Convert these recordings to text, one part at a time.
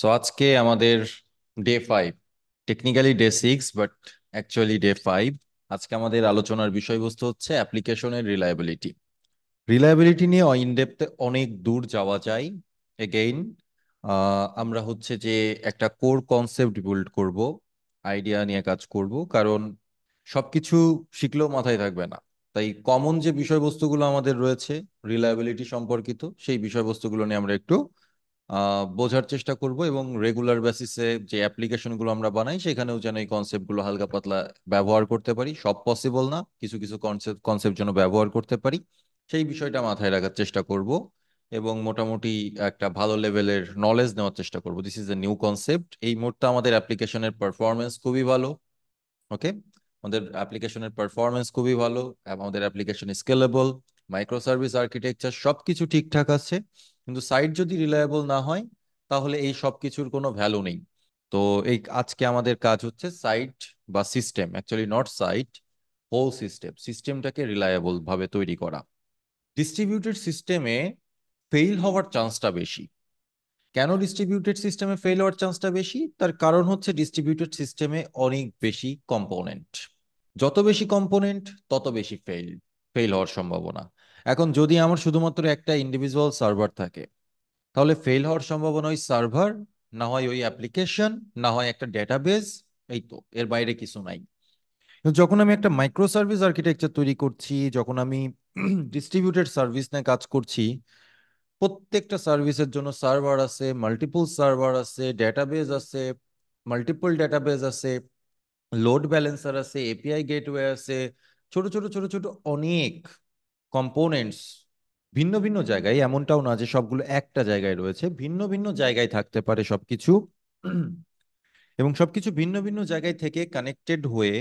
So আজকে আমাদের day five technically day six but actually day five আজকে আমাদের আলোচনার বিষয়বস্তু হচ্ছে অ্যাপ্লিকেশনের রিলায়াবিলিটি রিলায়াবিলিটি নিয়ে ইনডেপথে অনেক দূর যাওয়া যায় এগেইন আমরা হচ্ছে যে একটা কোর কনসেপ্ট বিল্ড করব আইডিয়া নিয়ে কাজ করব কারণ সব কিছু শিখলেও মাথায় থাকবে না তাই কমন যে বিষয়বস্তুগুলো আমাদের রয়েছে রিলায়াবিলিটি সম্পর্কিত সেই বিষয়বস্তুগুলো নিয়ে আমরা একটু বোঝার চেষ্টা করব এবং রেগুলার বেসিসে যে অ্যাপ্লিকেশনগুলো আমরা বানাই সেখানেও যেন এই কনসেপ্টগুলো হালকা পাতলা ব্যবহার করতে পারি সব পসিবল না কিছু কিছু কনসেপ্ট কনসেপ্ট যেন ব্যবহার করতে পারি সেই বিষয়টা মাথায় রাখার চেষ্টা করব এবং মোটামুটি একটা ভালো লেভেলের নলেজ নেওয়ার চেষ্টা করব this is a new concept এই মুহূর্তে আমাদের অ্যাপ্লিকেশনের পারফরমেন্স খুবই ভালো ওকে আমাদের অ্যাপ্লিকেশনের পারফরমেন্স খুবই ভালো আমাদের application scalable micro service architecture সব কিছু ঠিকঠাক আছে কিন্তু সাইট যদি রিলায়েবল না হয় তাহলে এই সব কিছুর কোনো ভ্যালু নেই তো এই আজকে আমাদের কাজ হচ্ছে সাইট বা system actually not site whole system সিস্টেমটাকে রিলায়েবল ভাবে তৈরি করা ডিস্ট্রিবিউটেড সিস্টেমে ফেইল হওয়ার চান্সটা বেশি কেন ডিস্ট্রিবিউটেড সিস্টেমে ফেল হওয়ার চান্সটা বেশি তার কারণ হচ্ছে ডিস্ট্রিবিউটেড সিস্টেমে অনেক বেশি কম্পোনেন্ট যত বেশি কম্পোনেন্ট তত বেশি ফেল ফেল হওয়ার সম্ভাবনা এখন যদি আমার শুধুমাত্র একটা ইন্ডিভিজুয়াল সার্ভার থাকে তাহলে ফেল হওয়ার সম্ভাবনা ওই সার্ভার না হয় ওই অ্যাপ্লিকেশন না হয় একটা ডেটাবেস এই তো এর বাইরে কিছু নাই যখন আমি একটা মাইক্রো সার্ভিস আর্কিটেকচার তৈরি করছি যখন আমি ডিস্ট্রিবিউটেড সার্ভিস নিয়ে কাজ করছি প্রত্যেকটা সার্ভিসের জন্য সার্ভার আছে মাল্টিপল সার্ভার আছে ডেটাবেস আছে মাল্টিপল ডেটাবেস আছে লোড ব্যালেন্সার আছে এপিআই গেটওয়ে আছে ছোট ছোট ছোট ছোট অনেক কম্পোনেন্টস ভিন্ন ভিন্ন জায়গায় এমনটাও না যে সবগুলো একটা জায়গায় রয়েছে ভিন্ন ভিন্ন জায়গায় থাকতে পারে সবকিছু এবং সবকিছু ভিন্ন ভিন্ন জায়গায় থেকে কানেক্টেড হয়ে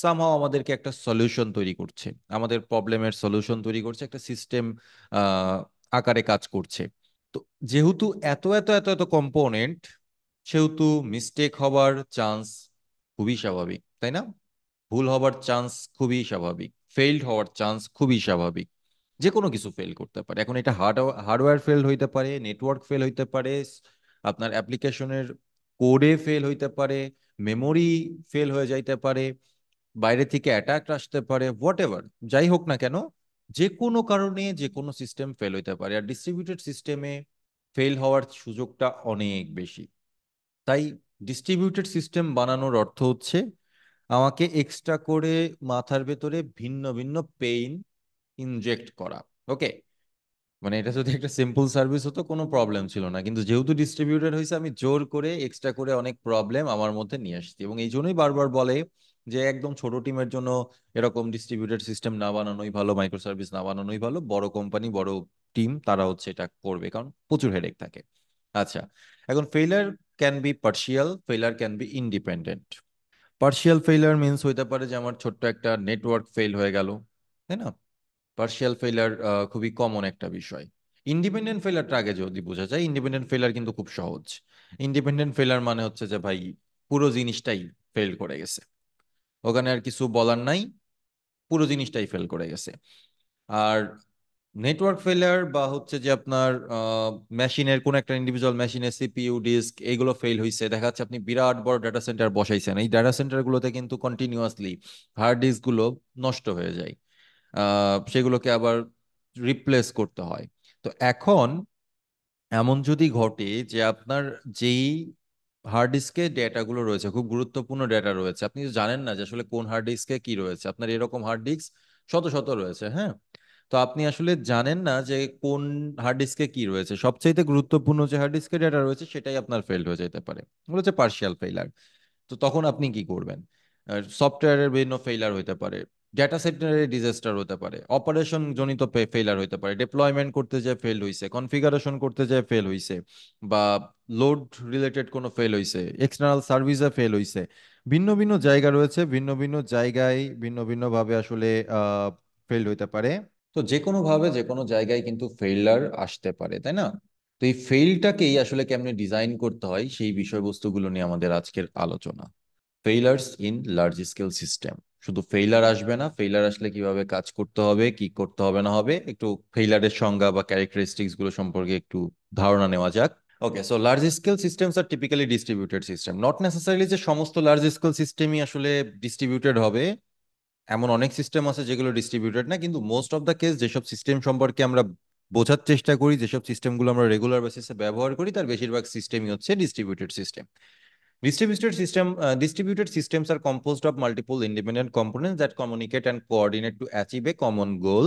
সামহাও আমাদেরকে একটা সলিউশন তৈরি করছে আমাদের প্রবলেমের সলিউশন তৈরি করছে একটা সিস্টেম আকারে কাজ করছে তো যেহেতু এত এত এত এত কম্পোনেন্ট সেহেতু মিস্টেক হবার চান্স খুবই স্বাভাবিক তাই না ভুল হবার চান্স খুবই স্বাভাবিক ফেইল্ড হওয়ার চান্স খুবই স্বাভাবিক যে কোনো কিছু ফেল করতে পারে এখন এটা হার্ড হার্ডওয়্যার ফেল হইতে পারে নেটওয়ার্ক ফেল হইতে পারে আপনার অ্যাপ্লিকেশনের কোডে ফেল হইতে পারে মেমোরি ফেল হয়ে যাইতে পারে বাইরে থেকে অ্যাটাক আসতে পারে হোয়াট এভার যাই হোক না কেন যে কোনো কারণে যে কোনো সিস্টেম ফেল হইতে পারে আর ডিস্ট্রিবিউটেড সিস্টেমে ফেল হওয়ার সুযোগটা অনেক বেশি তাই ডিস্ট্রিবিউটেড সিস্টেম বানানোর অর্থ হচ্ছে আমাকে এক্সট্রা করে মাথার ভেতরে ভিন্ন ভিন্ন পেইন ইনজেক্ট করা ওকে মানে এটা যদি একটা সিম্পল সার্ভিস হতো কোনো প্রবলেম ছিল না কিন্তু যেহেতু ডিস্ট্রিবিউটেড হয়েছে আমি জোর করে এক্সট্রা করে অনেক প্রবলেম আমার মধ্যে নিয়ে আসছি এবং এই জন্যই বারবার বলে যে একদম ছোট টিমের জন্য এরকম ডিস্ট্রিবিউটেড সিস্টেম না বানানোই ভালো মাইক্রো সার্ভিস না বানানোই ভালো বড় কোম্পানি বড় টিম তারা হচ্ছে এটা করবে কারণ প্রচুর হেডেক থাকে আচ্ছা এখন failure can be partial failure can be independent partial failure means হইতে পারে যে আমার ছোট্ট একটা নেটওয়ার্ক ফেল হয়ে গেল তাই না পার্সিয়াল ফেলার খুবই কমন একটা বিষয় ইন্ডিপেন্ডেন্ট ফেলারটা আগে যদি বোঝা যায় ইন্ডিপেন্ডেন্ট ফেলার কিন্তু খুব সহজ ইন্ডিপেন্ডেন্ট ফেলার মানে হচ্ছে যে ভাই পুরো জিনিসটাই ফেল করে গেছে ওখানে আর কিছু বলার নাই পুরো জিনিসটাই ফেল করে গেছে আর নেটওয়ার্ক ফেলার বা হচ্ছে যে আপনার মেশিনের কোন একটা ইন্ডিভিজুয়াল মেশিনে সিপিইউ ডিস্ক এগুলো ফেল হয়েছে দেখা যাচ্ছে আপনি বিরাট বড় ডাটা সেন্টার বসাইছেন এই ডাটা সেন্টারগুলোতে কিন্তু কন্টিনিউয়াসলি হার্ড ডিস্কগুলো নষ্ট হয়ে যায় সেগুলোকে আবার রিপ্লেস করতে হয় তো এখন এমন যদি ঘটে যে আপনার যেই হার্ড ডিস্কে ডেটাগুলো রয়েছে খুব গুরুত্বপূর্ণ ডেটা রয়েছে আপনি জানেন না যে আসলে কোন হার্ড ডিস্কে কি রয়েছে আপনার এরকম হার্ড ডিস্ক শত শত রয়েছে হ্যাঁ তো আপনি আসলে জানেন না যে কোন হার্ড ডিস্কে কি রয়েছে সবচেয়ে গুরুত্বপূর্ণ যে হার্ড ডিস্কে ডেটা রয়েছে সেটাই আপনার ফেল হয়ে যেতে পারে বলেছে পার্শিয়াল ফেইলার তো তখন আপনি কি করবেন সফটওয়্যারের বিভিন্ন ফেইলার হতে পারে ডেটা সেন্টারের ডিজাস্টার হতে পারে অপারেশন জনিত ফেলার হতে পারে ডেপ্লয়মেন্ট করতে যে ফেল হয়েছে কনফিগারেশন করতে যে ফেল হয়েছে বা লোড রিলেটেড কোনো ফেল হয়েছে এক্সটার্নাল সার্ভিসে ফেল হয়েছে ভিন্ন ভিন্ন জায়গা রয়েছে ভিন্ন ভিন্ন জায়গায় ভিন্ন ভিন্নভাবে আসলে ফেল হতে পারে তো যে কোনোভাবে যে কোনো জায়গায় কিন্তু ফেইলার আসতে পারে তাই না তো এই ফেইলটাকেই আসলে কেমনে ডিজাইন করতে হয় সেই বিষয়বস্তুগুলো নিয়ে আমাদের আজকের আলোচনা failures in large scale system শুধু ফেইলার আসবে না ফেইলার আসলে কিভাবে কাজ করতে হবে কি করতে হবে না হবে একটু ফেইলারের সংজ্ঞা বা ক্যারেক্টারিস্টিক্স গুলো সম্পর্কে একটু ধারণা নেওয়া যাক okay so large scale systems are typically distributed system not necessarily যে সমস্ত লার্জ স্কেল সিস্টেমই আসলে ডিস্ট্রিবিউটেড হবে এমন অনেক সিস্টেম আছে যেগুলো ডিস্ট্রিবিউটেড না কিন্তু মোস্ট অফ দ্য কেস যেসব সিস্টেম সম্পর্কে আমরা বোঝার চেষ্টা করি যেসব সিস্টেমগুলো আমরা রেগুলার বেসিসে ব্যবহার করি তার বেশিরভাগ সিস্টেমই হচ্ছে distributed system distributed system distributed systems are compose of multiple independent component that communicate and and to achieve a common goal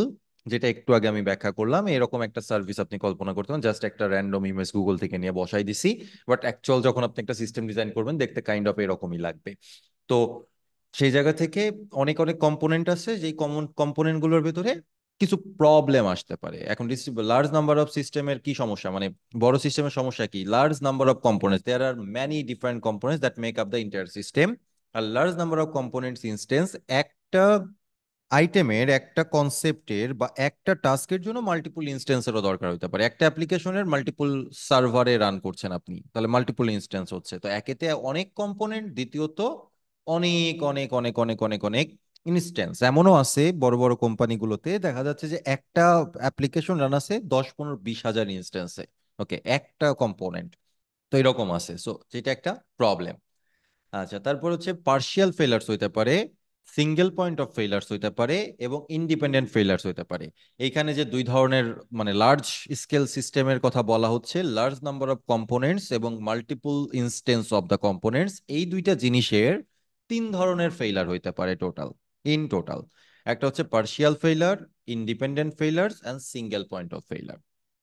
যেটা একটু আগে আমি ব্যাখ্যা করলাম এরকম একটা সার্ভিস আপনি কল্পনা করতে পারেন জাস্ট একটা র্যান্ডম ইমেজ গুগল থেকে নিয়ে বসাই দিছি বাট অ্যাকচুয়াল যখন আপনি একটা সিস্টেম ডিজাইন করবেন দেখতে কাইন্ড অফ এরকমই লাগবে তো সেই জায়গা থেকে অনেক অনেক কম্পোনেন্ট আছে যেই কমন কম্পোনেন্টগুলোর ভেতরে কিছু প্রবলেম আসতে পারে এখন লার্জ নাম্বার অফ সিস্টেমের কি সমস্যা মানে বড় সিস্টেমের সমস্যা কি large number of components there are many different components that make up the inter system আর large number of components instance একটা আইটেমের একটা কনসেপ্টের বা একটা টাস্কের জন্য মাল্টিপুল ইনস্টেন্সেরও দরকার হতে পারে একটা অ্যাপ্লিকেশনের মাল্টিপুল সার্ভারে রান করছেন আপনি তাহলে মাল্টিপুল ইনস্টেন্স হচ্ছে তো একেতে অনেক কম্পোনেন্ট দ্বিতীয়ত অনেক অনেক অনেক অনেক অনেক অনেক ইনস্ট্যান্স এমনও আছে বড় বড় কোম্পানিগুলোতে দেখা যাচ্ছে যে একটা অ্যাপ্লিকেশন রান আছে দশ পনেরো বিশ হাজার ইনস্ট্যান্সে ওকে একটা কম্পোনেন্ট তো এরকম আছে সো যেটা একটা প্রবলেম আচ্ছা তারপর হচ্ছে পার্শিয়াল ফেলার্স হইতে পারে সিঙ্গেল পয়েন্ট অফ ফেলার্স হইতে পারে এবং ইন্ডিপেন্ডেন্ট ফেলার্স হইতে পারে এইখানে যে দুই ধরনের মানে লার্জ স্কেল সিস্টেমের কথা বলা হচ্ছে লার্জ নাম্বার অফ কম্পোনেন্টস এবং multiple instance of the components এই দুইটা জিনিসের তিন ধরনের ফেইলার হইতে পারে টোটাল ইন টোটাল একটা হচ্ছে partial failure independent failures and single point of failure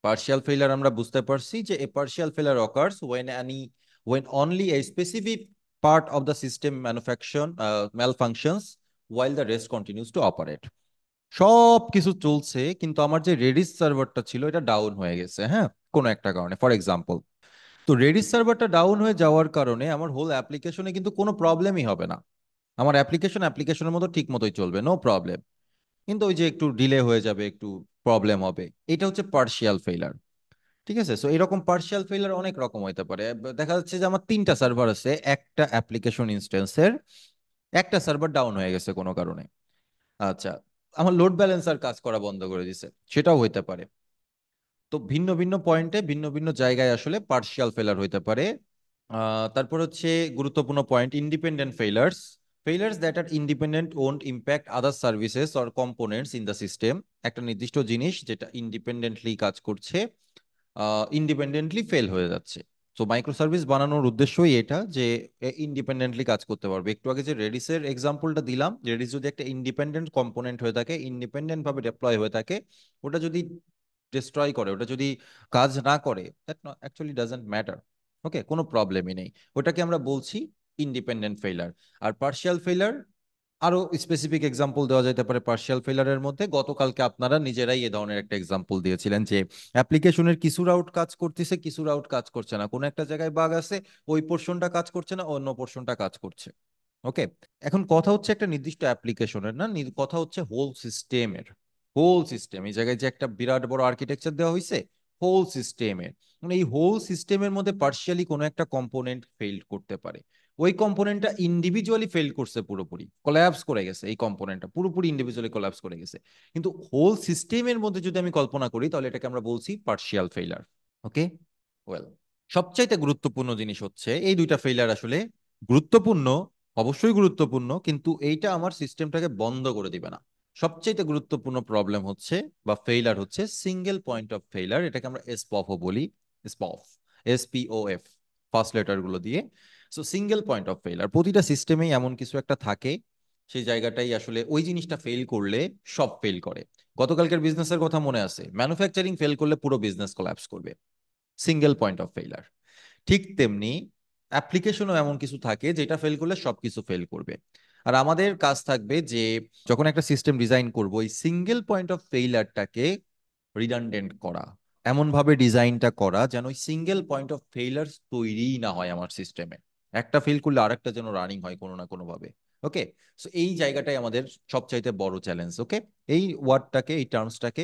partial failure আমরা বুঝতে পারছি যে a partial failure occurs when any when only a specific part of the system manufacture malfunctions while the rest continues to operate সব কিছু চলছে কিন্তু আমার যে রেডিস সার্ভারটা ছিল এটা ডাউন হয়ে গেছে হ্যাঁ কোনো একটা কারণে ফর এক্সাম্পল তো রেডিস সার্ভারটা ডাউন হয়ে যাওয়ার কারণে আমার হোল অ্যাপ্লিকেশনে কিন্তু কোনো প্রবলেমই হবে না আমার অ্যাপ্লিকেশন অ্যাপ্লিকেশনের মতো ঠিক মতোই চলবে নো প্রবলেম কিন্তু ওই যে একটু ডিলে হয়ে যাবে একটু প্রবলেম হবে এটা হচ্ছে পার্শিয়াল ফেইলার ঠিক আছে সো এরকম পার্শিয়াল ফেইলার অনেক রকম হইতে পারে দেখা যাচ্ছে যে আমার তিনটা সার্ভার আছে একটা অ্যাপ্লিকেশন ইনস্টেন্সের একটা সার্ভার ডাউন হয়ে গেছে কোনো কারণে আচ্ছা আমার লোড ব্যালেন্সার কাজ করা বন্ধ করে দিছে সেটাও হইতে পারে তো ভিন্ন ভিন্ন পয়েন্টে ভিন্ন ভিন্ন জায়গায় আসলে পার্শিয়াল ফেলার হইতে পারে তারপর হচ্ছে গুরুত্বপূর্ণ point independent failures failures that are independent won't impact other services or components in the system একটা নির্দিষ্ট জিনিস যেটা ইন্ডিপেন্ডেন্টলি কাজ করছে ইন্ডিপেন্ডেন্টলি ফেল হয়ে যাচ্ছে তো মাইক্রো সার্ভিস বানানোর উদ্দেশ্যই এটা যে ইন্ডিপেন্ডেন্টলি কাজ করতে পারবে একটু আগে যে রেডিসের এক্সাম্পলটা দিলাম রেডিস যদি একটা ইন্ডিপেন্ডেন্ট কম্পোনেন্ট হয়ে থাকে ইন্ডিপেন্ডেন্ট ভাবে ডিপ্লয় হয়ে থাকে ওটা যদি ডিস্ট্রয় করে ওটা যদি কাজ না করে that actually doesn't matter okay কোনো প্রবলেমই নেই ওটাকে আমরা বলছি ইন্ডিপেন্ডেন্ট ফেলার আর পার্শিয়াল ফেলার আরও স্পেসিফিক এক্সাম্পল দেওয়া যেতে পারে পার্শিয়াল ফেলারের মধ্যে গতকালকে আপনারা নিজেরাই এ ধরনের একটা এক্সাম্পল দিয়েছিলেন যে অ্যাপ্লিকেশনের কিছু রাউট কাজ করতেছে কিছু রাউট কাজ করছে না কোনো একটা জায়গায় বাঘ আছে ওই পোর্শনটা কাজ করছে না অন্য পোর্শনটা কাজ করছে ওকে এখন কথা হচ্ছে একটা নির্দিষ্ট অ্যাপ্লিকেশনের না কথা হচ্ছে হোল সিস্টেমের হোল সিস্টেম এই জায়গায় যে একটা বিরাট বড় আর্কিটেকচার দেওয়া হয়েছে হোল সিস্টেমের মানে এই হোল সিস্টেমের মধ্যে পার্সিয়ালি কোনো একটা কম্পোনেন্ট ফেল করতে পারে ওই কম্পোনেন্টটা ইন্ডিভিজুয়ালি ফেল করছে পুরোপুরি কলাপস করে গেছে এই কম্পোনেন্টটা পুরোপুরি ইন্ডিভিজুয়ালি কলাপস করে গেছে কিন্তু হোল সিস্টেমের মধ্যে যদি আমি কল্পনা করি তাহলে এটাকে আমরা বলছি পার্সিয়াল ফেইলার ওকে ওয়েল সবচাইতে গুরুত্বপূর্ণ জিনিস হচ্ছে এই দুইটা ফেইলার আসলে গুরুত্বপূর্ণ অবশ্যই গুরুত্বপূর্ণ কিন্তু এইটা আমার সিস্টেমটাকে বন্ধ করে দিবে না সবচেয়ে গুরুত্বপূর্ণ প্রবলেম হচ্ছে বা ফেইলার হচ্ছে সিঙ্গেল পয়েন্ট অফ ফেইলার এটাকে আমরা এসপফও বলি এসপফ এফ ফার্স্ট লেটারগুলো দিয়ে so single point of failure প্রতিটা সিস্টেমেই এমন কিছু একটা থাকে সেই জায়গাটাই আসলে ওই জিনিসটা ফেল করলে সব ফেল করে গতকালকের বিজনেসের কথা মনে আছে ম্যানুফ্যাকচারিং ফেল করলে পুরো বিজনেস কোলাপস করবে সিঙ্গেল পয়েন্ট অফ ফেইলার ঠিক তেমনি অ্যাপ্লিকেশনও এমন কিছু থাকে যেটা ফেল করলে সব কিছু ফেল করবে আর আমাদের কাজ থাকবে যে যখন একটা সিস্টেম ডিজাইন করব ওই সিঙ্গেল পয়েন্ট অফ ফেইলারটাকে রিডান্ডেন্ট করা এমনভাবে ডিজাইনটা করা যেন ওই সিঙ্গেল পয়েন্ট অফ ফেইলার তৈরিই না হয় আমার সিস্টেমে একটা ফেল করলে আরেকটা যেন রানিং হয় কোনো না কোনোভাবে ওকে সো এই জায়গাটাই আমাদের সবচাইতে বড় চ্যালেঞ্জ ওকে এই ওয়ার্ডটাকে এই টার্মসটাকে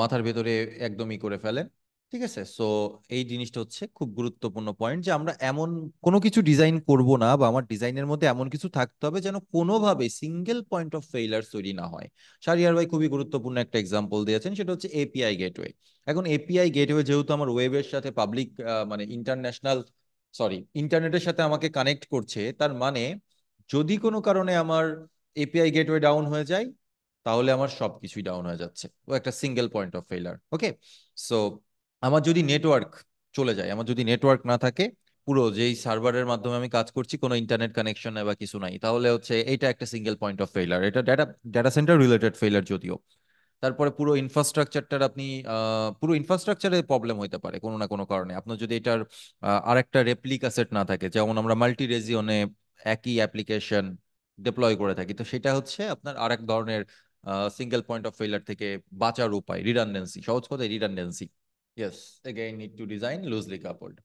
মাথার ভেতরে একদমই করে ফেলেন ঠিক আছে সো এই জিনিসটা হচ্ছে খুব গুরুত্বপূর্ণ পয়েন্ট যে আমরা এমন কোনো কিছু ডিজাইন করব না বা আমার ডিজাইনের মধ্যে এমন কিছু থাকতে হবে যেন কোনোভাবে সিঙ্গেল পয়েন্ট অফ ফেইলার তৈরি না হয় সারিয়ার ভাই খুবই গুরুত্বপূর্ণ একটা এক্সাম্পল দিয়েছেন সেটা হচ্ছে এপিআই গেটওয়ে এখন এপিআই গেটওয়ে যেহেতু আমার ওয়েবের সাথে পাবলিক মানে ইন্টারন্যাশনাল সরি ইন্টারনেটের সাথে আমাকে কানেক্ট করছে তার মানে যদি কোনো কারণে আমার এপিআই গেটওয়ে ডাউন হয়ে যায় তাহলে আমার সব কিছুই ডাউন হয়ে যাচ্ছে ও একটা single point of failure okay so আমার যদি নেটওয়ার্ক চলে যায় আমার যদি নেটওয়ার্ক না থাকে পুরো যেই সার্ভারের মাধ্যমে আমি কাজ করছি কোনো ইন্টারনেট কানেকশন বা কিছু নাই তাহলে হচ্ছে এটা একটা সিঙ্গেল পয়েন্ট অফ ফেইলার এটা data data center related failure যদিও তারপরে পুরো ইনফ্রাস্ট্রাকচারটার আপনি পুরো ইনফ্রাস্ট্রাকচারে প্রবলেম হইতে পারে কোনো না কোনো কারণে আপনার যদি এটার আরেকটা রেপ্লিকা সেট না থাকে যেমন আমরা মাল্টি রেজিওনে একই অ্যাপ্লিকেশন ডিপ্লয় করে থাকি তো সেটা হচ্ছে আপনার আরেক ধরনের সিঙ্গেল পয়েন্ট অফ ফেইলার থেকে বাঁচার উপায় রিডান্ডেন্সি সহজ কথা redundancy yes again need to design loosely coupled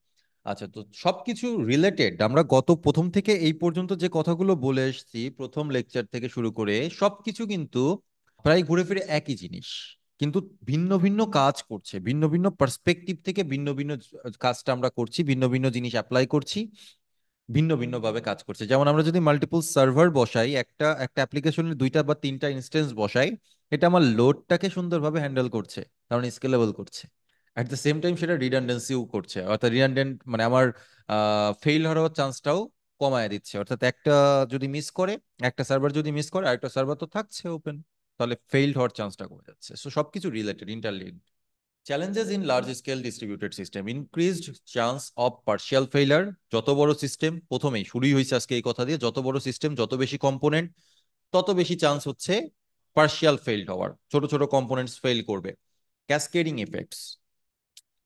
আচ্ছা তো সবকিছু রিলেটেড আমরা গত প্রথম থেকে এই পর্যন্ত যে কথাগুলো বলে এসেছি প্রথম লেকচার থেকে শুরু করে সবকিছু কিন্তু প্রায় ঘুরে ফিরে একই জিনিস কিন্তু ভিন্ন ভিন্ন কাজ করছে ভিন্ন ভিন্ন পার্সপেক্টিভ থেকে ভিন্ন ভিন্ন কাজটা আমরা করছি ভিন্ন ভিন্ন জিনিস অ্যাপ্লাই করছি ভিন্ন ভিন্নভাবে কাজ করছে যেমন আমরা যদি মাল্টিপল সার্ভার বসাই একটা একটা অ্যাপ্লিকেশনের দুইটা বা তিনটা ইনস্টেন্স বসাই এটা আমার লোডটাকে সুন্দরভাবে হ্যান্ডেল করছে কারণ স্কেলেবল করছে অ্যাট দ্য সেম টাইম সেটা রিডান্ডেন্সিও করছে অর্থাৎ রিডান্ডেন্ট মানে আমার ফেল হওয়ার চান্সটাও কমায় দিচ্ছে অর্থাৎ একটা যদি মিস করে একটা সার্ভার যদি মিস করে আরেকটা সার্ভার তো থাকছে ওপেন তাহলে ফেইলড হওয়ার চান্সটা কমে যাচ্ছে সো সব কিছু related interlink challenges in large scale distributed system increased chance of partial failure যত বড় সিস্টেম প্রথমেই শুরুই হয়েছে আজকে এই কথা দিয়ে যত বড় সিস্টেম যত বেশি কম্পোনেন্ট তত বেশি চান্স হচ্ছে পার্শিয়াল ফেইলড হওয়ার ছোট ছোট কম্পোনেন্টস ফেল করবে ক্যাসকেডিং এফেক্টস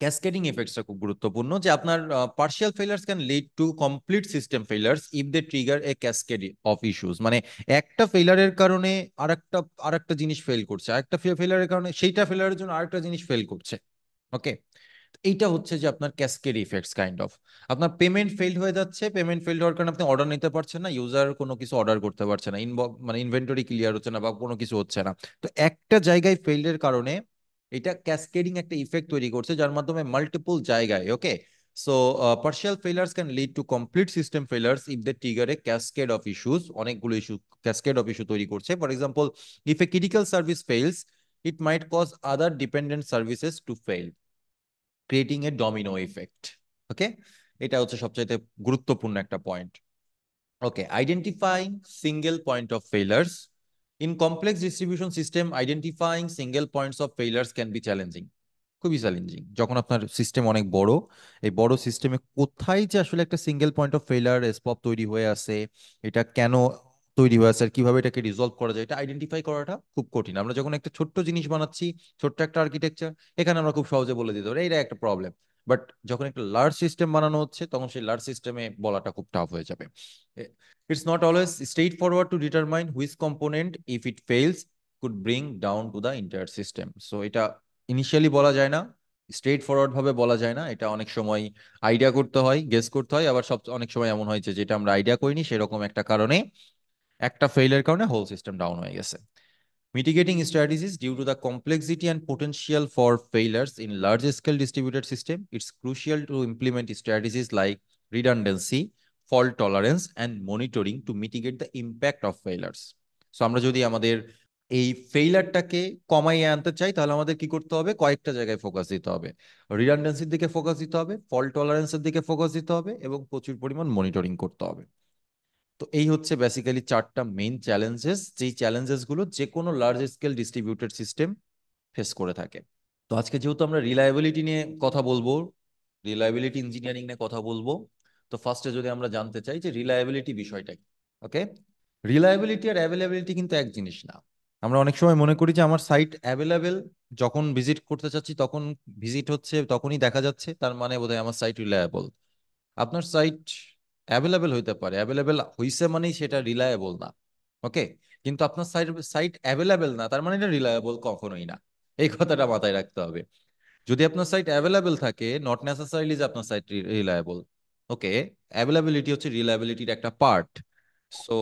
ক্যাসকেডিং এফেক্টসটা খুব গুরুত্বপূর্ণ যে আপনার partial failures can lead to complete system failures if they trigger a cascade of issues মানে একটা ফেলারের কারণে আর একটা আর একটা জিনিস ফেল করছে আর একটা ফেলারের কারণে সেইটা ফেলারের জন্য আরেকটা জিনিস ফেল করছে ওকে এইটা হচ্ছে যে আপনার ক্যাসকেড ইফেক্টস কাইন্ড অফ আপনার পেমেন্ট ফেল হয়ে যাচ্ছে পেমেন্ট ফেল হওয়ার কারণে আপনি অর্ডার নিতে পারছেন না ইউজার কোনো কিছু অর্ডার করতে পারছে না ইনভ মানে ইনভেন্টরি ক্লিয়ার হচ্ছে না বা কোনো কিছু হচ্ছে না তো একটা জায়গায় ফেলের কারণে এটা ক্যাসকেডিং একটা ইফেক্ট তৈরি করছে যার মাধ্যমে মাল্টিপল জায়গায় okay so partial failures can lead to complete system failures if the trigger cascade of issues অনেকগুলো ইস্যু ক্যাসকেড অফ ইস্যু তৈরি করছে for example if a critical service fails it might cause other dependent services to fail creating a domino effect okay এটা হচ্ছে সবচাইতে গুরুত্বপূর্ণ একটা point okay identifying single point of failures In complex distribution system, identifying single points of failures can be challenging. খুবই challenging যখন আপনার system অনেক বড় এই বড় সিস্টেমে কোথায় যে আসলে একটা সিঙ্গেল পয়েন্ট অফ ফেলার এসপপ তৈরি হয়ে আছে এটা কেন তৈরি হয়ে আছে আর কিভাবে এটাকে রিজলভ করা যায় এটা আইডেন্টিফাই করাটা খুব কঠিন আমরা যখন একটা ছোট্ট জিনিস বানাচ্ছি ছোট্ট একটা আর্কিটেকচার এখানে আমরা খুব সহজে বলে দিতে পারি এটা একটা প্রবলেম বাট যখন একটা লার্জ সিস্টেম বানানো হচ্ছে তখন সেই লার্জ সিস্টেমে বলাটা খুব টাফ হয়ে যাবে it's not always straightforward to determine which component if it fails could bring down to the entire system so এটা ইনিশিয়ালি বলা যায় না স্ট্রেট ফরওয়ার্ড ভাবে বলা যায় না এটা অনেক সময় আইডিয়া করতে হয় গেস করতে হয় আবার সব অনেক সময় এমন হয়েছে যেটা আমরা আইডিয়া করিনি সেরকম একটা কারণে একটা ফেইলের কারণে হোল সিস্টেম ডাউন হয়ে গেছে Mitigating strategies due to the complexity and potential for failures in large-scale distributed system, it's crucial to implement strategies like redundancy, fault tolerance, and monitoring to mitigate the impact of failures. So আমরা যদি আমাদের এই ফেইলারটাকে কমাইয়ে আনতে চাই তাহলে আমাদের কি করতে হবে কয়েকটা জায়গায় ফোকাস দিতে হবে রিডান্ডেন্সির দিকে focus দিতে হবে ফল্ট টলারেন্সের দিকে ফোকাস দিতে হবে এবং প্রচুর পরিমাণ মনিটরিং করতে হবে তো এই হচ্ছে বেসিক্যালি চারটা মেইন চ্যালেঞ্জেস যেই চ্যালেঞ্জেসগুলো যে কোনো large scale distributed system face করে থাকে তো আজকে যেহেতু আমরা রিলায়েবিলিটি নিয়ে কথা বলবো রিলায়েবিলিটি ইঞ্জিনিয়ারিং নিয়ে কথা বলবো তো ফার্স্টে যদি আমরা জানতে চাই যে রিলায়েবিলিটি বিষয়টা কি ওকে রিলায়েবিলিটি আর অ্যাভেলেবিলিটি কিন্তু এক জিনিস না আমরা অনেক সময় মনে করি যে আমার সাইট অ্যাভেলেবেল যখন ভিজিট করতে চাচ্ছি তখন ভিজিট হচ্ছে তখনই দেখা যাচ্ছে তার মানে বোধহয় আমার সাইট রিলায়েবল আপনার সাইট অ্যাভেলেবেল হইতে পারে অ্যাভেলেবেল হইছে মানেই সেটা রিলায়েবল না ওকে কিন্তু আপনার সাইট সাইট অ্যাভেলেবেল না তার মানে এটা রিলায়েবল কখনোই না এই কথাটা মাথায় রাখতে হবে যদি আপনার সাইট অ্যাভেলেবেল থাকে নট নেসেসারিলি যে আপনার সাইট রিলায়েবল ওকে অ্যাভেলেবিলিটি হচ্ছে রিলায়েবিলিটির একটা পার্ট সো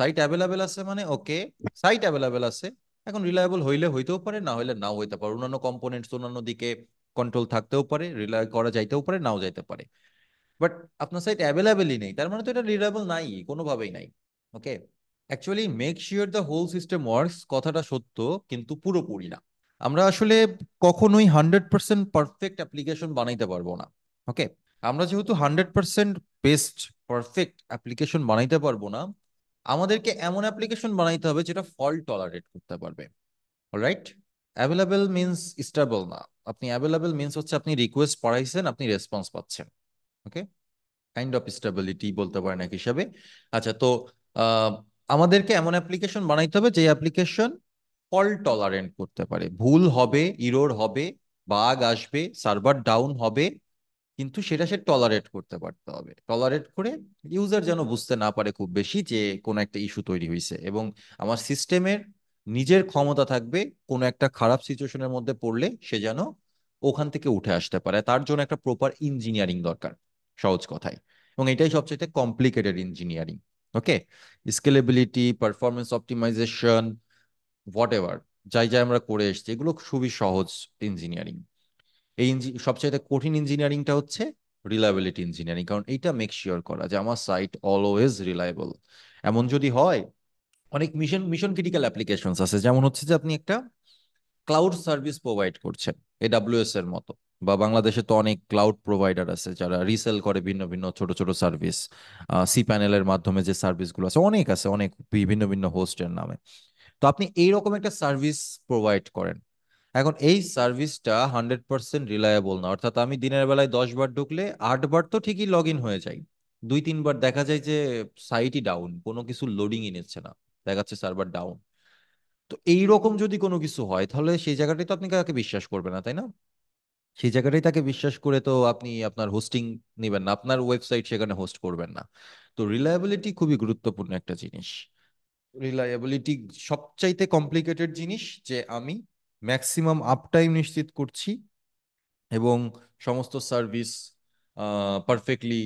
সাইট অ্যাভেলেবেল আছে মানে ওকে সাইট অ্যাভেলেবেল আছে এখন রিলায়েবল হইলে হইতেও পারে না হইলে নাও হইতে পারে অন্যান্য কম্পোনেন্টস অন্যান্য দিকে কন্ট্রোল থাকতেও পারে রিলায় করা যাইতেও পারে নাও যাইতে পারে বাট আপনার সাইট অ্যাভেলেবেলই নেই তার মানে তো এটা রিলায়েবল নাই কোনোভাবেই নাই okay actually make sure the whole system works কথাটা সত্য কিন্তু পুরোপুরি না আমরা আসলে কখনোই হান্ড্রেড পার্সেন্ট পারফেক্ট অ্যাপ্লিকেশন বানাইতে পারবো না ওকে আমরা যেহেতু hundred percent best perfect application বানাইতে পারবো না আমাদেরকে এমন অ্যাপ্লিকেশন বানাইতে হবে যেটা ফল টলারেট করতে পারবে অলরাইট অ্যাভেলেবেল মিনস স্টেবল না আপনি অ্যাভেলেবেল মিনস হচ্ছে আপনি রিকোয়েস্ট পড়াইছেন আপনি রেসপন্স পাচ্ছেন ওকে কাইন্ড অফ স্টেবিলিটি বলতে পারেন এক হিসাবে আচ্ছা তো আমাদেরকে এমন অ্যাপ্লিকেশন বানাইতে হবে যে অ্যাপ্লিকেশন ফল টলারেন্ট করতে পারে ভুল হবে ইরোর হবে বাগ আসবে সার্ভার ডাউন হবে কিন্তু সেটা সে টলারেট করতে পারতে হবে টলারেট করে ইউজার যেন বুঝতে না পারে খুব বেশি যে কোনো একটা ইস্যু তৈরি হয়েছে এবং আমার সিস্টেমের নিজের ক্ষমতা থাকবে কোনো একটা খারাপ সিচুয়েশনের মধ্যে পড়লে সে যেন ওখান থেকে উঠে আসতে পারে তার জন্য একটা প্রপার ইঞ্জিনিয়ারিং দরকার সহজ কথায় এবং এটাই সবচেয়ে complicated engineering okay scalability performance optimization whatever যাই যাই আমরা করে এসছি এগুলো খুবই সহজ ইঞ্জিনিয়ারিং এই সবচাইতে কঠিন ইঞ্জিনিয়ারিংটা হচ্ছে রিলায়েবিলিটি ইঞ্জিনিয়ারিং কারণ এইটা মেক শিওর করা যে আমার সাইট অলওয়েজ রিলায়েবল এমন যদি হয় অনেক মিশন মিশন ক্রিটিক্যাল অ্যাপ্লিকেশনস আছে যেমন হচ্ছে যে আপনি একটা ক্লাউড সার্ভিস প্রোভাইড করছেন এডাব্লিউএস এর মতো বা বাংলাদেশে তো অনেক ক্লাউড প্রোভাইডার আছে যারা রিসেল করে ভিন্ন ভিন্ন ছোট ছোট সার্ভিস সি প্যানেলের মাধ্যমে যে সার্ভিসগুলো আছে অনেক আছে অনেক বিভিন্ন ভিন্ন হোস্টের নামে তো আপনি এইরকম একটা সার্ভিস প্রোভাইড করেন এখন এই সার্ভিসটা হান্ড্রেড পার্সেন্ট রিলায়েবল না অর্থাৎ আমি দিনের বেলায় দশ বার ঢুকলে আটবার তো ঠিকই লগ ইন হয়ে যাই দুই তিনবার দেখা যায় যে সাইটই ডাউন কোনো কিছু লোডিংই নিচ্ছে না দেখাচ্ছে সার্ভার ডাউন তো এইরকম যদি কোনো কিছু হয় তাহলে সেই জায়গাটাই তো আপনি কাকে বিশ্বাস করবে না তাই না সেই জায়গাটাই তাকে বিশ্বাস করে তো আপনি আপনার হোস্টিং নেবেন না আপনার ওয়েবসাইট সেখানে হোস্ট করবেন না তো রিলায়েবিলিটি খুবই গুরুত্বপূর্ণ একটা জিনিস রিলায়েবিলিটি সবচাইতে কমপ্লিকেটেড জিনিস যে আমি ম্যাক্সিমাম টাইম নিশ্চিত করছি এবং সমস্ত সার্ভিস পারফেক্টলি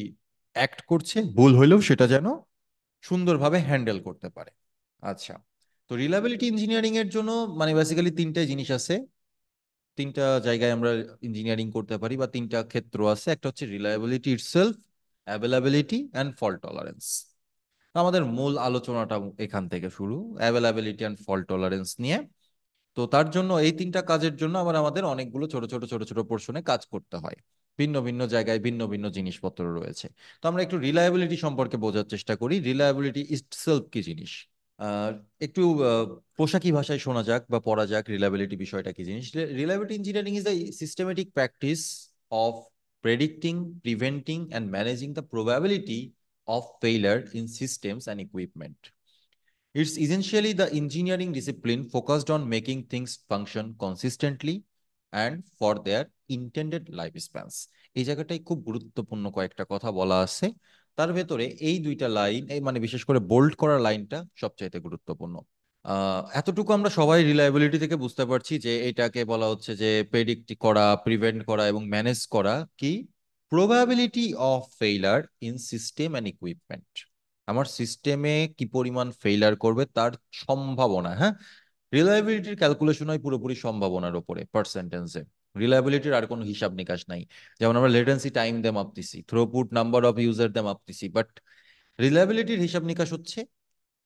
অ্যাক্ট করছে ভুল হইলেও সেটা যেন সুন্দরভাবে হ্যান্ডেল করতে পারে আচ্ছা তো রিলায়েবিলিটি ইঞ্জিনিয়ারিং এর জন্য মানে বেসিক্যালি তিনটে জিনিস আছে তিনটা জায়গায় আমরা ইঞ্জিনিয়ারিং করতে পারি বা তিনটা ক্ষেত্র আছে একটা হচ্ছে reliability itself availability and fault tolerance আমাদের মূল আলোচনাটা এখান থেকে শুরু অ্যাভেলেবিলিটি অ্যান্ড ফল্ট টলারেন্স নিয়ে তো তার জন্য এই তিনটা কাজের জন্য আবার আমাদের অনেকগুলো ছোট ছোট ছোট ছোট পোর্শনে কাজ করতে হয় ভিন্ন ভিন্ন জায়গায় ভিন্ন ভিন্ন জিনিসপত্র রয়েছে তো আমরা একটু রিলায়েবিলিটি সম্পর্কে বোঝার চেষ্টা করি রিলায়েবিলিটি ইটসেলফ কি জিনিস একটু পোশাকি ভাষায় শোনা যাক বা পড়া যাক রিলাবিলিটি বিষয়টা কি জিনিস reliability engineering is the systematic practice of predicting preventing and managing the probability of failure in systems and equipment it's essentially the engineering discipline focused on making things function consistently and for their intended life spans এই জায়গাটাই খুব গুরুত্বপূর্ণ কয়েকটা কথা বলা আছে তার ভেতরে এই দুইটা লাইন এই মানে বিশেষ করে বোল্ড করা লাইনটা সবচাইতে গুরুত্বপূর্ণ এতটুকু আমরা সবাই রিলায়েবিলিটি থেকে বুঝতে পারছি যে এটাকে বলা হচ্ছে যে প্রেডিক্ট করা প্রিভেন্ট করা এবং ম্যানেজ করা কি probability of failure in system and equipment আমার সিস্টেমে কি পরিমাণ ফেইলার করবে তার সম্ভাবনা হ্যাঁ রিলায়েবিলিটির ক্যালকুলেশন হয় পুরোপুরি সম্ভাবনার উপরে পার্সেন্টেন্সে রিলায়াবিলিটির আর কোনো হিসাব নিকাশ নাই যেমন আমরা লেটেন্সি টাইম দেম মাপতেছি থ্রোপুট নাম্বার অফ ইউজার দেম মাপতেছি বাট রিলায়াবিলিটির হিসাব নিকাশ হচ্ছে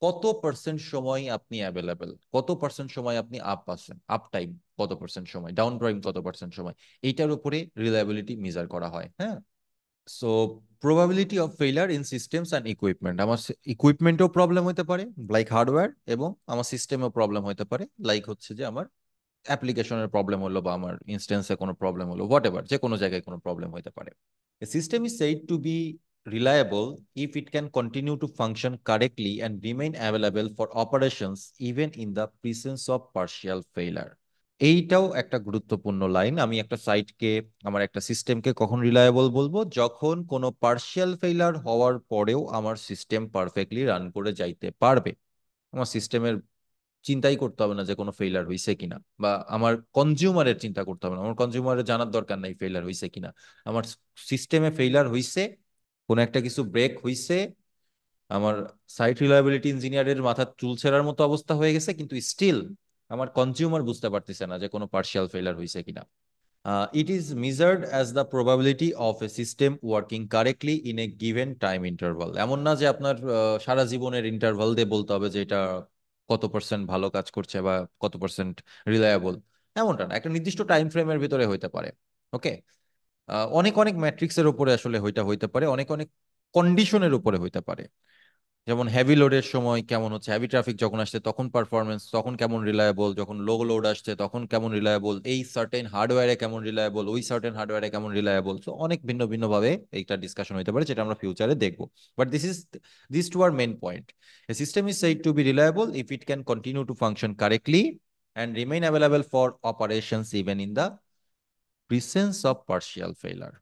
কত পার্সেন্ট সময় আপনি অ্যাভেলেবেল কত পার্সেন্ট সময় আপনি আপ পার্সেন্ট আপ টাইম কত পার্সেন্ট সময় ডাউন টাইম কত পার্সেন্ট সময় এইটার উপরে রিলায়াবিলিটি মেজার করা হয় হ্যাঁ so probability of failure in systems and equipment আমার ইকুইপমেন্টেও প্রবলেম হতে পারে লাইক হার্ডওয়্যার এবং আমার সিস্টেমেও প্রবলেম হতে পারে লাইক হচ্ছে যে আমার অ্যাপ্লিকেশনের প্রবলেম হলো বা আমার ইনস্টেন্সে কোনো প্রবলেম হলো হোয়াট এভার যে কোনো জায়গায় কোনো প্রবলেম হতে পারে system is said to be reliable if it can continue to function correctly and remain available for operations even in the presence of partial failure এইটাও একটা গুরুত্বপূর্ণ লাইন আমি একটা সাইটকে আমার একটা সিস্টেমকে কখন রিলায়েবল বলবো যখন কোনো পার্শিয়াল ফেইলার হওয়ার পরেও আমার সিস্টেম পারফেক্টলি রান করে যাইতে পারবে আমার সিস্টেমের চিন্তাই করতে হবে না যে কোনো ফেইলার হয়েছে কিনা বা আমার কনজিউমারের চিন্তা করতে হবে না আমার কনজিউমারের জানার দরকার নাই ফেইলার হয়েছে কিনা আমার সিস্টেমে ফেইলার হয়েছে কোনো একটা কিছু ব্রেক হয়েছে আমার সাইট রিলায়াবিলিটি ইঞ্জিনিয়ারের মাথা চুল ছেড়ার মতো অবস্থা হয়ে গেছে কিন্তু স্টিল আমার কনজিউমার বুঝতে পারতেছে না যে কোনো পার্শিয়াল ফেইলার হয়েছে কিনা it is measured as the probability of a system working correctly in a given time interval এমন না যে আপনার সারা জীবনের ইন্টারভাল দিয়ে বলতে হবে যে এটা কত পার্সেন্ট ভালো কাজ করছে বা কত পার্সেন্ট রিলায়েবল এমনটা না একটা নির্দিষ্ট টাইম ফ্রেমের ভিতরে হইতে পারে ওকে অনেক অনেক ম্যাট্রিক্সের উপরে আসলে হইটা হইতে পারে অনেক অনেক কন্ডিশনের উপরে হইতে পারে যেমন হেভি লোডের সময় কেমন হচ্ছে হেভি ট্রাফিক যখন আসছে তখন পারফরমেন্স তখন কেমন রিলায়েবল যখন লো লোড আসছে তখন কেমন রিলায়েবল এই সার্টেন হার্ডওয়্যারে কেমন রিলায়েবল ওই সার্টেন হার্ডওয়্যারে কেমন রিলায়েবল সো অনেক ভিন্ন ভিন্নভাবে এইটা ডিসকাশন হতে পারে যেটা আমরা ফিউচারে দেখবো but this is this two are main point a system is said to be reliable if it can continue to function correctly and remain available for operations even in the presence of partial failure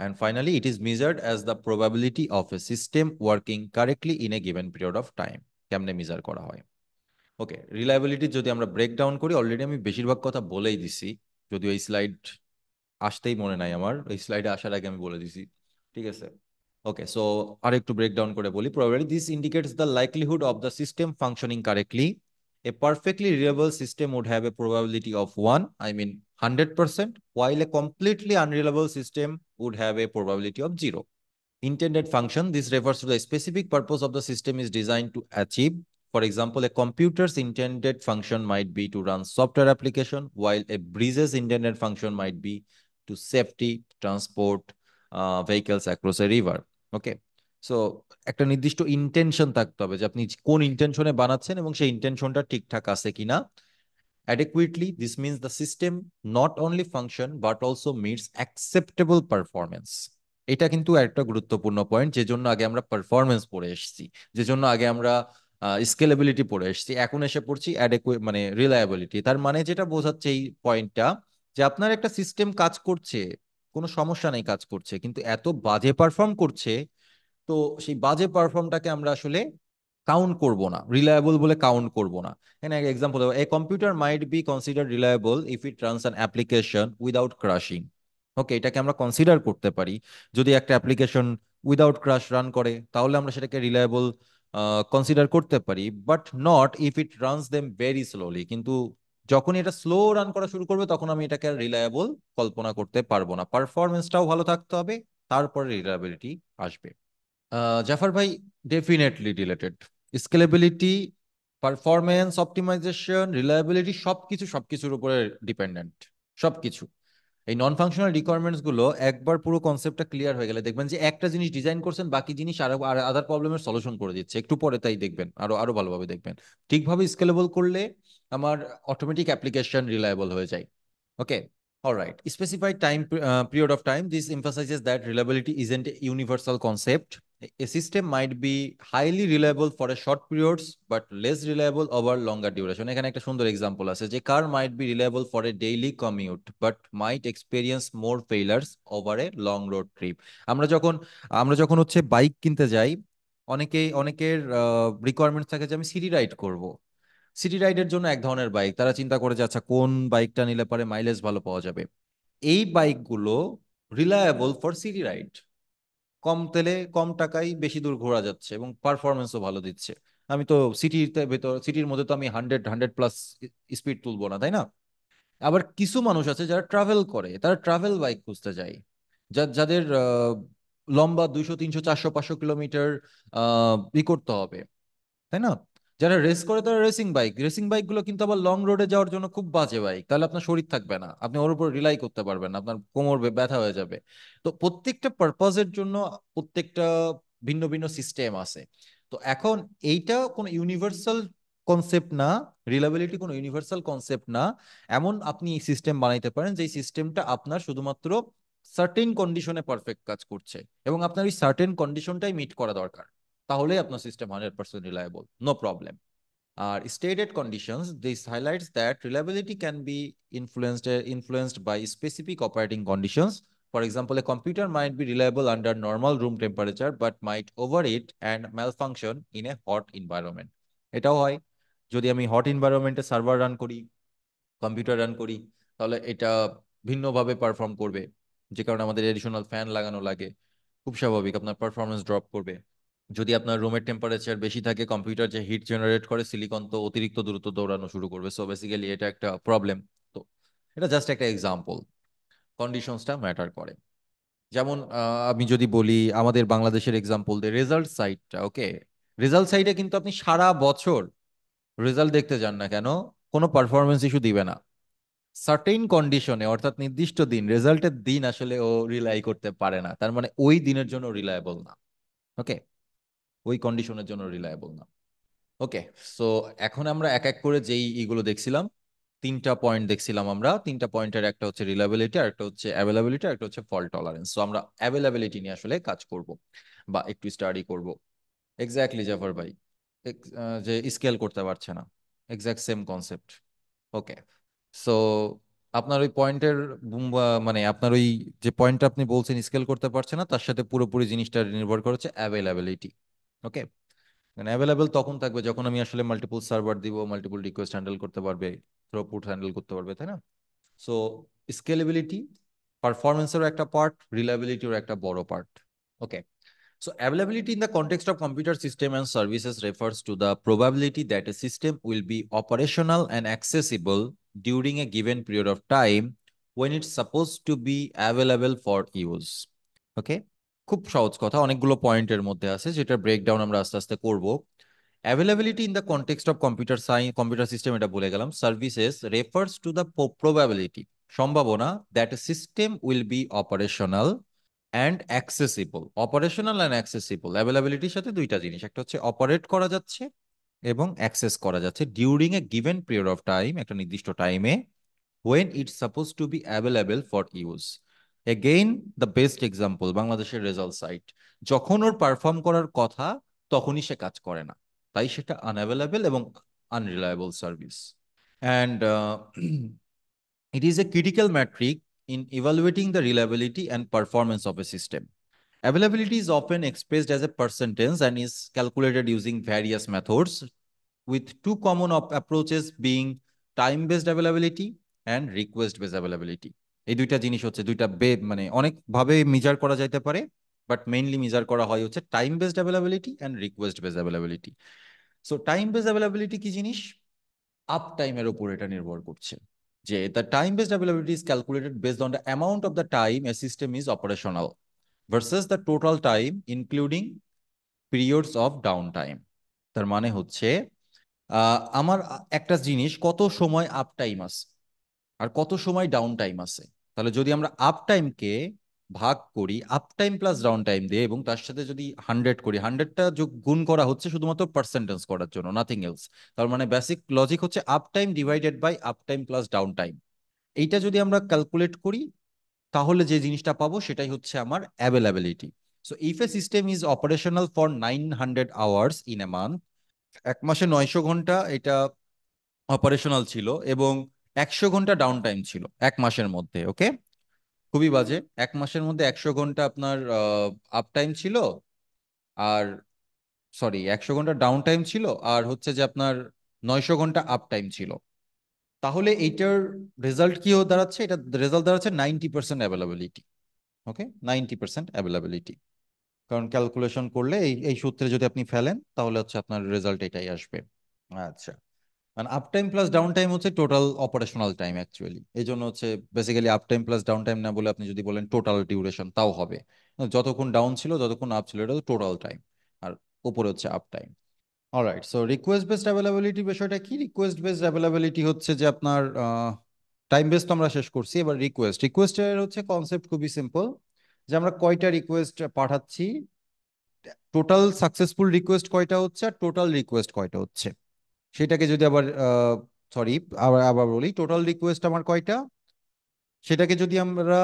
And finally, it is measured as the probability of a system working correctly in a given period of time. কেমনে measure করা হয় ওকে reliability যদি আমরা breakdown করি already আমি বেশিরভাগ কথা বলেই দিছি যদিও এই স্লাইড আসতেই মনে নাই আমার এই স্লাইডে আসার আগে আমি বলে দিছি ঠিক আছে ওকে সো আর একটু ব্রেকডাউন করে বলি probability this indicates the likelihood of the system functioning correctly a perfectly reliable system would have a probability of one I mean 100% while a completely unreliable system would have a probability of zero. Intended function, this refers to the specific purpose of the system is designed to achieve. For example, a computer's intended function might be to run software application, while a bridge's intended function might be to safety, transport uh, vehicles across a river. Okay. So একটা নির্দিষ্ট intention থাকতে হবে যে আপনি কোন ইন্টেনশনে বানাচ্ছেন এবং সেই ইন্টেনশনটা ঠিকঠাক আছে কিনা adequately, this means the system not only function but also meets acceptable performance. এটা কিন্তু একটা গুরুত্বপূর্ণ পয়েন্ট যে জন্য আগে আমরা পারফরমেন্স পড়ে এসেছি যে জন্য আগে আমরা স্কেলেবিলিটি পড়ে এসেছি এখন এসে পড়ছি মানে রিলায়াবিলিটি তার মানে যেটা বোঝাচ্ছে এই পয়েন্টটা যে আপনার একটা সিস্টেম কাজ করছে কোনো সমস্যা নেই কাজ করছে কিন্তু এত বাজে পারফর্ম করছে তো সেই বাজে পারফর্মটাকে আমরা আসলে কাউন্ট করব না রিলায়েবল বলে কাউন্ট করব না এখানে এক্সাম্পল দেবো a computer might be consider reliable if it runs an application without crashing okay এটাকে আমরা কনসিডার করতে পারি যদি একটা অ্যাপ্লিকেশন উইদাউট ক্রাশ রান করে তাহলে আমরা সেটাকে রিলায়েবল কনসিডার করতে পারি but not if it runs them very slowly কিন্তু যখনই এটা স্লো রান করা শুরু করবে তখন আমি এটাকে রিলায়েবল কল্পনা করতে পারবো না পারফরমেন্সটাও ভালো থাকতে হবে তারপরে রিলায়েবিলিটি আসবে জাফর ভাই definitely related scalability performance optimization reliability সব কিছু সব কিছুর উপরে ডিপেন্ডেন্ট সব কিছু এই নন ফাংশনাল রিকোয়ারমেন্টস গুলো একবার পুরো কনসেপ্টটা ক্লিয়ার হয়ে গেলে দেখবেন যে একটা জিনিস ডিজাইন করছেন বাকি জিনিস আর আদার প্রবলেমের সলিউশন করে দিচ্ছে একটু পরে তাই দেখবেন আরো আরো ভালোভাবে দেখবেন ঠিকভাবে স্কেলেবল করলে আমার অটোমেটিক অ্যাপ্লিকেশন রিলায়েবল হয়ে যায় okay alright specified time period of time this emphasises that reliability isn't universal concept a system might be highly reliable for a short periods but less reliable over longer duration এখানে একটা সুন্দর example আছে যে car might be reliable for a daily commute but might experience more failures over a long road trip আমরা যখন আমরা যখন হচ্ছে বাইক কিনতে যাই অনেকেই অনেকের রিকোয়ারমেন্টস থাকে যে আমি সিটি রাইড করব সিটি রাইডের জন্য এক ধরনের বাইক তারা চিন্তা করে যে আচ্ছা কোন বাইকটা নিলে পরে মাইলেজ ভালো পাওয়া যাবে এই বাইকগুলো রিলায়েবল ফর সিটি রাইড কম তেলে কম টাকায় বেশি দূর ঘোরা যাচ্ছে এবং পারফরমেন্সও ভালো দিচ্ছে আমি তো সিটির ভেতর সিটির মধ্যে তো আমি হান্ড্রেড হান্ড্রেড প্লাস স্পিড তুলবো না তাই না আবার কিছু মানুষ আছে যারা ট্রাভেল করে তারা ট্রাভেল বাইক খুঁজতে যায় যাদের লম্বা দুইশো তিনশো চারশো পাঁচশো কিলোমিটার ই করতে হবে তাই না যারা রেস করে তারা রেসিং বাইক রেসিং বাইক গুলো কিন্তু আবার লং রোডে যাওয়ার জন্য খুব বাজে বাইক তাহলে আপনার শরীর থাকবে না আপনি ওর উপর রিলাই করতে পারবেন আপনার কোমর ব্যথা হয়ে যাবে তো প্রত্যেকটা পারপাজের জন্য প্রত্যেকটা ভিন্ন ভিন্ন সিস্টেম আছে তো এখন এইটা কোনো ইউনিভার্সাল কনসেপ্ট না রিলাবিলিটি কোনো ইউনিভার্সাল কনসেপ্ট না এমন আপনি এই সিস্টেম বানাইতে পারেন যে সিস্টেমটা আপনার শুধুমাত্র সার্টেন কন্ডিশনে পারফেক্ট কাজ করছে এবং আপনার ওই সার্টেন কন্ডিশনটাই মিট করা দরকার তাহলে আপনার system hundred percent reliable no problem আর stated conditions this highlights that reliability can be influenced influenced by specific operating conditions for example a computer might be reliable under normal room temperature but might overheat and malfunction in a hot environment এটাও হয় যদি আমি hot ইনভায়রনমেন্টে server run করি computer run করি তাহলে এটা ভিন্নভাবে পারফর্ম করবে যে কারণে আমাদের এডিশনাল ফ্যান লাগানো লাগে খুব স্বাভাবিক আপনার পারফরমেন্স ড্রপ করবে যদি আপনার রুমের টেম্পারেচার বেশি থাকে কম্পিউটার যে হিট জেনারেট করে সিলিকন তো অতিরিক্ত দ্রুত দৌড়ানো শুরু করবে সো বেসিক্যালি এটা একটা প্রবলেম তো এটা জাস্ট একটা এক্সাম্পল কন্ডিশনসটা ম্যাটার করে যেমন আমি যদি বলি আমাদের বাংলাদেশের এক্সাম্পল দিয়ে রেজাল্ট সাইটটা ওকে রেজাল্ট সাইটে কিন্তু আপনি সারা বছর রেজাল্ট দেখতে যান না কেন কোনো পারফরমেন্স ইস্যু দিবে না সার্টেন কন্ডিশনে অর্থাৎ নির্দিষ্ট দিন রেজাল্টের দিন আসলে ও রিলাই করতে পারে না তার মানে ওই দিনের জন্য রিলায়েবল না ওকে ওই কন্ডিশনের জন্য রিলায়েবল না ওকে সো এখন আমরা এক এক করে যেই ইগুলো দেখছিলাম তিনটা পয়েন্ট দেখছিলাম আমরা তিনটা পয়েন্টের একটা হচ্ছে রিলায়েবিলিটি আর একটা হচ্ছে অ্যাভেলেবিলিটি আর একটা হচ্ছে ফল্ট টলারেন্স সো আমরা অ্যাভেলেবিলিটি নিয়ে আসলে কাজ করব বা একটু স্টাডি করব এক্স্যাক্টলি জাফর ভাই যে স্কেল করতে পারছে না exact same concept okay so আপনার ওই পয়েন্টের মানে আপনার ওই যে পয়েন্টটা আপনি বলছেন স্কেল করতে পারছে না তার সাথে পুরোপুরি জিনিসটা নির্ভর করছে অ্যাভেলেবিলিটি ওকে মানে অ্যাভেলেবল তখন থাকবে যখন আমি আসলে মাল্টিপল সার্ভার দিব মাল্টিপল রিকোয়েস্ট হ্যান্ডেল করতে পারবে থ্রোপুট হ্যান্ডেল করতে পারবে তাই না সো স্কেলেবিলিটি পারফরমেন্সেরও একটা পার্ট রিলায়েবিলিটিরও একটা বড় part okay So availability in the context of computer system and services refers to the probability that a system will be operational and accessible during a given period of time when it's supposed to be available for use. Okay. খুব সহজ কথা অনেকগুলো পয়েন্টের মধ্যে আছে যেটা breakdown আমরা আস্তে আস্তে করব availability in the context of computer science computer system এটা বলে গেলাম services refers to the probability সম্ভাবনা that system will be operational and accessible operational and accessible অ্যাভেলেবিলিটির সাথে দুইটা জিনিস একটা হচ্ছে অপারেট করা যাচ্ছে এবং অ্যাক্সেস করা যাচ্ছে during a given period of time একটা নির্দিষ্ট টাইমে when it suppose to be available for use again the best example বাংলাদেশের রেজাল্ট সাইট যখন ওর পারফর্ম করার কথা তখনই সে কাজ করে না তাই সেটা আনঅ্যাভেলেবেল এবং unreliable service and it is a critical metric in evaluating the reliability and performance of a system. Availability is often expressed as a percentage and is calculated using various methods, with two common approaches being time-based availability and request-based availability. এই দুইটা জিনিস হচ্ছে দুইটা বে মানে অনেকভাবে measure করা যাইতে পারে বাট মেইনলি মেজার করা হয় হচ্ছে time based availability and request based availability so time based availability কি জিনিস আপ টাইমের উপর এটা নির্ভর করছে যে the time based availability is calculated based on the amount of the time a system is operational versus the total time including periods of down time তার মানে হচ্ছে আমার একটা জিনিস কত সময় আপ টাইম আছে আর কত সময় ডাউন টাইম আছে তাহলে যদি আমরা আপ টাইমকে ভাগ করি up time plus down time দিয়ে এবং তার সাথে যদি হান্ড্রেড করি হান্ড্রেডটা যোগ গুণ করা হচ্ছে শুধুমাত্র পার্সেন্টেজ করার জন্য নাথিং এলস তার মানে বেসিক লজিক হচ্ছে up time divided by up time plus down time এইটা যদি আমরা ক্যালকুলেট করি তাহলে যে জিনিসটা পাবো সেটাই হচ্ছে আমার availability so if a system is operational for nine hundred hours in a month এক মাসে নয়শো ঘন্টা এটা অপারেশনাল ছিল এবং একশো ঘন্টা ডাউন টাইম ছিল এক মাসের মধ্যে ওকে খুবই বাজে এক মাসের মধ্যে একশো ঘন্টা আপনার আপ টাইম ছিল আর সরি একশো ঘন্টা ডাউন টাইম ছিল আর হচ্ছে যে আপনার নয়শো ঘন্টা আপ টাইম ছিল তাহলে এইটার রেজাল্ট কি দাঁড়াচ্ছে এটা রেজাল্ট দাঁড়াচ্ছে ninety percent availability okay ninety percent availability কারণ ক্যালকুলেশন করলে এই এই সূত্রে যদি আপনি ফেলেন তাহলে হচ্ছে আপনার রেজাল্ট এটাই আসবে আচ্ছা মানে up time plus down time হচ্ছে টোটাল অপারেশনাল টাইম অ্যাকচুয়ালি এই জন্য হচ্ছে basically up time plus down time না বলে আপনি যদি বলেন টোটাল ডিউরেশন তাও হবে যতক্ষণ ডাউন ছিল যতক্ষণ আপ ছিল এটা টোটাল টাইম আর উপরে হচ্ছে up time alright so request based availability বিষয়টা কি রিকোয়েস্ট বেসড অ্যাভেলেবিলিটি হচ্ছে যে আপনার টাইম বেস তো আমরা শেষ করছি এবার রিকোয়েস্ট রিকোয়েস্টের হচ্ছে কনসেপ্ট খুবই সিম্পল যে আমরা কয়টা রিকোয়েস্ট পাঠাচ্ছি টোটাল সাকসেসফুল রিকোয়েস্ট কয়টা হচ্ছে আর টোটাল রিকোয়েস্ট কয়টা হচ্ছে সেটাকে যদি আবার সরি আবার আবার বলি টোটাল রিকোয়েস্ট আমার কয়টা সেটাকে যদি আমরা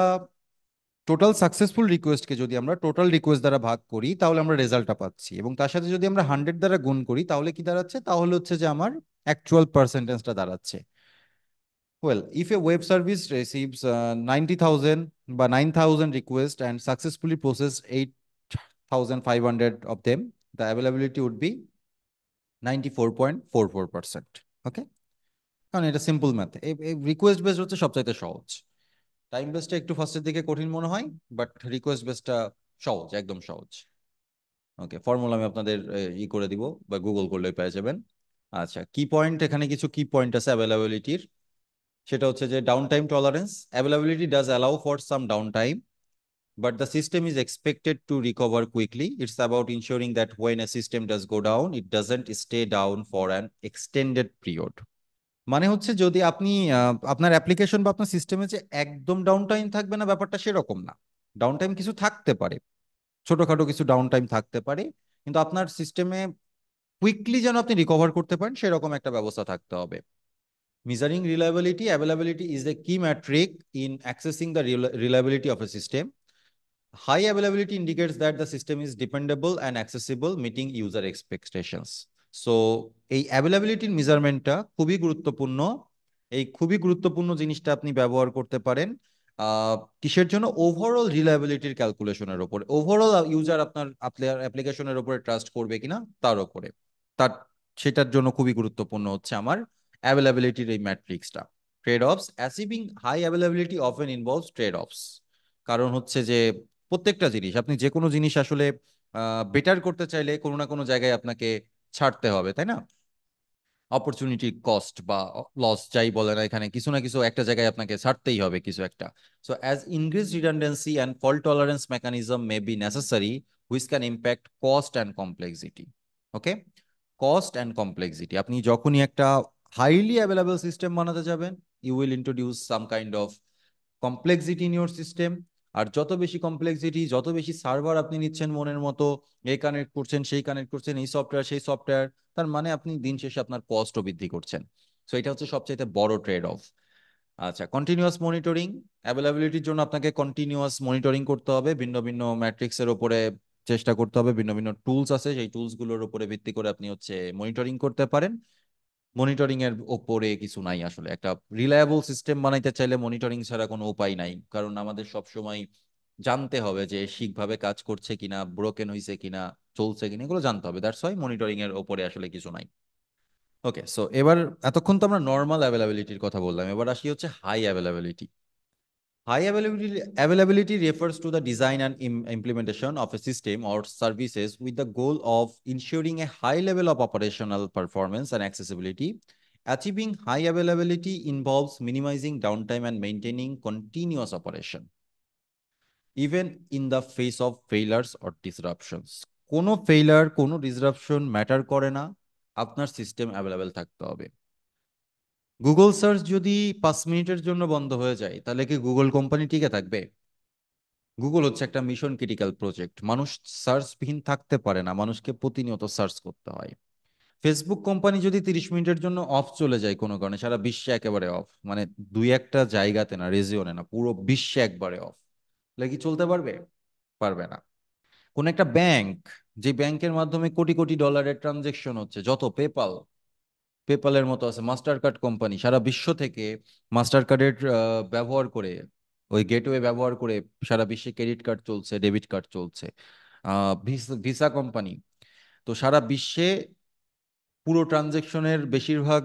টোটাল সাকসেসফুল রিকোয়েস্টকে যদি আমরা টোটাল রিকোয়েস্ট দ্বারা ভাগ করি তাহলে আমরা রেজাল্টটা পাচ্ছি এবং তার সাথে যদি আমরা হান্ড্রেড দ্বারা গুণ করি তাহলে কি দাঁড়াচ্ছে তাহলে হচ্ছে যে আমার অ্যাকচুয়াল পার্সেন্টেজটা দাঁড়াচ্ছে well if a web service receives ninety thousand বা nine thousand request and successfully process eight thousand five hundred of them the availability would be ninety four point four four percent okay কারণ এটা simple math এই request base হচ্ছে সবচাইতে সহজ time বেসটা একটু ফার্স্টের দিকে কঠিন মনে হয় বাট রিকোয়েস্ট বেসটা সহজ একদম সহজ ওকে ফর্মুলা আমি আপনাদের ই করে দিব বা গুগল করলেই পেয়ে যাবেন আচ্ছা কি পয়েন্ট এখানে কিছু কি পয়েন্ট আছে অ্যাভেলেবিলিটির সেটা হচ্ছে যে down time tolerance availability does allow for some down time but the system is expected to recover quickly. It's about ensuring that when a system does go down, it doesn't stay down for an extended period. মানে হচ্ছে যদি আপনি আপনার application বা আপনার সিস্টেমে যে একদম ডাউন টাইম থাকবে না ব্যাপারটা সেরকম না ডাউন টাইম কিছু থাকতে পারে ছোটখাটো কিছু ডাউন টাইম থাকতে পারে কিন্তু আপনার সিস্টেমে কুইকলি যেন আপনি রিকভার করতে পারেন সেরকম একটা ব্যবস্থা থাকতে হবে measuring reliability availability is a key metric in accessing the reliability of a system High availability indicates that the system is dependable and accessible, meeting user expectations. So এই অ্যাভেলেবিলিটির মেজারমেন্টটা খুবই গুরুত্বপূর্ণ এই খুবই গুরুত্বপূর্ণ জিনিসটা আপনি ব্যবহার করতে পারেন কিসের জন্য ওভারঅল রিলায়েবিলিটির ক্যালকুলেশনের ওপরে ওভারঅল ইউজার আপনার আপনার অ্যাপ্লিকেশনের ওপরে ট্রাস্ট করবে কিনা তার ওপরে তার সেটার জন্য খুবই গুরুত্বপূর্ণ হচ্ছে আমার অ্যাভেলেবিলিটির এই ম্যাট্রিক্সটা trade offs achieving high availability often involves trade offs কারণ হচ্ছে যে প্রত্যেকটা জিনিস আপনি যে কোনো জিনিস আসলে বেটার করতে চাইলে কোনো না কোনো জায়গায় আপনাকে ছাড়তে হবে তাই না অপরচুনিটি কস্ট বা লস যাই বলে না এখানে কিছু না কিছু একটা জায়গায় আপনাকে ছাড়তেই হবে কিছু একটা so as increase redundancy and fault tolerance mechanism may be necessary which can impact cost and complexity okay cost and complexity আপনি যখনই একটা হাইলি অ্যাভেলেবল সিস্টেম বানাতে যাবেন you will introduce some kind of complexity in your system আর যত বেশি complexity যত বেশি সার্ভার আপনি নিচ্ছেন মনের মতো এই কানেক্ট করছেন সেই কানেক্ট করছেন এই সফটওয়্যার সেই সফটওয়্যার তার মানে আপনি দিন শেষে আপনার কস্টও বৃদ্ধি করছেন সো এটা হচ্ছে সবচাইতে বড় ট্রেড অফ আচ্ছা কন্টিনিউয়াস মনিটরিং অ্যাভেলেবিলিটির জন্য আপনাকে কন্টিনিউয়াস মনিটরিং করতে হবে ভিন্ন ভিন্ন ম্যাট্রিক্সের ওপরে চেষ্টা করতে হবে ভিন্ন ভিন্ন টুলস আছে সেই টুলসগুলোর উপরে ভিত্তি করে আপনি হচ্ছে মনিটরিং করতে পারেন মনিটরিং এর ওপরে কিছু নাই আসলে একটা রিলায়েবল সিস্টেম বানাইতে চাইলে মনিটরিং ছাড়া কোনো উপায় নাই কারণ আমাদের সবসময় জানতে হবে যে ঠিকভাবে কাজ করছে কিনা ব্রোকেন হয়েছে কিনা চলছে কিনা এগুলো জানতে হবে দ্যাটস ওয়াই মনিটরিং এর ওপরে আসলে কিছু নাই ওকে সো এবার এতক্ষণ তো আমরা নর্মাল অ্যাভেলেবিলিটির কথা বললাম এবার আসি হচ্ছে high availability High availability, availability refers to the design and Im implementation of a system or services with the goal of ensuring a high level of operational performance and accessibility. Achieving high availability involves minimizing downtime and maintaining continuous operation, even in the face of failures or disruptions. Kono failure, kono disruption matter করে না system available available Google search যদি পাঁচ মিনিটের জন্য বন্ধ হয়ে যায় তাহলে কি গুগল কোম্পানি টিকে থাকবে গুগল হচ্ছে একটা মিশন ক্রিটিক্যাল প্রজেক্ট মানুষ সার্চবিহীন থাকতে পারে না মানুষকে প্রতিনিয়ত সার্চ করতে হয় ফেসবুক কোম্পানি যদি তিরিশ মিনিটের জন্য অফ চলে যায় কোনো কারণে সারা বিশ্বে একেবারে অফ মানে দুই একটা জায়গাতে না রেজিওনে না পুরো বিশ্বে একবারে অফ তাহলে কি চলতে পারবে পারবে না কোন একটা ব্যাংক যে ব্যাংকের মাধ্যমে কোটি কোটি ডলারের ট্রানজেকশন হচ্ছে যত পেপাল পেপালের মতো আছে মাস্টার কার্ড কোম্পানি সারা বিশ্ব থেকে মাস্টার কার্ডের ব্যবহার করে ওই গেটওয়ে ব্যবহার করে সারা বিশ্বে ক্রেডিট কার্ড চলছে ডেবিট কার্ড চলছে ভিসা কোম্পানি তো সারা বিশ্বে পুরো ট্রানজেকশনের বেশিরভাগ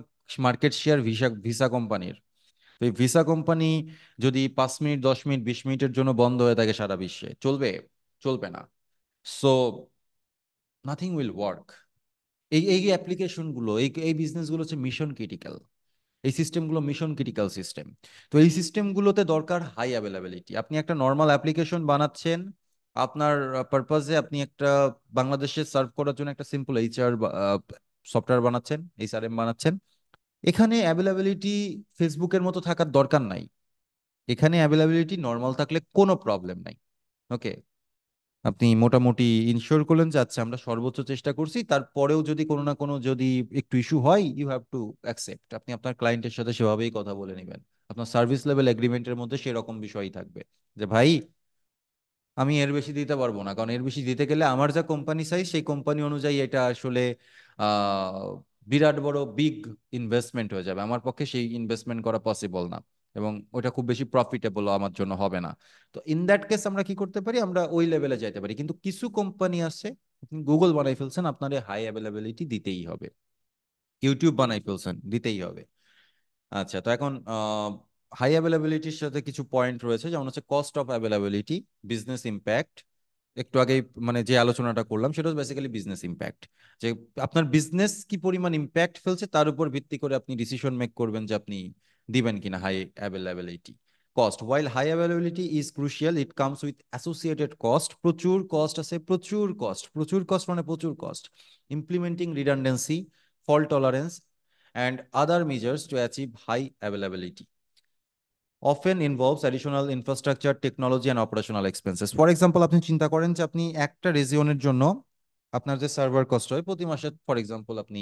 মার্কেট শেয়ার ভিসা ভিসা কোম্পানির তো এই ভিসা কোম্পানি যদি পাঁচ মিনিট দশ মিনিট বিশ মিনিটের জন্য বন্ধ হয়ে থাকে সারা বিশ্বে চলবে চলবে না সো নাথিং উইল ওয়ার্ক এই এই অ্যাপ্লিকেশনগুলো এই এই বিজনেসগুলো হচ্ছে মিশন ক্রিটিক্যাল এই সিস্টেমগুলো মিশন ক্রিটিক্যাল সিস্টেম তো এই সিস্টেমগুলোতে দরকার হাই অ্যাভেলেবিলিটি আপনি একটা নর্মাল অ্যাপ্লিকেশন বানাচ্ছেন আপনার পারপাসে আপনি একটা বাংলাদেশে সার্ভ করার জন্য একটা সিম্পল এইচআর সফটওয়্যার বানাচ্ছেন এইচআরএম বানাচ্ছেন এখানে অ্যাভেলেবিলিটি ফেসবুকের মতো থাকার দরকার নাই এখানে অ্যাভেলেবিলিটি নর্মাল থাকলে কোনো প্রবলেম নাই ওকে আপনি মোটামুটি ইনশিওর করলেন যে আচ্ছা আমরা সর্বোচ্চ চেষ্টা করছি তারপরেও যদি কোনো না কোনো যদি একটু ইস্যু হয় ইউ হ্যাভ টু অ্যাকসেপ্ট আপনি আপনার ক্লায়েন্টের সাথে সেভাবেই কথা বলে নেবেন আপনার সার্ভিস লেভেল এগ্রিমেন্টের মধ্যে সেরকম বিষয়ই থাকবে যে ভাই আমি এর বেশি দিতে পারবো না কারণ এর বেশি দিতে গেলে আমার যা কোম্পানি সাইজ সেই কোম্পানি অনুযায়ী এটা আসলে বিরাট বড় বিগ ইনভেস্টমেন্ট হয়ে যাবে আমার পক্ষে সেই ইনভেস্টমেন্ট করা পসিবল না এবং ওটা খুব বেশি প্রফিটেবল আমার জন্য হবে না তো ইন দ্যাট কেস আমরা কি করতে পারি আমরা ওই লেভেলে যাইতে পারি কিন্তু কিছু কোম্পানি আছে গুগল বানাই ফেলছেন আপনার হাই অ্যাভেলেবিলিটি দিতেই হবে ইউটিউব বানাই ফেলছেন দিতেই হবে আচ্ছা তো এখন হাই অ্যাভেলেবিলিটির সাথে কিছু পয়েন্ট রয়েছে যেমন হচ্ছে cost of availability business impact একটু আগে মানে যে আলোচনাটা করলাম সেটা বেসিক্যালি বিজনেস ইম্প্যাক্ট যে আপনার বিজনেস কি পরিমাণ ইম্প্যাক্ট ফেলছে তার উপর ভিত্তি করে আপনি ডিসিশন মেক করবেন যে আপনি দিবেন কিনা high availability cost while high availability is crucial it comes with associated cost প্রচুর কস্ট আছে প্রচুর কস্ট প্রচুর কস্ট মানে প্রচুর cost implementing redundancy fault tolerance and other measures to achieve high availability often involves additional infrastructure technology and operational expenses for example আপনি চিন্তা করেন যে আপনি একটা রেজিওনের জন্য আপনার যে সার্ভার কস্ট হয় প্রতি মাসে ফর এক্সাম্পল আপনি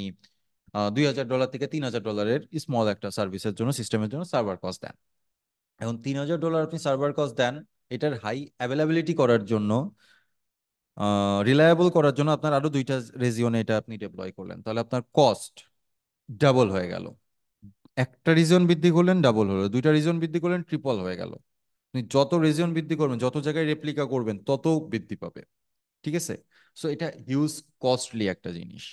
দুই হাজার ডলার থেকে তিন হাজার ডলারের স্মল একটা সার্ভিসের জন্য সিস্টেমের জন্য সার্ভার কস্ট দেন এখন তিন হাজার ডলার আপনি সার্ভার কস্ট দেন এটার হাই অ্যাভেলেবিলিটি করার জন্য রিলায়েবল করার জন্য আপনার আরও দুইটা রেজিওনে এটা আপনি ডেপ্লয় করলেন তাহলে আপনার কস্ট ডাবল হয়ে গেল একটা রিজন বৃদ্ধি করলেন ডাবল হলো দুইটা রিজন বৃদ্ধি করলেন ট্রিপল হয়ে গেল আপনি যত রিজন বৃদ্ধি করবেন যত জায়গায় রেপ্লিকা করবেন তত বৃদ্ধি পাবে ঠিক আছে সো এটা হিউজ কস্টলি একটা জিনিস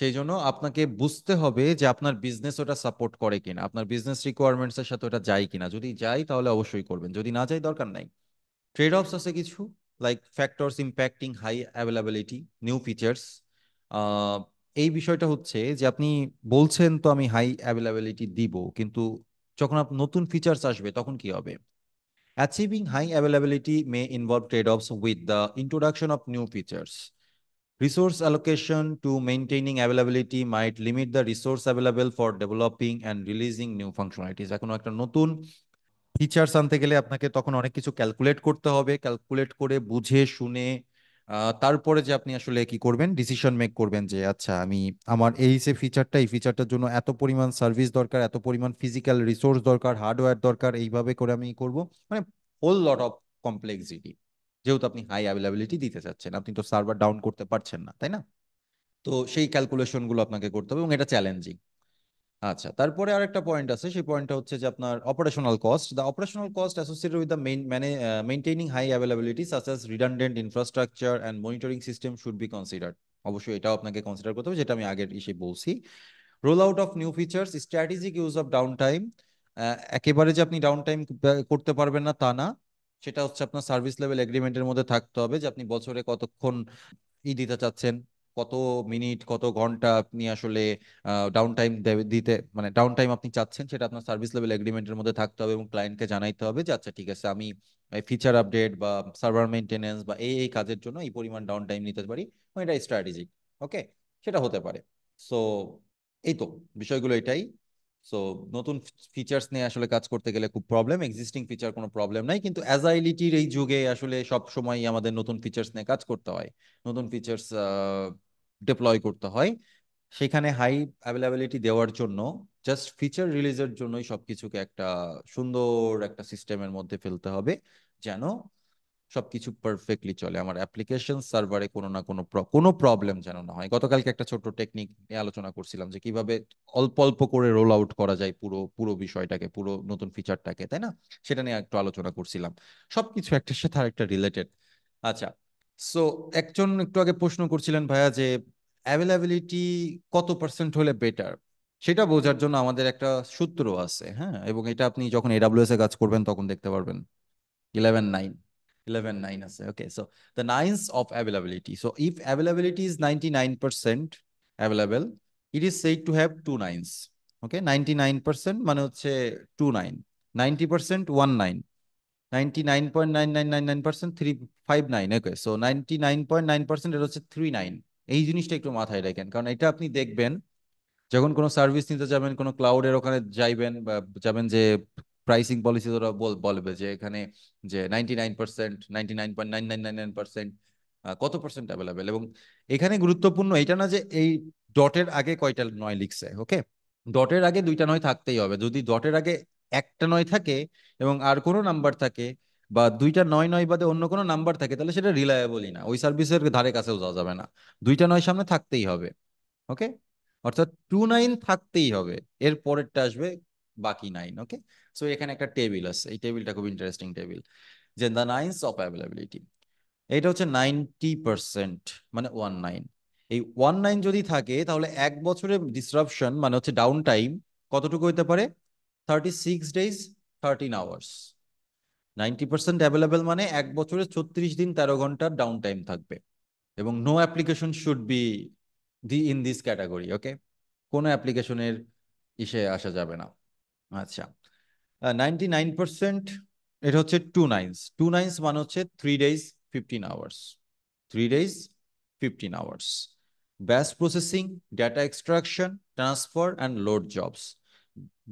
সেই জন্য আপনাকে বুঝতে হবে যে আপনার বিজনেস ওটা সাপোর্ট করে কিনা আপনার বিজনেস রিকোয়ারমেন্টস এর সাথে ওটা যায় কিনা যদি যায় তাহলে অবশ্যই করবেন যদি না যাই দরকার নাই ট্রেড অফস আছে কিছু like factors impacting high availability new features এই বিষয়টা হচ্ছে যে আপনি বলছেন তো আমি হাই অ্যাভেলেবিলিটি দিব কিন্তু যখন আপনার নতুন ফিচার্স আসবে তখন কি হবে achieving high availability may involve trade offs with the introduction of new features Resource allocation to maintaining availability might limit the resource available for developing and releasing new functionalities. এখন একটা নতুন ফিচার্স আনতে গেলে আপনাকে তখন অনেক কিছু ক্যালকুলেট করতে হবে ক্যালকুলেট করে বুঝে শুনে তারপরে যে আপনি আসলে কি করবেন ডিসিশন মেক করবেন যে আচ্ছা আমি আমার এই যে ফিচারটা এই ফিচারটার জন্য এত পরিমাণ সার্ভিস দরকার এত পরিমাণ ফিজিক্যাল রিসোর্স দরকার হার্ডওয়্যার দরকার এইভাবে করে আমি করব মানে হোল লট অফ কমপ্লেক্সিটি যেহেতু আপনি হাই অ্যাভেলেবিলিটি দিতে চাচ্ছেন আপনি তো সার্ভার ডাউন করতে পারছেন না তাই না তো সেই ক্যালকুলেশনগুলো আপনাকে করতে হবে এবং এটা চ্যালেঞ্জিং আচ্ছা তারপরে আরেকটা পয়েন্ট আছে সেই পয়েন্টটা হচ্ছে যে আপনার operational cost the operational cost associated with the main মানে maintaining high availability such as redundant infrastructure and monitoring system should be considered অবশ্যই এটাও আপনাকে কনসিডার করতে হবে যেটা আমি আগের ইসে বলছি roll out of new features strategic use of down time একেবারে যে আপনি ডাউন টাইম করতে পারবেন না তা না সেটা হচ্ছে আপনার সার্ভিস লেভেল এগ্রিমেন্টের মধ্যে থাকতে হবে যে আপনি বছরে কতক্ষণ ই দিতে চাচ্ছেন কত মিনিট কত ঘন্টা আপনি আসলে ডাউন টাইম দিতে মানে ডাউন টাইম আপনি চাচ্ছেন সেটা আপনার সার্ভিস লেভেল এগ্রিমেন্টের মধ্যে থাকতে হবে এবং ক্লায়েন্টকে জানাইতে হবে যে আচ্ছা ঠিক আছে আমি ফিচার আপডেট বা সার্ভার মেনটেন্যান্স বা এই এই কাজের জন্য এই পরিমাণ ডাউন টাইম নিতে পারি এটা স্ট্র্যাটেজিক ওকে সেটা হতে পারে সো এই তো বিষয়গুলো এটাই সো নতুন ফিচার্স নিয়ে আসলে কাজ করতে গেলে খুব প্রবলেম এক্সিস্টিং ফিচার কোনো প্রবলেম নাই কিন্তু অ্যাজাইলিটির এই যুগে আসলে সব সময় আমাদের নতুন ফিচার্স নিয়ে কাজ করতে হয় নতুন ফিচার্স ডিপ্লয় করতে হয় সেখানে হাই অ্যাভেলেবিলিটি দেওয়ার জন্য জাস্ট ফিচার রিলিজের জন্যই সব কিছুকে একটা সুন্দর একটা সিস্টেমের মধ্যে ফেলতে হবে যেন সবকিছু পারফেক্টলি চলে আমার অ্যাপ্লিকেশন সার্ভারে কোনো না কোনো কোনো প্রবলেম যেন না হয় গতকালকে একটা ছোট্ট টেকনিক নিয়ে আলোচনা করছিলাম যে কিভাবে অল্প অল্প করে রোল আউট করা যায় পুরো পুরো বিষয়টাকে পুরো নতুন ফিচারটাকে তাই না সেটা নিয়ে একটু আলোচনা করছিলাম সবকিছু একটার সাথে আরেকটা রিলেটেড আচ্ছা সো একজন একটু আগে প্রশ্ন করছিলেন ভাইয়া যে অ্যাভেলেবিলিটি কত পার্সেন্ট হলে বেটার সেটা বোঝার জন্য আমাদের একটা সূত্র আছে হ্যাঁ এবং এটা আপনি যখন এডাব্লিউএস এ কাজ করবেন তখন দেখতে পারবেন eleven nine 11 9 okay so the nines of availability so if availability is 99% available it is said to have two nines okay 99% মানে হচ্ছে 2 9 90% 1 9 99.9999% 359 okay so 99.9% এটা হচ্ছে 39 এই জিনিসটা একটু মাথায় রাখেন কারণ এটা আপনি দেখবেন যখন কোনো সার্ভিস নিতে যাবেন কোনো ক্লাউডের ওখানে যাইবেন বা যাবেন যে প্রাইসিং পলিসি ওরা বলবে যে এখানে যে ninety nine percent ninety nine point nine nine nine nine percent কত পার্সেন্ট অ্যাভেলেবেল এবং এখানে গুরুত্বপূর্ণ এটা না যে এই ডটের আগে কয়টা নয় লিখছে ওকে ডটের আগে দুইটা নয় থাকতেই হবে যদি ডটের আগে একটা নয় থাকে এবং আর কোনো নাম্বার থাকে বা দুইটা নয় নয় বাদে অন্য কোনো নাম্বার থাকে তাহলে সেটা রিলায়েবলই না ওই সার্ভিসের ধারে কাছেও যাওয়া যাবে না দুইটা নয় সামনে থাকতেই হবে ওকে অর্থাৎ টু নাইন থাকতেই হবে এর পরেরটা আসবে বাকি নাইন ওকে সো এখানে একটা টেবিল আছে এই টেবিলটা খুব ইন্টারেস্টিং টেবিল যে দ্য নাইনস অফ অ্যাভেলেবিলিটি এটা হচ্ছে নাইনটি পার্সেন্ট মানে ওয়ান নাইন এই ওয়ান নাইন যদি থাকে তাহলে এক বছরের ডিসরাপশন মানে হচ্ছে ডাউন টাইম কতটুকু হইতে পারে thirty six days thirteen hours ninety percent available মানে এক বছরে ছত্রিশ দিন তেরো ঘন্টার ডাউন টাইম থাকবে এবং no application should be the in this category okay কোনো অ্যাপ্লিকেশনের ইসে আসা যাবে না আচ্ছা নাইনটি নাইন পার্সেন্ট এটা হচ্ছে টু নাইনস টু নাইনস মানে হচ্ছে three days fifteen hours three days fifteen hours batch processing data extraction transfer and load jobs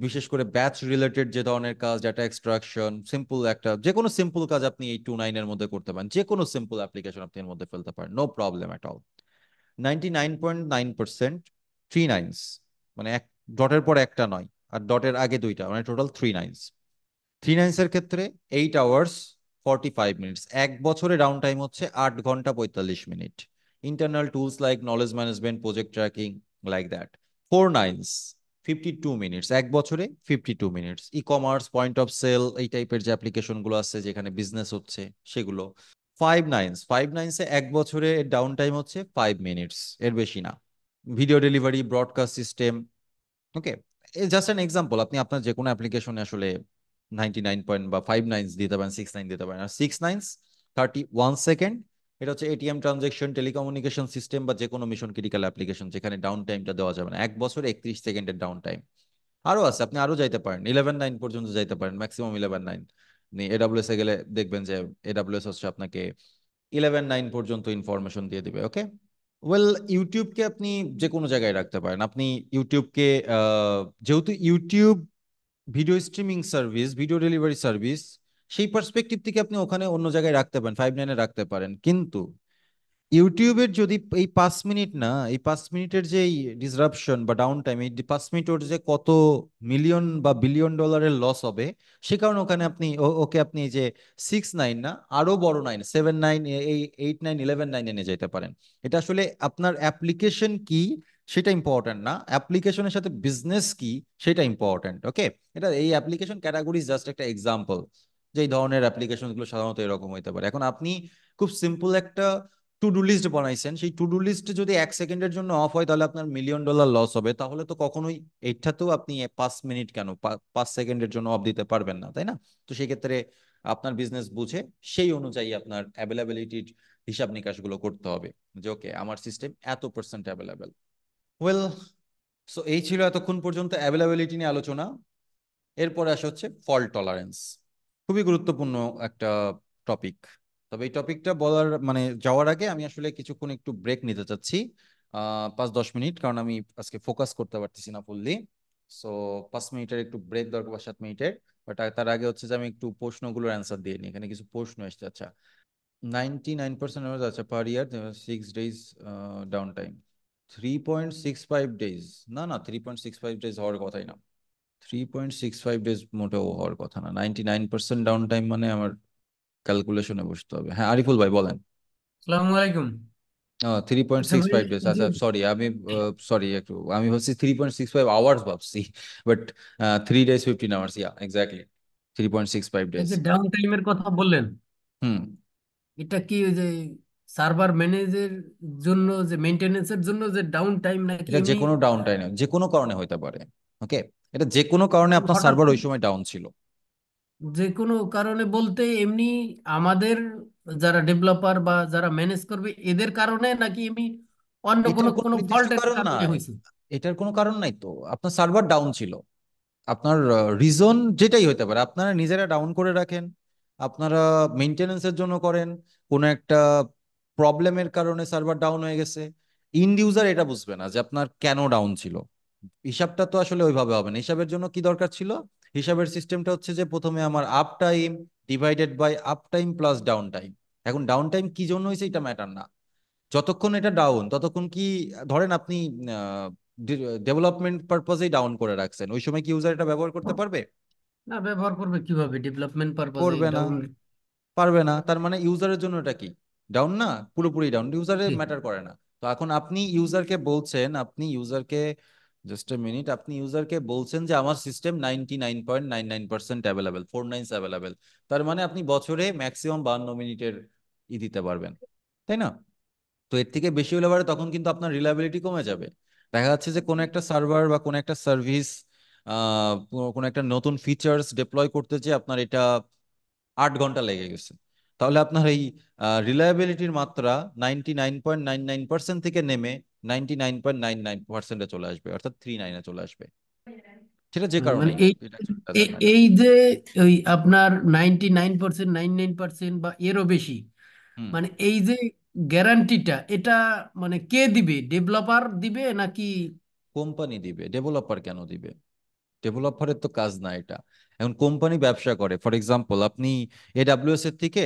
বিশেষ করে ব্যাচ রিলেটেড যে ধরনের কাজ ডেটা এক্সট্রাকশন সিম্পল একটা যে কোনো সিম্পল কাজ আপনি এই টু নাইনের মধ্যে করতে পারেন যে কোনো সিম্পল অ্যাপ্লিকেশন আপনি এর মধ্যে ফেলতে পারেন no problem at all ninety nine point nine percent three nines মানে এক ডটের পর একটা নয় আর ডটের আগে দুইটা মানে টোটাল থ্রি নাইনস থ্রি নাইনসের ক্ষেত্রে eight hours forty five minutes এক বছরে ডাউন টাইম হচ্ছে আট ঘন্টা পঁয়তাল্লিশ মিনিট internal tools like knowledge management project tracking like that four nines fifty two minutes এক বছরে fifty two minutes e-commerce point of sale এই টাইপের যে অ্যাপ্লিকেশনগুলো আছে যেখানে বিজনেস হচ্ছে সেগুলো ফাইভ নাইনস ফাইভ নাইনসে এক বছরে ডাউন টাইম হচ্ছে ফাইভ মিনিটস এর বেশি না video delivery broadcast system okay just an example আপনি আপনার যে কোনো অ্যাপ্লিকেশনে আসলে নাইনটি নাইন পয়েন্ট বা ফাইভ নাইনস দিতে পারেন সিক্স নাইন দিতে পারেন আর six nines thirty one second এটা হচ্ছে এটিএম ট্রানজেকশন টেলিকমিউনিকেশন সিস্টেম বা যে কোনো মিশন ক্রিটিক্যাল অ্যাপ্লিকেশন যেখানে ডাউন টাইমটা দেওয়া যাবে না এক বছর একত্রিশ সেকেন্ডের ডাউন টাইম আরও আছে আপনি আরও যাইতে পারেন ইলেভেন নাইন পর্যন্ত যাইতে পারেন ম্যাক্সিমাম ইলেভেন নাইন আপনি এডাব্লিউএস এ গেলে দেখবেন যে এডাব্লিউএস হচ্ছে আপনাকে ইলেভেন নাইন পর্যন্ত ইনফরমেশন দিয়ে দিবে ওকে ওয়েল ইউটিউবকে আপনি যে কোনো জায়গায় রাখতে পারেন আপনি ইউটিউবকে যেহেতু YouTube video streaming service video delivery service সেই পার্সপেক্টিভ থেকে আপনি ওখানে অন্য জায়গায় রাখতে পারেন ফাইভ নাইনে রাখতে পারেন কিন্তু ইউটিউবের যদি এই পাঁচ মিনিট না এই পাঁচ মিনিটের যে ডিসরাপশন বা ডাউন টাইম এই পাঁচ মিনিট ওর যে কত মিলিয়ন বা বিলিয়ন ডলারের লস হবে সে কারণে ওখানে আপনি ওকে আপনি যে সিক্স নাইন না আরো বড় নাইন সেভেন নাইন এই এইট নাইন ইলেভেন নাইন এনে যেতে পারেন এটা আসলে আপনার অ্যাপ্লিকেশন কি সেটা ইম্পর্টেন্ট না অ্যাপ্লিকেশনের সাথে বিজনেস কি সেটা ইম্পর্টেন্ট ওকে এটা এই অ্যাপ্লিকেশন ক্যাটাগরিজ জাস্ট একটা এক্সাম্পল যে ধরনের অ্যাপ্লিকেশনগুলো সাধারণত এরকম হতে পারে এখন আপনি খুব সিম্পল একটা টু ডু লিস্ট বানাইছেন সেই টু ডু লিস্ট যদি এক সেকেন্ডের জন্য অফ হয় তাহলে আপনার মিলিয়ন ডলার লস হবে তাহলে তো কখনোই এইটাতেও আপনি পাঁচ মিনিট কেন পাঁচ সেকেন্ডের জন্য অফ দিতে পারবেন না তাই না তো সেই ক্ষেত্রে আপনার বিজনেস বুঝে সেই অনুযায়ী আপনার অ্যাভেলেবিলিটির হিসাব নিকাশগুলো করতে হবে যে ওকে আমার সিস্টেম এত পার্সেন্ট অ্যাভেলেবেল ওয়েল সো এই ছিল এতক্ষণ পর্যন্ত অ্যাভেলেবিলিটি নিয়ে আলোচনা এরপরে আসা হচ্ছে ফল্ট টলারেন্স খুবই গুরুত্বপূর্ণ একটা টপিক তবে এই টপিকটা বলার মানে যাওয়ার আগে আমি আসলে কিছুক্ষণ একটু ব্রেক নিতে চাচ্ছি পাঁচ দশ মিনিট কারণ আমি আজকে ফোকাস করতে পারতেছি না ফুললি সো পাঁচ মিনিটের একটু ব্রেক দরকার বা সাত মিনিটের বাট তার আগে হচ্ছে যে আমি একটু প্রশ্নগুলোর অ্যান্সার দিয়ে নিই এখানে কিছু প্রশ্ন এসেছে আচ্ছা নাইনটি নাইন পার্সেন্ট আচ্ছা per year six days down time three point six five days না না three point six five days হওয়ার কথাই না three point six five days মোটেও হওয়ার কথা না ninety nine percent down time মানে আমার ক্যালকুলেশনে বসতে হবে হ্যাঁ আরিফুল ভাই বলেন আসসালামু আলাইকুম three point six five days আচ্ছা সরি আমি সরি একটু আমি ভাবছি three point six five hours ভাবছি but three days fifteen hours yeah exactly three point six five days down টাইমের কথা বললেন হুম এটা কি ওই যে সার্ভার ম্যানেজের জন্য যে মেইনটেনেন্সের জন্য যে ডাউন টাইম নাকি এটা যে কোনো ডাউন টাইম যে কোনো কারণে হইতে পারে ওকে এটা যে কোনো কারণে আপনার সার্ভার ওই সময় ডাউন ছিল যে কোনো কারণে বলতে এমনি আমাদের যারা ডেভেলপার বা যারা ম্যানেজ করবে এদের কারণে নাকি এমনি অন্য কোনো এটার কোনো কোনো ফল্টের কারণ কারণে নাই হয়েছে এটার কোনো কারণ নাই তো আপনার সার্ভার ডাউন ছিল আপনার রিজন যেটাই হতে পারে আপনারা নিজেরা ডাউন করে রাখেন আপনারা মেনটেনেন্সের জন্য করেন কোনো একটা প্রবলেমের কারণে সার্ভার ডাউন হয়ে গেছে ইন্ড ইউজার এটা বুঝবে না যে আপনার কেন ডাউন ছিল হিসাবটা তো আসলে ওইভাবে হবে না হিসাবের জন্য কি দরকার ছিল হিসাবের সিস্টেমটা হচ্ছে যে প্রথমে আমার up time divided by up time plus down time এখন ডাউন টাইম কি জন্য হয়েছে এটা ম্যাটার না যতক্ষণ এটা ডাউন ততক্ষণ কি ধরেন আপনি ডেভেলপমেন্ট পারপাজেই ডাউন করে রাখছেন ওই সময় কি ইউজার এটা ব্যবহার করতে পারবে না ব্যবহার করবে কিভাবে ডেভেলপমেন্ট পারপাজে করবে না পারবে না তার মানে ইউজারের জন্য এটা কি ডাউন না পুরোপুরি ডাউন ইউজারের ম্যাটার করে না তো এখন আপনি ইউজারকে বলছেন আপনি ইউজারকে জাস্ট এ মিনিট আপনি ইউজারকে বলছেন যে আমার system ninety nine point nine nine percent available four nines available তার মানে আপনি বছরে ম্যাক্সিমাম বান্ন মিনিটের ই দিতে পারবেন তাই না তো এর থেকে বেশি হলে পারে তখন কিন্তু আপনার রিলায়াবিলিটি কমে যাবে দেখা যাচ্ছে যে কোনো একটা সার্ভার বা কোনো একটা সার্ভিস কোনো একটা নতুন ফিচার্স ডিপ্লয় করতে যে আপনার এটা আট ঘন্টা লেগে গেছে তাহলে আপনার এই রিলায়াবিলিটির মাত্রা ninety nine point nine nine percent থেকে নেমে ninety nine point nine nine পার্সেন্টে চলে আসবে অর্থাৎ থ্রি নাইনে চলে আসবে সেটা যে কারণে মানে এই এই যে ওই আপনার ninety nine percent nine nine percent বা এরও বেশি মানে এই যে গ্যারান্টিটা এটা মানে কে দিবে ডেভেলপার দিবে নাকি কোম্পানি দিবে ডেভেলপার কেন দিবে ডেভেলপারের তো কাজ না এটা এখন কোম্পানি ব্যবসা করে ফর এক্সাম্পল আপনি এডাব্লিউএস এর থেকে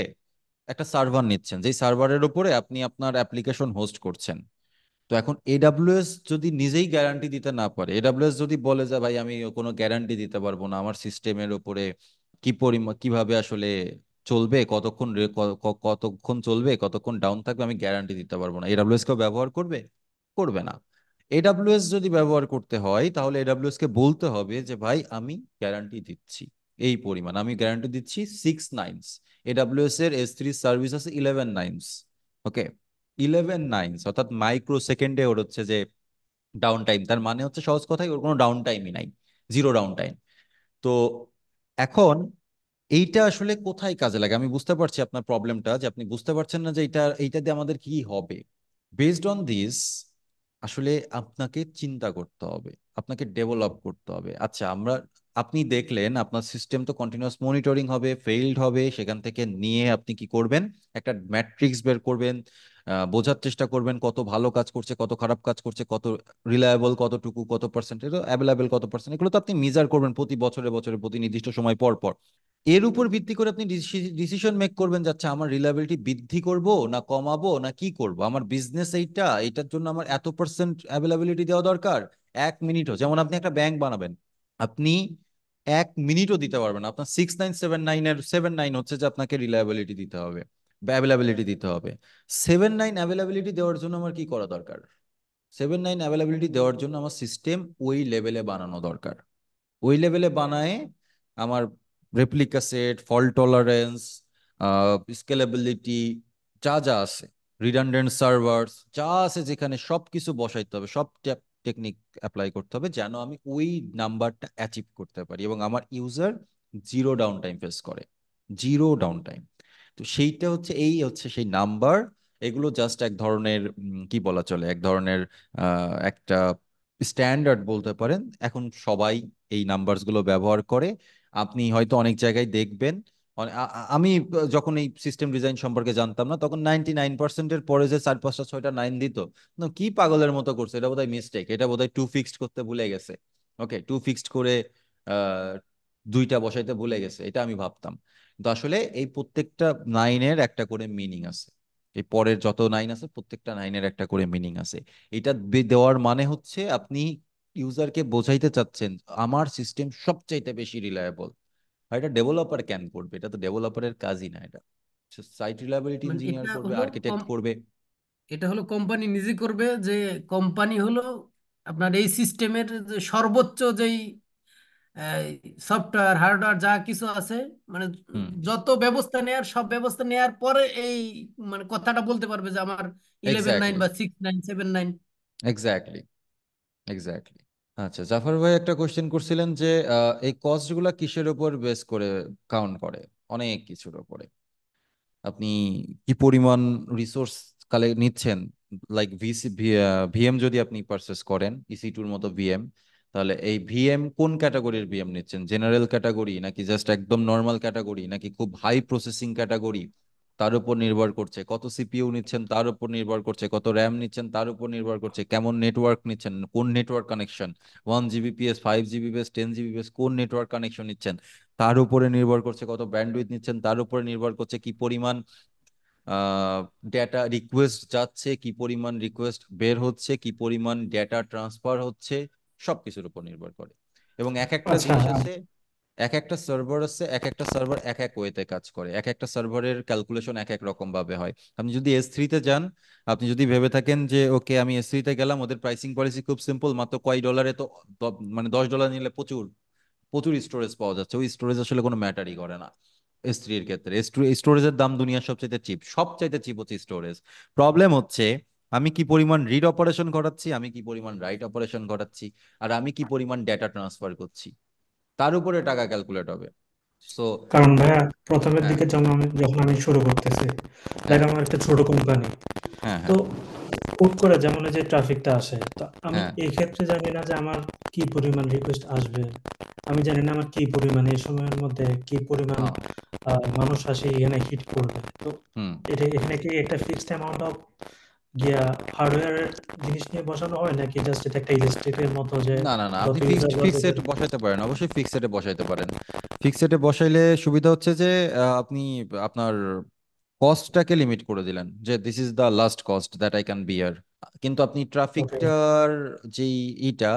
একটা সার্ভার নিচ্ছেন যেই সার্ভারের উপরে আপনি আপনার অ্যাপ্লিকেশন হোস্ট করছেন তো এখন এডাব্লিউএস যদি নিজেই গ্যারান্টি দিতে না পারে এডাব্লিউএস যদি বলে যে ভাই আমি কোনো গ্যারান্টি দিতে পারবো না আমার সিস্টেমের ওপরে কি পরিমাণ কিভাবে আসলে চলবে কতক্ষণ কতক্ষণ চলবে কতক্ষণ ডাউন থাকবে আমি গ্যারান্টি দিতে পারবো না এডাব্লিউএস কেউ ব্যবহার করবে করবে না এডাব্লিউএস যদি ব্যবহার করতে হয় তাহলে এডাব্লিউএস কে বলতে হবে যে ভাই আমি গ্যারান্টি দিচ্ছি এই পরিমাণ আমি গ্যারান্টি দিচ্ছি সিক্স নাইনস এডাব্লিউএস এর এস থ্রি সার্ভিস আছে eleven nines okay eleven nines অর্থাৎ মাইক্রো সেকেন্ডে ওর হচ্ছে যে ডাউন টাইম তার মানে হচ্ছে সহজ কথাই ওর কোনো ডাউন টাইমই নাই জিরো ডাউন টাইম তো এখন এইটা আসলে কোথায় কাজে লাগে আমি বুঝতে পারছি আপনার প্রবলেমটা যে আপনি বুঝতে পারছেন না যে এটা এইটা দিয়ে আমাদের কি হবে বেসড অন দিস আসলে আপনাকে চিন্তা করতে হবে আপনাকে ডেভেলপ করতে হবে আচ্ছা আমরা আপনি দেখলেন আপনার সিস্টেম তো কন্টিনিউয়াস মনিটরিং হবে ফেইল্ড হবে সেখান থেকে নিয়ে আপনি কি করবেন একটা ম্যাট্রিক্স বের করবেন বোঝার চেষ্টা করবেন কত ভালো কাজ করছে কত খারাপ কাজ করছে কত রিলায়েবল কতটুকু কত পার্সেন্ট অ্যাভেলেবেল কত পার্সেন্ট এগুলো তো আপনি মেজার করবেন প্রতি বছরে বছরে প্রতি নির্দিষ্ট সময় পর পর এর উপর ভিত্তি করে আপনি ডিসিশন মেক করবেন যাচ্ছে আমার রিলায়েবিলিটি বৃদ্ধি করব না কমাবো না কি করব আমার বিজনেস এইটা এটার জন্য আমার এত পার্সেন্ট অ্যাভেলেবিলিটি দেওয়া দরকার এক মিনিটও যেমন আপনি একটা ব্যাংক বানাবেন আপনি এক মিনিটও দিতে পারবেন আপনার সিক্স নাইন সেভেন নাইনের সেভেন নাইন হচ্ছে যে আপনাকে রিলায়েবিলিটি দিতে হবে অ্যাভেলেবিলিটি দিতে হবে সেভেন নাইন অ্যাভেলেবিলিটি দেওয়ার জন্য আমার কি করা দরকার সেভেন নাইন অ্যাভেলেবিলিটি দেওয়ার জন্য আমার সিস্টেম ওই লেভেলে বানানো দরকার ওই লেভেলে বানায় আমার replica set fault tolerance scalability যা যা আছে রিডান্ডেন্ট সার্ভার্স যা আছে যেখানে সব কিছু বসাইতে হবে সব টেকনিক অ্যাপ্লাই করতে হবে যেন আমি ওই নাম্বারটা অ্যাচিভ করতে পারি এবং আমার user zero down time face করে জিরো ডাউন টাইম তো সেইটা হচ্ছে এই হচ্ছে সেই নাম্বার এগুলো জাস্ট এক ধরনের কি বলা চলে এক ধরনের একটা স্ট্যান্ডার্ড বলতে পারেন এখন সবাই এই গুলো ব্যবহার করে আপনি হয়তো অনেক জায়গায় দেখবেন আমি যখন এই সিস্টেম ডিজাইন সম্পর্কে জানতাম না তখন নাইনটি নাইন পার্সেন্টের পরে যে চার পাঁচটা ছয়টা নাইন দিত না কি পাগলের মতো করছে এটা বোধহয় মিস্টেক এটা বোধহয় টু ফিক্সড করতে ভুলে গেছে ওকে টু ফিক্সড করে দুইটা বসাইতে ভুলে গেছে এটা আমি ভাবতাম আসলে এই প্রত্যেকটা নাইনের একটা করে মিনিং আছে এই পরের যত নাইন আছে প্রত্যেকটা নাইনের একটা করে মিনিং আছে এটা দেওয়ার মানে হচ্ছে আপনি ইউজারকে বোঝাইতে চাচ্ছেন আমার সিস্টেম সবচাইতে বেশি রিলায়েবল এটা ডেভেলপার ক্যান করবে এটা তো ডেভেলপারের কাজই না এটা সাইট রিলায়েবিলিটি মানে ইঞ্জিনিয়ার করবে আর্কিটেক্ট করবে এটা হলো কোম্পানি নিজে করবে যে কোম্পানি হলো আপনার এই সিস্টেমের সর্বোচ্চ যেই সফটওয়্যার হার্ডওয়্যার যা কিছু আছে মানে যত ব্যবস্থা নেয়ার সব ব্যবস্থা নেয়ার পরে এই মানে কথাটা বলতে পারবে যে আমার ইলেভেন নাইন বা six nine seven nine exactly exactly আচ্ছা জাফর ভাই একটা কোশ্চেন করছিলেন যে এই কস্ট গুলা কিসের উপর বেস করে কাউন্ট করে অনেক কিছুর উপরে আপনি কি পরিমাণ রিসোর্স কালে নিচ্ছেন লাইক ভিএম যদি আপনি পারচেস করেন ইসি e টুর মতো ভিএম তাহলে এই ভিএম কোন ক্যাটাগরির ভিএম নিচ্ছেন জেনারেল ক্যাটাগরি নাকি জাস্ট একদম নর্মাল ক্যাটাগরি নাকি খুব হাই প্রসেসিং ক্যাটাগরি তার উপর নির্ভর করছে কত সিপিইউ নিচ্ছেন তার উপর নির্ভর করছে কত র্যাম নিচ্ছেন তার উপর নির্ভর করছে কেমন নেটওয়ার্ক নিচ্ছেন কোন network connection one Gbps five Gbps ten Gbps কোন নেটওয়ার্ক কানেকশন নিচ্ছেন তার উপরে নির্ভর করছে কত ব্যান্ডউইথ নিচ্ছেন তার উপরে নির্ভর করছে কি পরিমাণ ডেটা রিকোয়েস্ট যাচ্ছে কি পরিমাণ রিকোয়েস্ট বের হচ্ছে কি পরিমাণ ডেটা ট্রান্সফার হচ্ছে সবকিছুর উপর নির্ভর করে এবং এক একটা আচ্ছা। জিনিস আছে এক একটা সার্ভার আছে এক একটা সার্ভার এক এক ওয়েতে কাজ করে এক একটা সার্ভারের ক্যালকুলেশন এক এক রকম ভাবে হয় আপনি যদি এস থ্রিতে যান আপনি যদি ভেবে থাকেন যে ওকে আমি এস থ্রিতে গেলাম ওদের প্রাইসিং পলিসি খুব সিম্পল মাত্র কয় ডলারে তো মানে দশ ডলার নিলে প্রচুর প্রচুর স্টোরেজ পাওয়া যাচ্ছে ওই স্টোরেজ আসলে কোনো ম্যাটারই করে না এস থ্রির ক্ষেত্রে স্টোরেজের দাম দুনিয়ার সবচাইতে চিপ সবচাইতে চিপ হচ্ছে স্টোরেজ প্রবলেম হচ্ছে আমি কি পরিমাণ রিড অপারেশন ঘটাচ্ছি আমি কি পরিমাণ রাইট অপারেশন ঘটাচ্ছি আর আমি কি পরিমাণ ডেটা ট্রান্সফার করছি তার উপরে টাকা ক্যালকুলেট হবে সো কারণ ভাইয়া প্রথমের হ্যাঁ। দিকে যখন আমি যখন আমি শুরু করতেছি দেখ হ্যাঁ। আমার একটা ছোট কোম্পানি হ্যাঁ, তো হুট করে যেমন যে ট্রাফিকটা আসে তো আমি এই ক্ষেত্রে জানি না যে আমার কি পরিমাণ রিকোয়েস্ট আসবে আমি জানি না আমার কি পরিমাণ এই সময়ের মধ্যে কি পরিমাণ মানুষ আসে এখানে হিট করবে তো এটা এখানে কি একটা ফিক্সড অ্যামাউন্ট অফ গিয়া জিনিস নিয়ে বসানো হয় নাকি জাস্ট এটা একটা মতো যে না না না আপনি ফিক্সড বসাইতে পারেন অবশ্যই ফিক্সডে বসাইতে পারেন ফিক্সডে বসাইলে সুবিধা হচ্ছে যে আপনি আপনার কস্টটাকে লিমিট করে দিলেন যে this is the last cost that I can bear কিন্তু আপনি ট্রাফিকটার যেই ইটা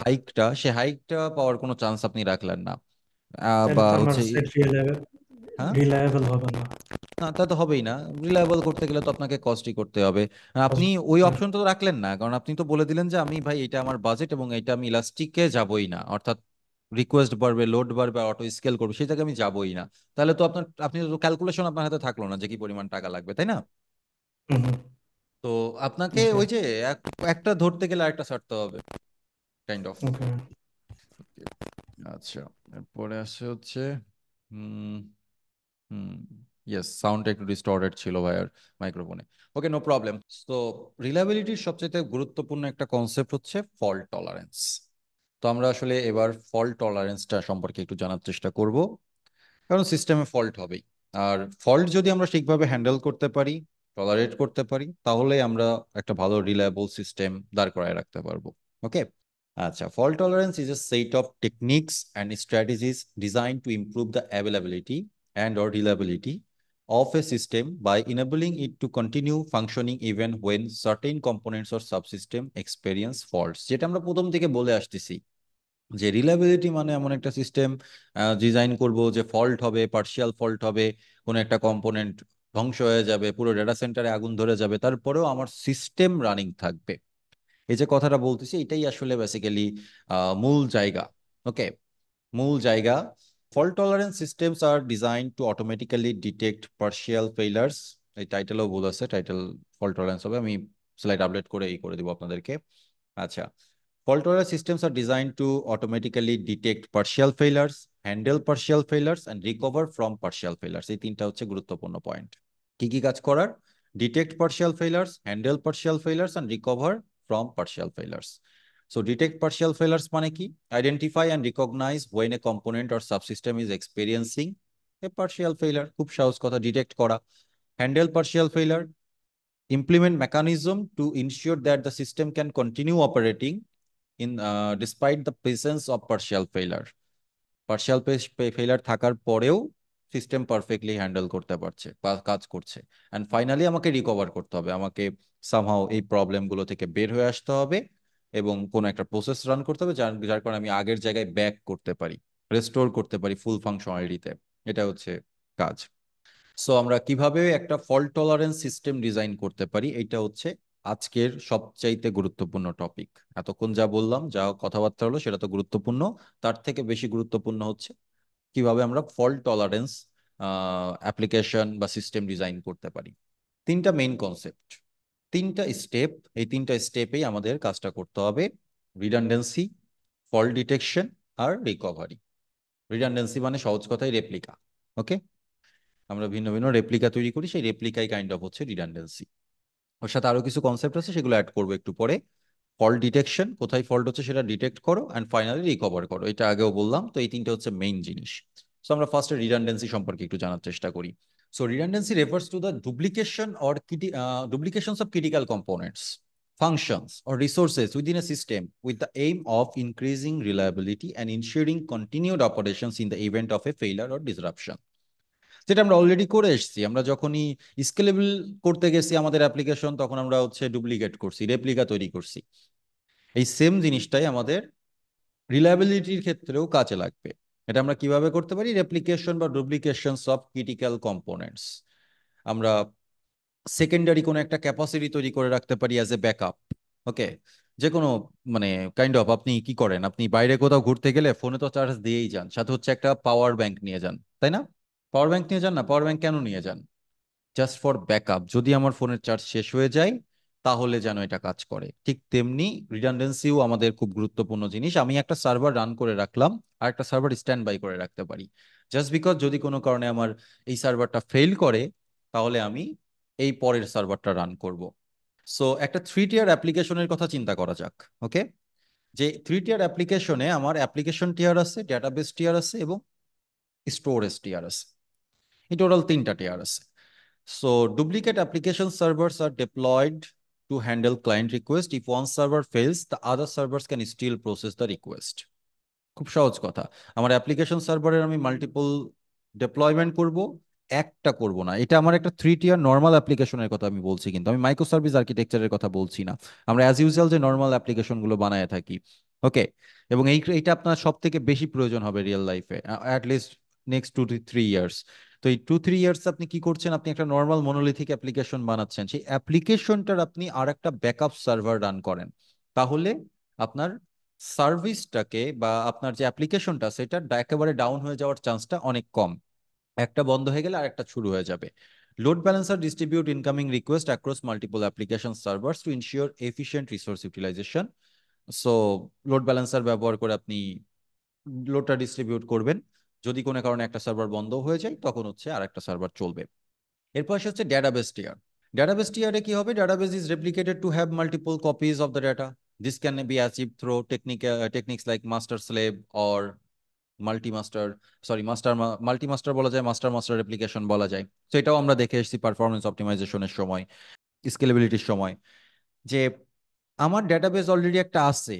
হাইকটা সে হাইকটা পাওয়ার কোনো চান্স আপনি রাখলেন না বা হচ্ছে হ্যাঁ রিলায়েবল হবে না না তা তো হবেই না রিলায়েবল করতে গেলে তো আপনাকে কস্টই করতে হবে আপনি ওই অপশন হ্যাঁ। তো রাখলেন না কারণ আপনি তো বলে দিলেন যে আমি ভাই এটা আমার বাজেট এবং এটা আমি ইলাস্টিকে যাবই না অর্থাৎ রিকোয়েস্ট বাড়বে লোড বাড়বে অটো স্কেল করবে সেটাকে আমি যাবই না তাহলে তো আপনার আপনি তো ক্যালকুলেশন আপনার হাতে থাকলো না যে কি পরিমাণ টাকা লাগবে তাই না তো আপনাকে ওই যে একটা ধরতে গেলে আরেকটা ছাড়তে হবে কাইন্ড অফ আচ্ছা এরপরে আসে হচ্ছে হুম হুম ইয়েস সাউন্ড একটু ডিস্টর্টেড ছিল ভাইয়ার মাইক্রোফোনে ওকে নো প্রবলেম তো রিলায়াবিলিটির সবচেয়ে গুরুত্বপূর্ণ একটা কনসেপ্ট হচ্ছে ফল্ট টলারেন্স তো আমরা আসলে এবার ফল্ট টলারেন্সটা সম্পর্কে একটু জানার চেষ্টা করব কারণ সিস্টেমে ফল্ট হবেই আর ফল্ট যদি আমরা ঠিকভাবে হ্যান্ডেল করতে পারি টলারেট করতে পারি তাহলে আমরা একটা ভালো রিলায়েবল সিস্টেম দাঁড় করায় রাখতে পারবো ওকে আচ্ছা fault tolerance is a set of techniques and strategies design to improve the availability and or reliability of a system by enabling it to continue functioning even when certain components or subsystem experience faults যেটা আমরা প্রথম থেকে বলে আসতেছি যে রিলাবিলিটি মানে এমন একটা সিস্টেম ডিজাইন করব যে ফল্ট হবে পার্সিয়াল ফল্ট হবে কোনো একটা কম্পোনেন্ট ধ্বংস হয়ে যাবে পুরো ডেটা সেন্টারে আগুন ধরে যাবে তারপরেও আমার সিস্টেম রানিং থাকবে এই যে কথাটা বলতেছি এটাই আসলে বেসিক্যালি মূল জায়গা ওকে মূল জায়গা Fault tolerant systems are designed to automatically detect partial failures. এই টাইটেলও ভুল আছে টাইটেল ফল্ট টলারেন্স হবে আমি স্লাইড আপডেট করে এই করে দিব আপনাদেরকে আচ্ছা fault tolerance systems are design to automatically detect partial failures handle partial failures and recover from partial failures এই তিনটা হচ্ছে গুরুত্বপূর্ণ পয়েন্ট কি কি কাজ করার detect partial failures handle partial failures and recover from partial failures So detect partial failures মানে কি? Identify and recognize when a component or subsystem is experiencing a partial failure. খুব সহজ কথা detect করা। Handle partial failure. Implement mechanism to ensure that the system can continue operating in uh, despite the presence of partial failure. Partial failure থাকার পরেও system perfectly handle করতে পারছে কাজ করছে অ্যান্ড ফাইনালি আমাকে রিকভার করতে হবে আমাকে সামহাও এই প্রবলেমগুলো থেকে বের হয়ে আসতে হবে এবং কোনো একটা প্রসেস রান করতে হবে যার যার কারণে আমি আগের জায়গায় ব্যাক করতে পারি রেস্টোর করতে পারি ফুল ফাংশনালিটিতে এটা হচ্ছে কাজ সো আমরা কিভাবে একটা ফল্ট টলারেন্স সিস্টেম ডিজাইন করতে পারি এটা হচ্ছে আজকের সবচাইতে গুরুত্বপূর্ণ টপিক এতক্ষণ যা বললাম যা কথাবার্তা হলো সেটা তো গুরুত্বপূর্ণ তার থেকে বেশি গুরুত্বপূর্ণ হচ্ছে কিভাবে আমরা ফল্ট টলারেন্স অ্যাপ্লিকেশন বা সিস্টেম ডিজাইন করতে পারি তিনটা মেইন কনসেপ্ট তিনটা স্টেপ এই তিনটা স্টেপেই আমাদের কাজটা করতে হবে রিডান্ডেন্সি ফল ডিটেকশন আর রিকভারি রিডান্ডেন্সি মানে সহজ কথায় রেপ্লিকা ওকে আমরা ভিন্ন ভিন্ন রেপ্লিকা তৈরি করি সেই রেপ্লিকাই কাইন্ড অফ হচ্ছে রিডান্ডেন্সি ওর সাথে আরও কিছু কনসেপ্ট আছে সেগুলো অ্যাড করবো একটু পরে ফল্ট ডিটেকশন কোথায় ফল্ট হচ্ছে সেটা ডিটেক্ট করো অ্যান্ড ফাইনালি রিকভার করো এটা আগেও বললাম তো এই তিনটা হচ্ছে মেইন জিনিস সো আমরা ফার্স্টে রিডান্ডেন্সি সম্পর্কে একটু জানার চেষ্টা করি So redundancy refers to the duplication or uh, duplications of critical components, functions, or resources within a system with the aim of increasing reliability and ensuring continued operations in the event of a failure or disruption. যেটা আমরা already করে এসেছি আমরা যখনই scalable করতে গেছি আমাদের application তখন আমরা হচ্ছে ডুপ্লিকেট করছি রেপ্লিকা তৈরি করছি এই সেম জিনিসটাই আমাদের রিলায়াবিলিটির ক্ষেত্রেও কাজে লাগবে এটা আমরা কিভাবে করতে পারি রেপ্লিকেশন বা ডুপ্লিকেশনস অফ ক্রিটিক্যাল কম্পোনেন্টস আমরা সেকেন্ডারি কোনো একটা ক্যাপাসিটি তৈরি করে রাখতে পারি অ্যাজ এ ব্যাকআপ ওকে যে কোনো মানে কাইন্ড অফ আপনি কি করেন আপনি বাইরে কোথাও ঘুরতে গেলে ফোনে তো চার্জ দিয়েই যান সাথে হচ্ছে একটা পাওয়ার ব্যাংক নিয়ে যান তাই না পাওয়ার ব্যাংক নিয়ে যান না পাওয়ার ব্যাংক কেন নিয়ে যান জাস্ট ফর ব্যাকআপ যদি আমার ফোনের চার্জ শেষ হয়ে যায় তাহলে যেন এটা কাজ করে ঠিক তেমনি রিডান্ডেন্সিও আমাদের খুব গুরুত্বপূর্ণ জিনিস আমি একটা সার্ভার রান করে রাখলাম আর একটা সার্ভার স্ট্যান্ড বাই করে রাখতে পারি জাস্ট বিকজ যদি কোনো কারণে আমার এই সার্ভারটা ফেল করে তাহলে আমি এই পরের সার্ভারটা রান করব সো একটা থ্রি টিয়ার অ্যাপ্লিকেশনের কথা চিন্তা করা যাক ওকে যে থ্রি টিয়ার অ্যাপ্লিকেশনে আমার অ্যাপ্লিকেশন টিয়ার আছে বেস টিয়ার আছে এবং স্টোরেজ টিয়ার আছে এই টোটাল তিনটা টিয়ার আছে so duplicate application servers are deployed to handle client request. If one server fails, the other servers can still process the request. খুব সহজ কথা আমার অ্যাপ্লিকেশন সার্ভারের আমি মাল্টিপল ডেপ্লয়মেন্ট করব একটা করব না এটা আমার একটা থ্রি টিয়ার নর্মাল অ্যাপ্লিকেশনের কথা আমি বলছি কিন্তু আমি মাইক্রো সার্ভিস আর্কিটেকচারের কথা বলছি না আমরা অ্যাজ ইউজুয়াল যে নর্মাল অ্যাপ্লিকেশনগুলো বানায় থাকি ওকে এবং এই এটা আপনার সব থেকে বেশি প্রয়োজন হবে রিয়েল লাইফে at least next two three years তো এই টু থ্রি ইয়ার্স আপনি কি করছেন আপনি একটা নর্মাল মনোলিথিক অ্যাপ্লিকেশন বানাচ্ছেন সেই অ্যাপ্লিকেশনটার আপনি আর একটা ব্যাকআপ সার্ভার রান করেন তাহলে আপনার সার্ভিসটাকে বা আপনার যে অ্যাপ্লিকেশনটা সেটা একেবারে ডাউন হয়ে যাওয়ার চান্সটা অনেক কম একটা বন্ধ হয়ে গেলে আর একটা শুরু হয়ে যাবে load balancer distribute incoming request across multiple application server to ensure efficient resource utilization so load balancer ব্যবহার করে আপনি লোডটা ডিস্ট্রিবিউট করবেন যদি কোনো কারণে একটা সার্ভার বন্ধ হয়ে যায় তখন হচ্ছে আর একটা সার্ভার চলবে এরপর আসে হচ্ছে ডেটাবেস টিয়ার ডেটাবেস টিয়ারে কি হবে database is replicated to have multiple copies of the data this can be achieve through technique techniques like master slave or multi master sorry master multi master বলা যায় মাস্টার মাস্টার অ্যাপ্লিকেশন বলা যায় তো এটাও আমরা দেখে এসেছি পারফরমেন্স অপটিমাইজেশনের সময় স্কেলেবিলিটির সময় যে আমার ডেটাবেস অলরেডি একটা আছে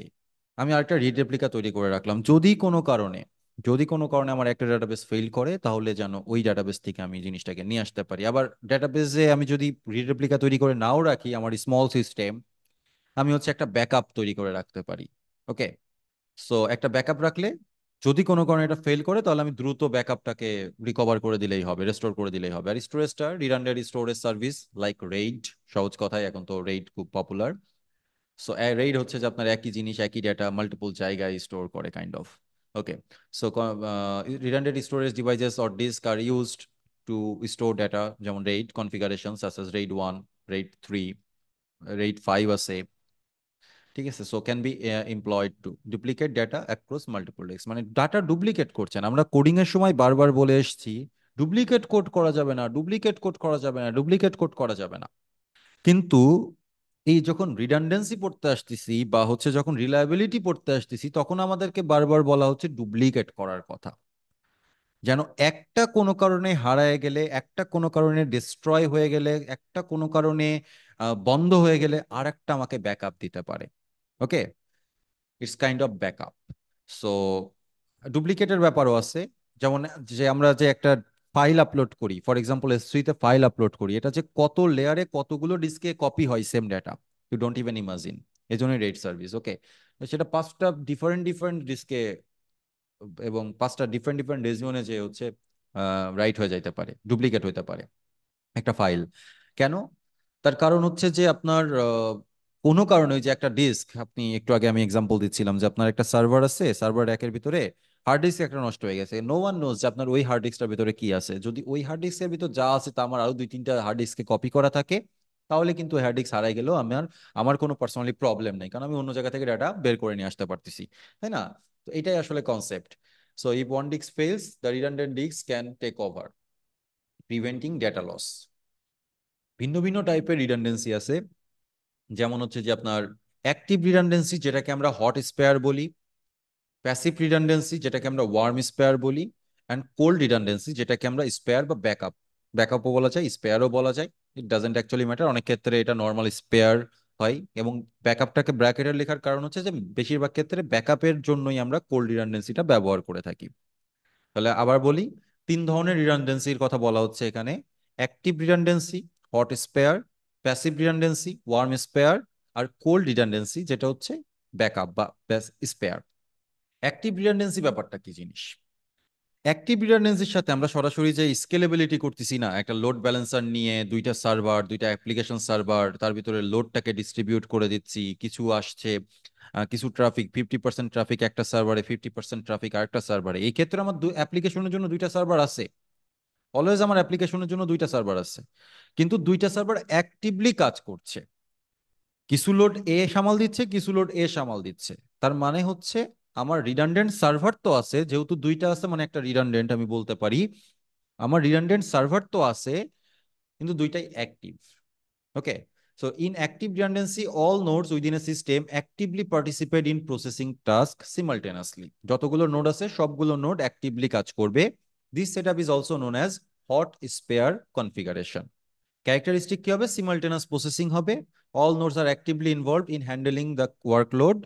আমি আরেকটা রিড রেপ্লিকা তৈরি করে রাখলাম যদি কোনো কারণে যদি কোনো কারণে আমার একটা ডাটাবেস ফেল করে তাহলে যেন ওই ডাটাবেস থেকে আমি জিনিসটাকে নিয়ে আসতে পারি আবার ডাটাবেসে আমি যদি রিডেপ্লিকা তৈরি করে নাও রাখি আমার স্মল সিস্টেম আমি হচ্ছে একটা ব্যাকআপ তৈরি করে রাখতে পারি ওকে সো একটা ব্যাকআপ রাখলে যদি কোনো কারণে এটা ফেল করে তাহলে আমি দ্রুত ব্যাকআপটাকে রিকভার করে দিলেই হবে রেস্টোর করে দিলেই হবে আর স্টোরেজটা redundant storage service like RAID সহজ কথাই এখন তো রেইড খুব পপুলার সো রেইড হচ্ছে যে আপনার একই জিনিস একই ডেটা মাল্টিপল জায়গায় স্টোর করে kind of Okay, so uh, redundant storage devices or disk are used to store data, যেমন RAID configurations such as RAID 1, RAID 3, RAID 5 আছে ঠিক আছে so can be employed to duplicate data across multiple disks মানে data duplicate করছেন আমরা coding এর সময় বারবার বলে এসেছি ডুপ্লিকেট কোড করা যাবে না ডুপ্লিকেট কোড করা যাবে না ডুপ্লিকেট কোড করা যাবে না কিন্তু এই যখন রিডান্ডেন্সি পড়তে আসতেছি বা হচ্ছে যখন রিলায়াবিলিটি পড়তে আসতেছি তখন আমাদেরকে বারবার বলা হচ্ছে ডুপ্লিকেট করার কথা যেন একটা কোনো কারণে হারায় গেলে একটা কোনো কারণে ডিস্ট্রয় হয়ে গেলে একটা কোনো কারণে বন্ধ হয়ে গেলে আর একটা আমাকে ব্যাকআপ দিতে পারে okay it's kind of backup so ডুপ্লিকেটের ব্যাপারও আছে যেমন যে আমরা যে একটা ফাইল আপলোড করি ফর এক্সাম্পল এস থ্রিতে ফাইল আপলোড করি এটা যে কত লেয়ারে কতগুলো ডিস্কে কপি হয় same data you don't even imagine এই জন্যই রেড সার্ভিস ওকে সেটা পাঁচটা ডিফারেন্ট ডিফারেন্ট ডিস্কে এবং পাঁচটা ডিফারেন্ট ডিফারেন্ট রেজিওনে যে হচ্ছে রাইট হয়ে যাইতে পারে ডুপ্লিকেট হইতে পারে একটা ফাইল কেন তার কারণ হচ্ছে যে আপনার কোনো কারণে যে একটা ডিস্ক আপনি একটু আগে আমি এক্সাম্পল দিচ্ছিলাম যে আপনার একটা সার্ভার আছে সার্ভার র্যাকের ভিতরে হার্ড ডিস্ক একটা নষ্ট হয়ে গেছে নো ওয়ান নোজ যে আপনার ওই হার্ড ডিস্কটার ভিতরে কি আছে যদি ওই হার্ড ডিস্কের ভিতর যা আছে তা আমার আরো দুই তিনটা হার্ড ডিস্কে কপি করা থাকে তাহলে কিন্তু হার্ড ডিস্ক হারাই গেলেও আমার আমার কোনো পার্সোনালি প্রবলেম নেই কারণ আমি অন্য জায়গা থেকে ডাটা বের করে নিয়ে আসতে পারতেছি তাই না তো এটাই আসলে concept so if one disk fails the redundant disk can take over preventing data loss ভিন্ন ভিন্ন টাইপের রিডান্ডেন্সি আছে যেমন হচ্ছে যে আপনার অ্যাক্টিভ রিডান্ডেন্সি যেটাকে আমরা হট স্পেয়ার বলি প্যাসিভ রিডান্ডেন্সি যেটাকে আমরা ওয়ার্ম স্পেয়ার বলি অ্যান্ড কোল্ড রিডান্ডেন্সি যেটাকে আমরা স্পেয়ার বা ব্যাকআপ ব্যাকআপও বলা যায় স্পেয়ারও বলা যায় ইট ডাজেন্ট অ্যাকচুয়ালি ম্যাটার অনেক ক্ষেত্রে এটা নর্মাল স্পেয়ার হয় এবং ব্যাকআপটাকে ব্র্যাকেটে লেখার কারণ হচ্ছে যে বেশিরভাগ ক্ষেত্রে ব্যাকআপের জন্যই আমরা কোল্ড রিডান্ডেন্সিটা ব্যবহার করে থাকি তাহলে আবার বলি তিন ধরনের রিডান্ডেন্সির কথা বলা হচ্ছে এখানে active redundancy hot spare passive redundancy warm spare আর কোল্ড রিডান্ডেন্সি যেটা হচ্ছে ব্যাকআপ বা স্পেয়ার অ্যাক্টিভ রিডান্ডেন্সি ব্যাপারটা কি জিনিস অ্যাক্টিভ রিডান্ডেন্সির সাথে আমরা সরাসরি যে স্কেলেবিলিটি করতেছি না একটা লোড ব্যালেন্সার নিয়ে দুইটা সার্ভার দুইটা অ্যাপ্লিকেশন সার্ভার তার ভিতরে লোডটাকে ডিস্ট্রিবিউট করে দিচ্ছি কিছু আসছে কিছু ট্রাফিক ফিফটি পার্সেন্ট ট্রাফিক একটা সার্ভারে ফিফটি পার্সেন্ট ট্রাফিক আরেকটা সার্ভারে এই ক্ষেত্রে আমার অ্যাপ্লিকেশনের জন্য দুইটা সার্ভার আছে অলওয়েজ আমার অ্যাপ্লিকেশনের জন্য দুইটা সার্ভার আছে কিন্তু দুইটা সার্ভার অ্যাক্টিভলি কাজ করছে কিছু লোড এ সামাল দিচ্ছে কিছু লোড এ সামাল দিচ্ছে তার মানে হচ্ছে আমার রিডানডেন্ট সার্ভার তো আছে যেহেতু দুইটা আছে মানে একটা রিডান্ডেন্ট আমি বলতে পারি আমার রিডান্ডেন্ট সার্ভার তো আছে কিন্তু দুইটাই active okay so in active redundancy all nodes within a system actively participate in processing task simultaneously যতগুলো নোড আছে সবগুলো নোড অ্যাক্টিভলি কাজ করবে this set up is also known as hot spare configuration characteristic কি হবে simultaneous processing হবে all nodes are actively involve in handling the workload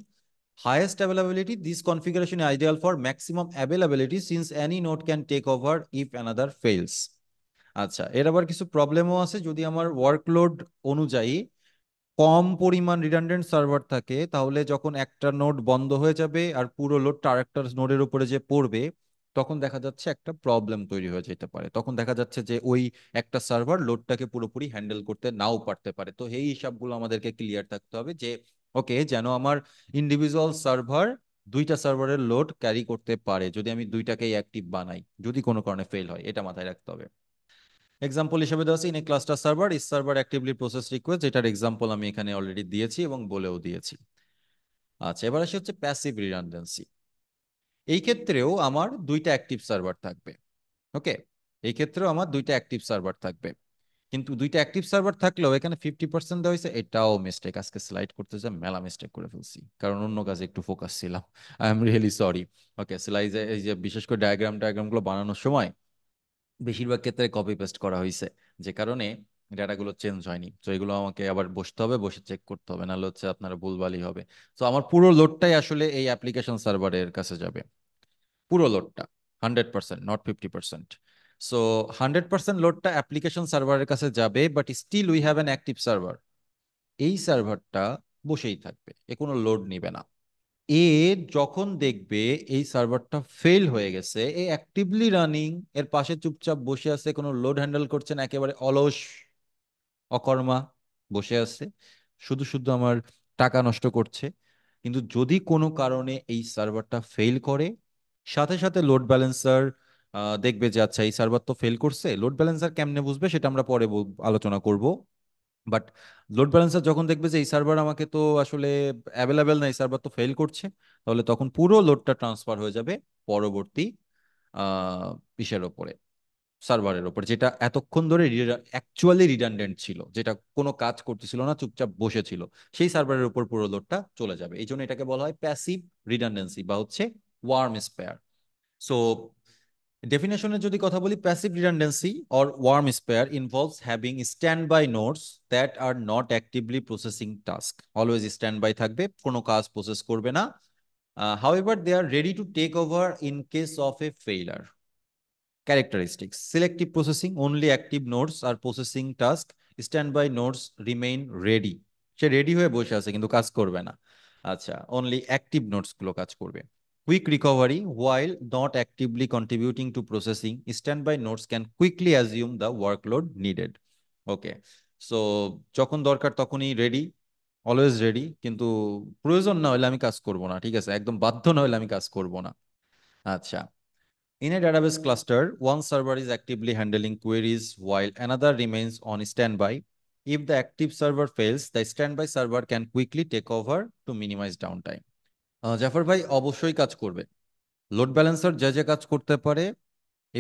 highest availability this configuration is ideal for maximum availability since any node can take over if another fails আচ্ছা এর আবার কিছু প্রবলেমও আছে যদি আমার ওয়ার্কলোড অনুযায়ী কম পরিমাণ রিডান্ডেন্ট সার্ভার থাকে তাহলে যখন একটা নোড বন্ধ হয়ে যাবে আর পুরো লোডটা আরেকটা নোডের উপরে যে পড়বে তখন দেখা যাচ্ছে একটা প্রবলেম তৈরি হয়ে যেতে পারে তখন দেখা যাচ্ছে যে ওই একটা সার্ভার লোডটাকে পুরোপুরি হ্যান্ডেল করতে নাও পারতে পারে তো এই হিসাবগুলো আমাদেরকে ক্লিয়ার থাকতে হবে যে ওকে যেন আমার ইন্ডিভিজুয়াল সার্ভার দুইটা সার্ভারের লোড ক্যারি করতে পারে যদি আমি দুইটাকেই অ্যাক্টিভ বানাই যদি কোনো কারণে ফেল হয় এটা মাথায় রাখতে হবে এক্সাম্পল হিসেবে দেওয়া আছে in a cluster server is server actively process request এটার এক্সাম্পল আমি এখানে অলরেডি দিয়েছি এবং বলেও দিয়েছি আচ্ছা এবার আসি হচ্ছে প্যাসিভ রিডান্ডেন্সি এই ক্ষেত্রেও আমার দুইটা অ্যাক্টিভ সার্ভার থাকবে ওকে এই ক্ষেত্রেও আমার দুইটা অ্যাক্টিভ সার্ভার থাকবে কিন্তু দুইটা অ্যাক্টিভ সার্ভার থাকলেও এখানে ফিফটি পার্সেন্ট দেওয়া হয়েছে এটাও মিস্টেক আজকে স্লাইড করতে যা মেলা মিস্টেক করে ফেলছি কারণ অন্য কাজে একটু ফোকাস ছিলাম I am really sorry okay slides এই যে বিশেষ করে ডায়াগ্রাম ডায়াগ্রামগুলো বানানোর সময় বেশিরভাগ ক্ষেত্রে কপি পেস্ট করা হয়েছে যে কারণে ডাটাগুলো চেঞ্জ হয়নি তো এগুলো আমাকে আবার বসতে হবে বসে চেক করতে হবে নাহলে হচ্ছে আপনারা ভুলবালি হবে তো আমার পুরো লোডটাই আসলে এই অ্যাপ্লিকেশন সার্ভারের কাছে যাবে পুরো লোডটা hundred percent not fifty percent so hundred percent লোডটা অ্যাপ্লিকেশন সার্ভারের কাছে যাবে but still we have an active server এই সার্ভারটা বসেই থাকবে এ কোনো লোড নিবে না এ যখন দেখবে এই সার্ভারটা ফেল হয়ে গেছে এ অ্যাক্টিভলি রানিং এর পাশে চুপচাপ বসে আছে কোনো লোড হ্যান্ডেল করছে না একেবারে অলস অকর্মা বসে আছে শুধু শুধু আমার টাকা নষ্ট করছে কিন্তু যদি কোনো কারণে এই সার্ভারটা ফেল করে সাথে সাথে লোড ব্যালেন্সার দেখবে যে আচ্ছা এই সার্ভার তো ফেল করছে লোড ব্যালেন্সার কেমনে বুঝবে সেটা আমরা পরে আলোচনা করব বাট লোড ব্যালেন্সার যখন দেখবে যে এই সার্ভার আমাকে তো আসলে অ্যাভেলেবেল না এই সার্ভার তো ফেল করছে তাহলে তখন পুরো লোডটা ট্রান্সফার হয়ে যাবে পরবর্তী ইসের ওপরে সার্ভারের ওপরে যেটা এতক্ষণ ধরে অ্যাকচুয়ালি রিডান্ডেন্ট ছিল যেটা কোনো কাজ করতেছিল না চুপচাপ বসেছিল সেই সার্ভারের উপর পুরো লোডটা চলে যাবে এই জন্য এটাকে বলা হয় প্যাসিভ রিডান্ডেন্সি বা হচ্ছে ওয়ার্ম স্পেয়ার সো ডেফিনেশনের যদি কথা বলি passive redundancy or warm spare involves having standby nodes that are not actively processing task always standby থাকবে কোনো কাজ প্রসেস করবে না however they are ready to take over in case of a failure characteristics selective processing only active nodes are processing task standby nodes remain ready সে ready হয়ে বসে আছে কিন্তু কাজ করবে না আচ্ছা অনলি অ্যাক্টিভ নোটস গুলো কাজ করবে Quick recovery, while not actively contributing to processing, standby nodes can quickly assume the workload needed. Okay. so jokon dorkar তখনই ready always ready kintu proyojon na hole ami কাজ korbo na thik ache ekdom বাধ্য na hole ami কাজ korbo na acha In a database cluster, one server is actively handling queries while another remains on standby. If the active server fails, the standby server can quickly take over to minimize downtime. Zafar ভাই অবশ্যই কাজ করবে load balancer যা যা কাজ করতে পারে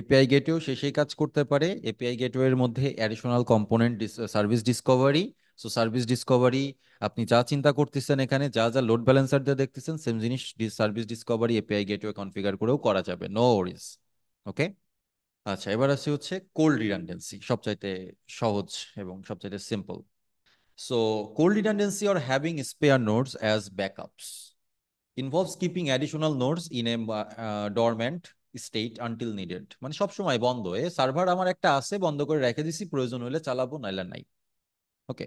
API গেটেও সে সেই কাজ করতে পারে এপিআই গেটওয়ের মধ্যে additional component service discovery so service discovery আপনি যা চিন্তা করতেছেন এখানে যা যা লোড ব্যালেন্সার দিয়ে দেখতেছেন সেম জিনিস service discovery API gateway configure করেও করা যাবে নো ওরিস ওকে আচ্ছা এবার আসি হচ্ছে কোল্ড রিডান্ডেন্সি সবচাইতে সহজ এবং সবচাইতে simple so cold redundancy or having spare nodes as backups involves keeping additional nodes in uh, dormant state until needed মানে সবসময় বন্ধ এ সার্ভার আমার একটা আছে বন্ধ করে রেখে দিছি প্রয়োজন হলে চালাবো নাইলে নাই ওকে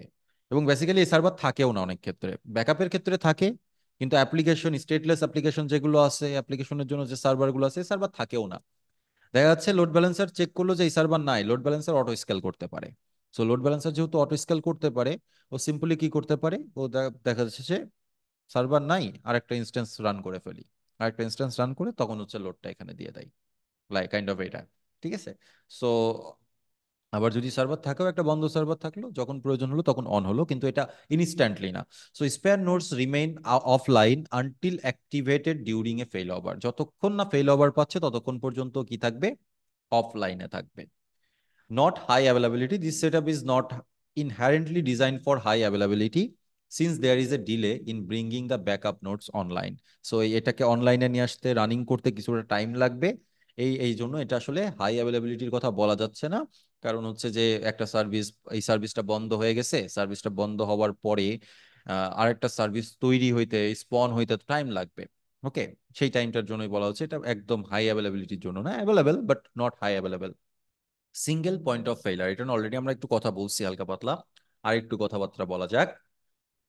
এবং বেসিক্যালি এই সার্ভার থাকেও না অনেক ক্ষেত্রে ব্যাকআপের ক্ষেত্রে থাকে কিন্তু অ্যাপ্লিকেশন স্টেটলেস অ্যাপ্লিকেশন যেগুলো আছে অ্যাপ্লিকেশনের জন্য যে সার্ভারগুলো আছে সার্ভার থাকেও না দেখা যাচ্ছে লোড ব্যালেন্সার চেক করলো যে এই সার্ভার নাই লোড ব্যালেন্সার অটো স্কেল করতে পারে সো লোড ব্যালেন্সার যেহেতু অটো স্কেল করতে পারে ও সিম্পলি কি করতে পারে ও দেখা যাচ্ছে সার্ভার নাই আর একটা ইনস্টেন্স রান করে ফেলি আর একটা ইনস্ট্যান্স রান করে তখন হচ্ছে লোডটা এখানে দিয়ে দেয় লাইক কাইন্ড অফ এটা ঠিক আছে সো আবার যদি সার্ভার থাকেও একটা বন্ধ সার্ভার থাকলো যখন প্রয়োজন হলো তখন অন হলো কিন্তু এটা ইনস্ট্যান্টলি না so spare nodes remain offline until activated during a failover যতক্ষণ না ফেল ওভার পাচ্ছে ততক্ষণ পর্যন্ত কি থাকবে অফলাইনে থাকবে not high availability this set up is not inherently design for high availability since there is a delay in bringing the backup nodes online so এটাকে অনলাইনে নিয়ে আসতে রানিং করতে কিছুটা টাইম লাগবে এই এই জন্য এটা আসলে হাই অ্যাভেলেবিলিটির কথা বলা যাচ্ছে না কারণ হচ্ছে যে একটা সার্ভিস এই সার্ভিসটা বন্ধ হয়ে গেছে সার্ভিসটা বন্ধ হওয়ার পরে আরেকটা সার্ভিস তৈরি হইতে স্পন হইতে টাইম লাগবে ওকে সেই টাইমটার জন্যই বলা হচ্ছে এটা একদম হাই অ্যাভেলেবিলিটির জন্য না available but not high available single point of failure এটা অলরেডি আমরা একটু কথা বলছি হালকা পাতলা আর একটু কথাবার্তা বলা যাক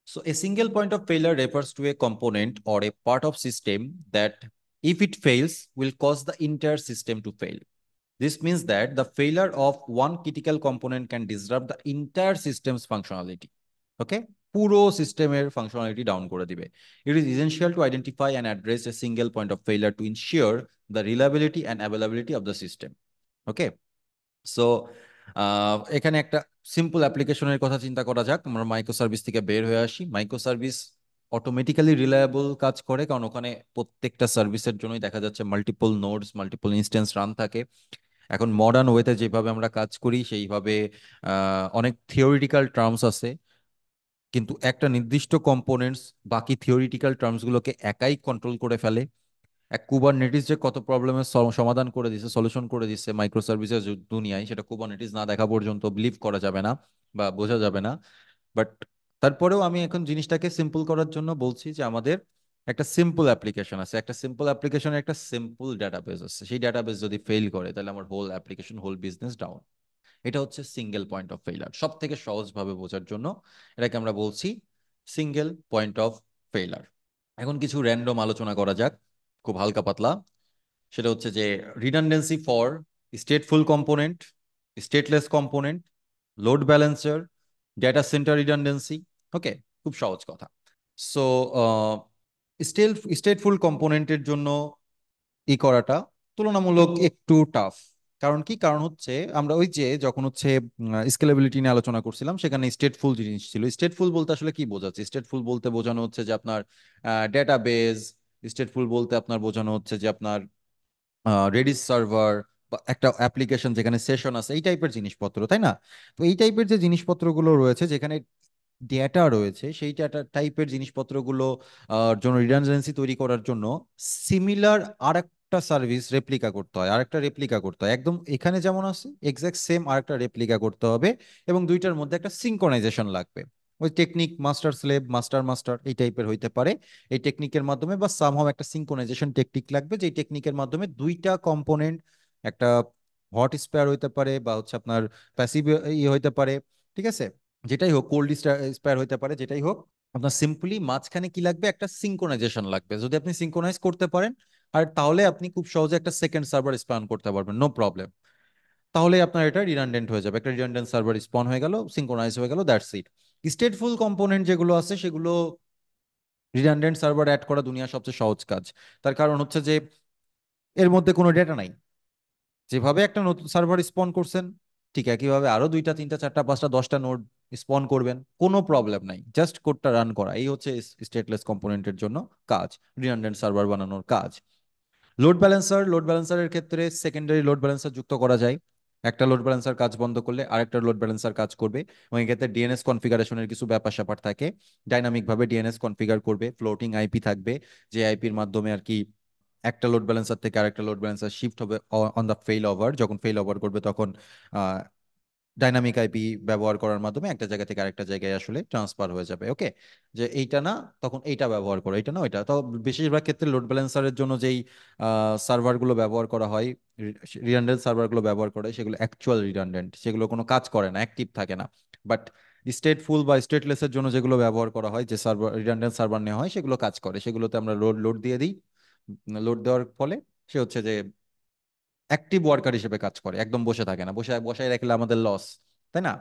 So a single point of failure refers to a component or a part of system that if it fails will cause the entire system to fail. This means that the failure of one critical component can disrupt the entire system's functionality. Okay? puro system functionality down করে It is essential to identify and address a single point of failure to ensure the reliability and availability of the system. Okay? So, okay এখানে একটা simple অ্যাপ্লিকেশনের কথা চিন্তা করা যাক আমরা micro service থেকে বের হয়ে আসি মাইক্রো সার্ভিস অটোমেটিক্যালি রিলায়েবল কাজ করে কারণ ওখানে প্রত্যেকটা সার্ভিসের জন্যই দেখা যাচ্ছে multiple nodes multiple instance run থাকে এখন মডার্ন ওয়েতে যেভাবে আমরা কাজ করি সেইভাবে অনেক থিওরিটিক্যাল টার্মস আছে কিন্তু একটা নির্দিষ্ট কম্পোনেন্টস বাকি থিওরিটিক্যাল টার্মসগুলোকে একাই কন্ট্রোল করে ফেলে এক কুবারনেটিস যে কত প্রবলেমের সমাধান করে দিছে সলিউশন করে দিচ্ছে মাইক্রো সার্ভিসের দুনিয়ায় সেটা কুবারনেটিস না দেখা পর্যন্ত বিলিভ করা যাবে না বা বোঝা যাবে না বাট তারপরেও আমি এখন জিনিসটাকে সিম্পল করার জন্য বলছি যে আমাদের একটা সিম্পল অ্যাপ্লিকেশন আছে একটা সিম্পল অ্যাপ্লিকেশনের একটা সিম্পল ডাটাবেস আছে সেই ডাটাবেস যদি ফেল করে তাহলে আমার whole application whole business down এটা হচ্ছে সিঙ্গেল পয়েন্ট অফ ফেইলার সব থেকে সহজভাবে বোঝার জন্য এটাকে আমরা বলছি সিঙ্গেল পয়েন্ট অফ ফেইলার এখন কিছু র্যান্ডম আলোচনা করা যাক খুব হালকা পাতলা সেটা হচ্ছে যে redundancy for stateful component stateless component load balancer data center redundancy okay খুব সহজ কথা সো স্টেল স্টেটফুল কম্পোনেন্টের জন্য ই করাটা তুলনামূলক একটু টাফ কারণ কি কারণ হচ্ছে আমরা ওই যে যখন হচ্ছে স্কেলেবিলিটি নিয়ে আলোচনা করছিলাম সেখানে স্টেটফুল জিনিস ছিল স্টেটফুল বলতে আসলে কি বোঝাচ্ছে স্টেটফুল বলতে বোঝানো হচ্ছে যে আপনার ডেটাবেজ স্টেটফুল বলতে আপনার বোঝানো হচ্ছে যে আপনার রেডিস সার্ভার বা একটা অ্যাপ্লিকেশন যেখানে সেশন আছে এই টাইপের জিনিসপত্র তাই না তো এই টাইপের যে জিনিসপত্রগুলো রয়েছে যেখানে ডেটা রয়েছে সেই ডেটা টাইপের জিনিসপত্রগুলো জন্য রিডানজেন্সি তৈরি করার জন্য সিমিলার আর একটা সার্ভিস রেপ্লিকা করতে হয় আরেকটা রেপ্লিকা করতে হয় একদম এখানে যেমন আছে এক্স্যাক্ট সেম আরেকটা রেপ্লিকা করতে হবে এবং দুইটার মধ্যে একটা সিঙ্কনাইজেশন লাগবে ওই technique master slave master master এই টাইপের হইতে পারে এই টেকনিকের মাধ্যমে বা সামহাও একটা সিঙ্কোনাইজেশন টেকনিক লাগবে যে টেকনিকের মাধ্যমে দুইটা কম্পোনেন্ট একটা হট স্পেয়ার হইতে পারে বা হচ্ছে আপনার প্যাসিভ ইয়ে হইতে পারে ঠিক আছে যেটাই হোক কোল্ড স্পেয়ার হইতে পারে যেটাই হোক আপনার সিম্পলি মাঝখানে কি লাগবে একটা সিঙ্কোনাইজেশন লাগবে যদি আপনি সিঙ্কোনাইজ করতে পারেন আর তাহলে আপনি খুব সহজে একটা সেকেন্ড সার্ভার স্প্যান করতে পারবেন নো প্রবলেম তাহলে আপনার এটা রিডান্ডেন্ট হয়ে যাবে একটা রিডান্ডেন্ট সার্ভার স্পন হয়ে গেল সিঙ্কোনাইজ হয়ে গেল দ্যাটস ইট স্টেটফুল কম্পোনেন্ট যেগুলো আছে সেগুলো রিডান্ডেন্ট সার্ভার অ্যাড করা দুনিয়ার সবচেয়ে সহজ কাজ তার কারণ হচ্ছে যে এর মধ্যে কোনো ডেটা নাই যেভাবে একটা নতুন সার্ভার স্পন করছেন ঠিক একইভাবে আরও দুইটা তিনটা চারটা পাঁচটা দশটা নোট স্পন করবেন কোনো প্রবলেম নাই জাস্ট কোডটা রান করা এই হচ্ছে স্টেটলেস কম্পোনেন্টের জন্য কাজ রিডান্ডেন্ট সার্ভার বানানোর কাজ লোড ব্যালেন্সার লোড ব্যালেন্সারের ক্ষেত্রে সেকেন্ডারি লোড ব্যালেন্সার যুক্ত করা যায় একটা লোড ব্যালেন্সার কাজ বন্ধ করলে আরেকটা লোড ব্যালেন্সার কাজ করবে এবং এক্ষেত্রে ডিএনএস কনফিগারেশনের কিছু ব্যাপার স্যাপার থাকে ডাইনামিকভাবে ডিএনএস কনফিগার করবে ফ্লোটিং আইপি থাকবে যে আইপির মাধ্যমে আর কি একটা লোড ব্যালেন্সার থেকে আরেকটা লোড ব্যালেন্সার শিফট হবে অন দ্য ফেল ওভার যখন ফেল ওভার করবে তখন ডাইনামিক আইপি ব্যবহার করার মাধ্যমে একটা জায়গা থেকে আরেকটা জায়গায় আসলে ট্রান্সফার হয়ে যাবে ওকে যে এইটা না তখন এইটা ব্যবহার করো এইটা না ওইটা তো বেশিরভাগ ক্ষেত্রে লোড ব্যালেন্সারের জন্য যেই সার্ভারগুলো ব্যবহার করা হয় রিডান্ডেন্ট সার্ভারগুলো ব্যবহার করা হয় সেগুলো অ্যাকচুয়াল রিডান্ডেন্ট সেগুলো কোনো কাজ করে না অ্যাক্টিভ থাকে না বাট স্টেট ফুল বা স্টেটলেসের জন্য যেগুলো ব্যবহার করা হয় যে সার্ভার রিডান্ডেন্ট সার্ভার নেওয়া হয় সেগুলো কাজ করে সেগুলোতে আমরা লোড লোড দিয়ে দিই লোড দেওয়ার ফলে সে হচ্ছে যে অ্যাক্টিভ ওয়ার্কার হিসেবে কাজ করে একদম বসে থাকে না বসে বসায় রাখলে আমাদের লস তাই না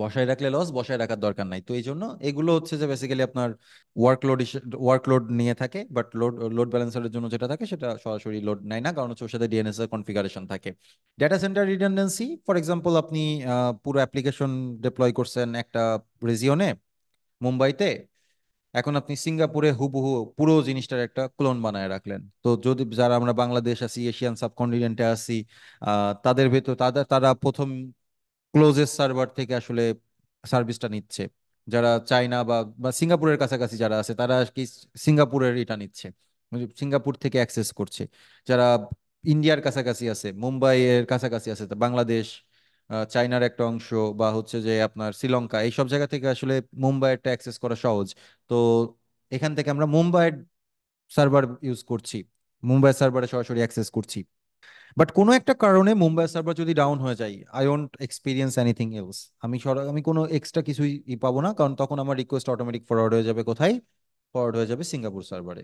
বসায় রাখলে লস বসায় রাখার দরকার নাই তো এই জন্য এগুলো হচ্ছে যে বেসিক্যালি আপনার ওয়ার্কলোড ওয়ার্কলোড নিয়ে থাকে বাট লোড লোড ব্যালেন্সারের জন্য যেটা থাকে সেটা সরাসরি লোড নেয় না কারণ হচ্ছে ওর সাথে ডিএনএস এর কনফিগারেশন থাকে data center redundancy for example আপনি পুরো অ্যাপ্লিকেশন ডিপ্লয় করছেন একটা রেজিওনে মুম্বাইতে এখন আপনি সিঙ্গাপুরে হুবহু পুরো জিনিসটার একটা ক্লোন বানায় রাখলেন তো যদি যারা আমরা বাংলাদেশ আছি এশিয়ান সাবকন্টিনেন্টে আছি তাদের ভেতর তাদের তারা প্রথম ক্লোজেস্ট সার্ভার থেকে আসলে সার্ভিসটা নিচ্ছে যারা চায়না বা বা সিঙ্গাপুরের কাছাকাছি যারা আছে তারা আর কি সিঙ্গাপুরের এটা নিচ্ছে মানে সিঙ্গাপুর থেকে অ্যাক্সেস করছে যারা ইন্ডিয়ার কাছাকাছি আছে মুম্বাইয়ের কাছাকাছি আছে বাংলাদেশ চায়নার একটা অংশ বা হচ্ছে যে আপনার শ্রীলঙ্কা এইসব জায়গা থেকে আসলে মুম্বাইয়েরটা অ্যাক্সেস করা সহজ তো এখান থেকে আমরা মুম্বাইয়ের সার্ভার ইউজ করছি মুম্বাই সার্ভারে সরাসরি অ্যাক্সেস করছি বাট কোনো একটা কারণে মুম্বাই সার্ভার যদি ডাউন হয়ে যায় I won't experience anything else আমি আমি কোনো এক্সট্রা কিছুই পাবো না কারণ তখন আমার রিকোয়েস্ট অটোমেটিক ফরওয়ার্ড হয়ে যাবে কোথায় ফরওয়ার্ড হয়ে যাবে সিঙ্গাপুর সার্ভারে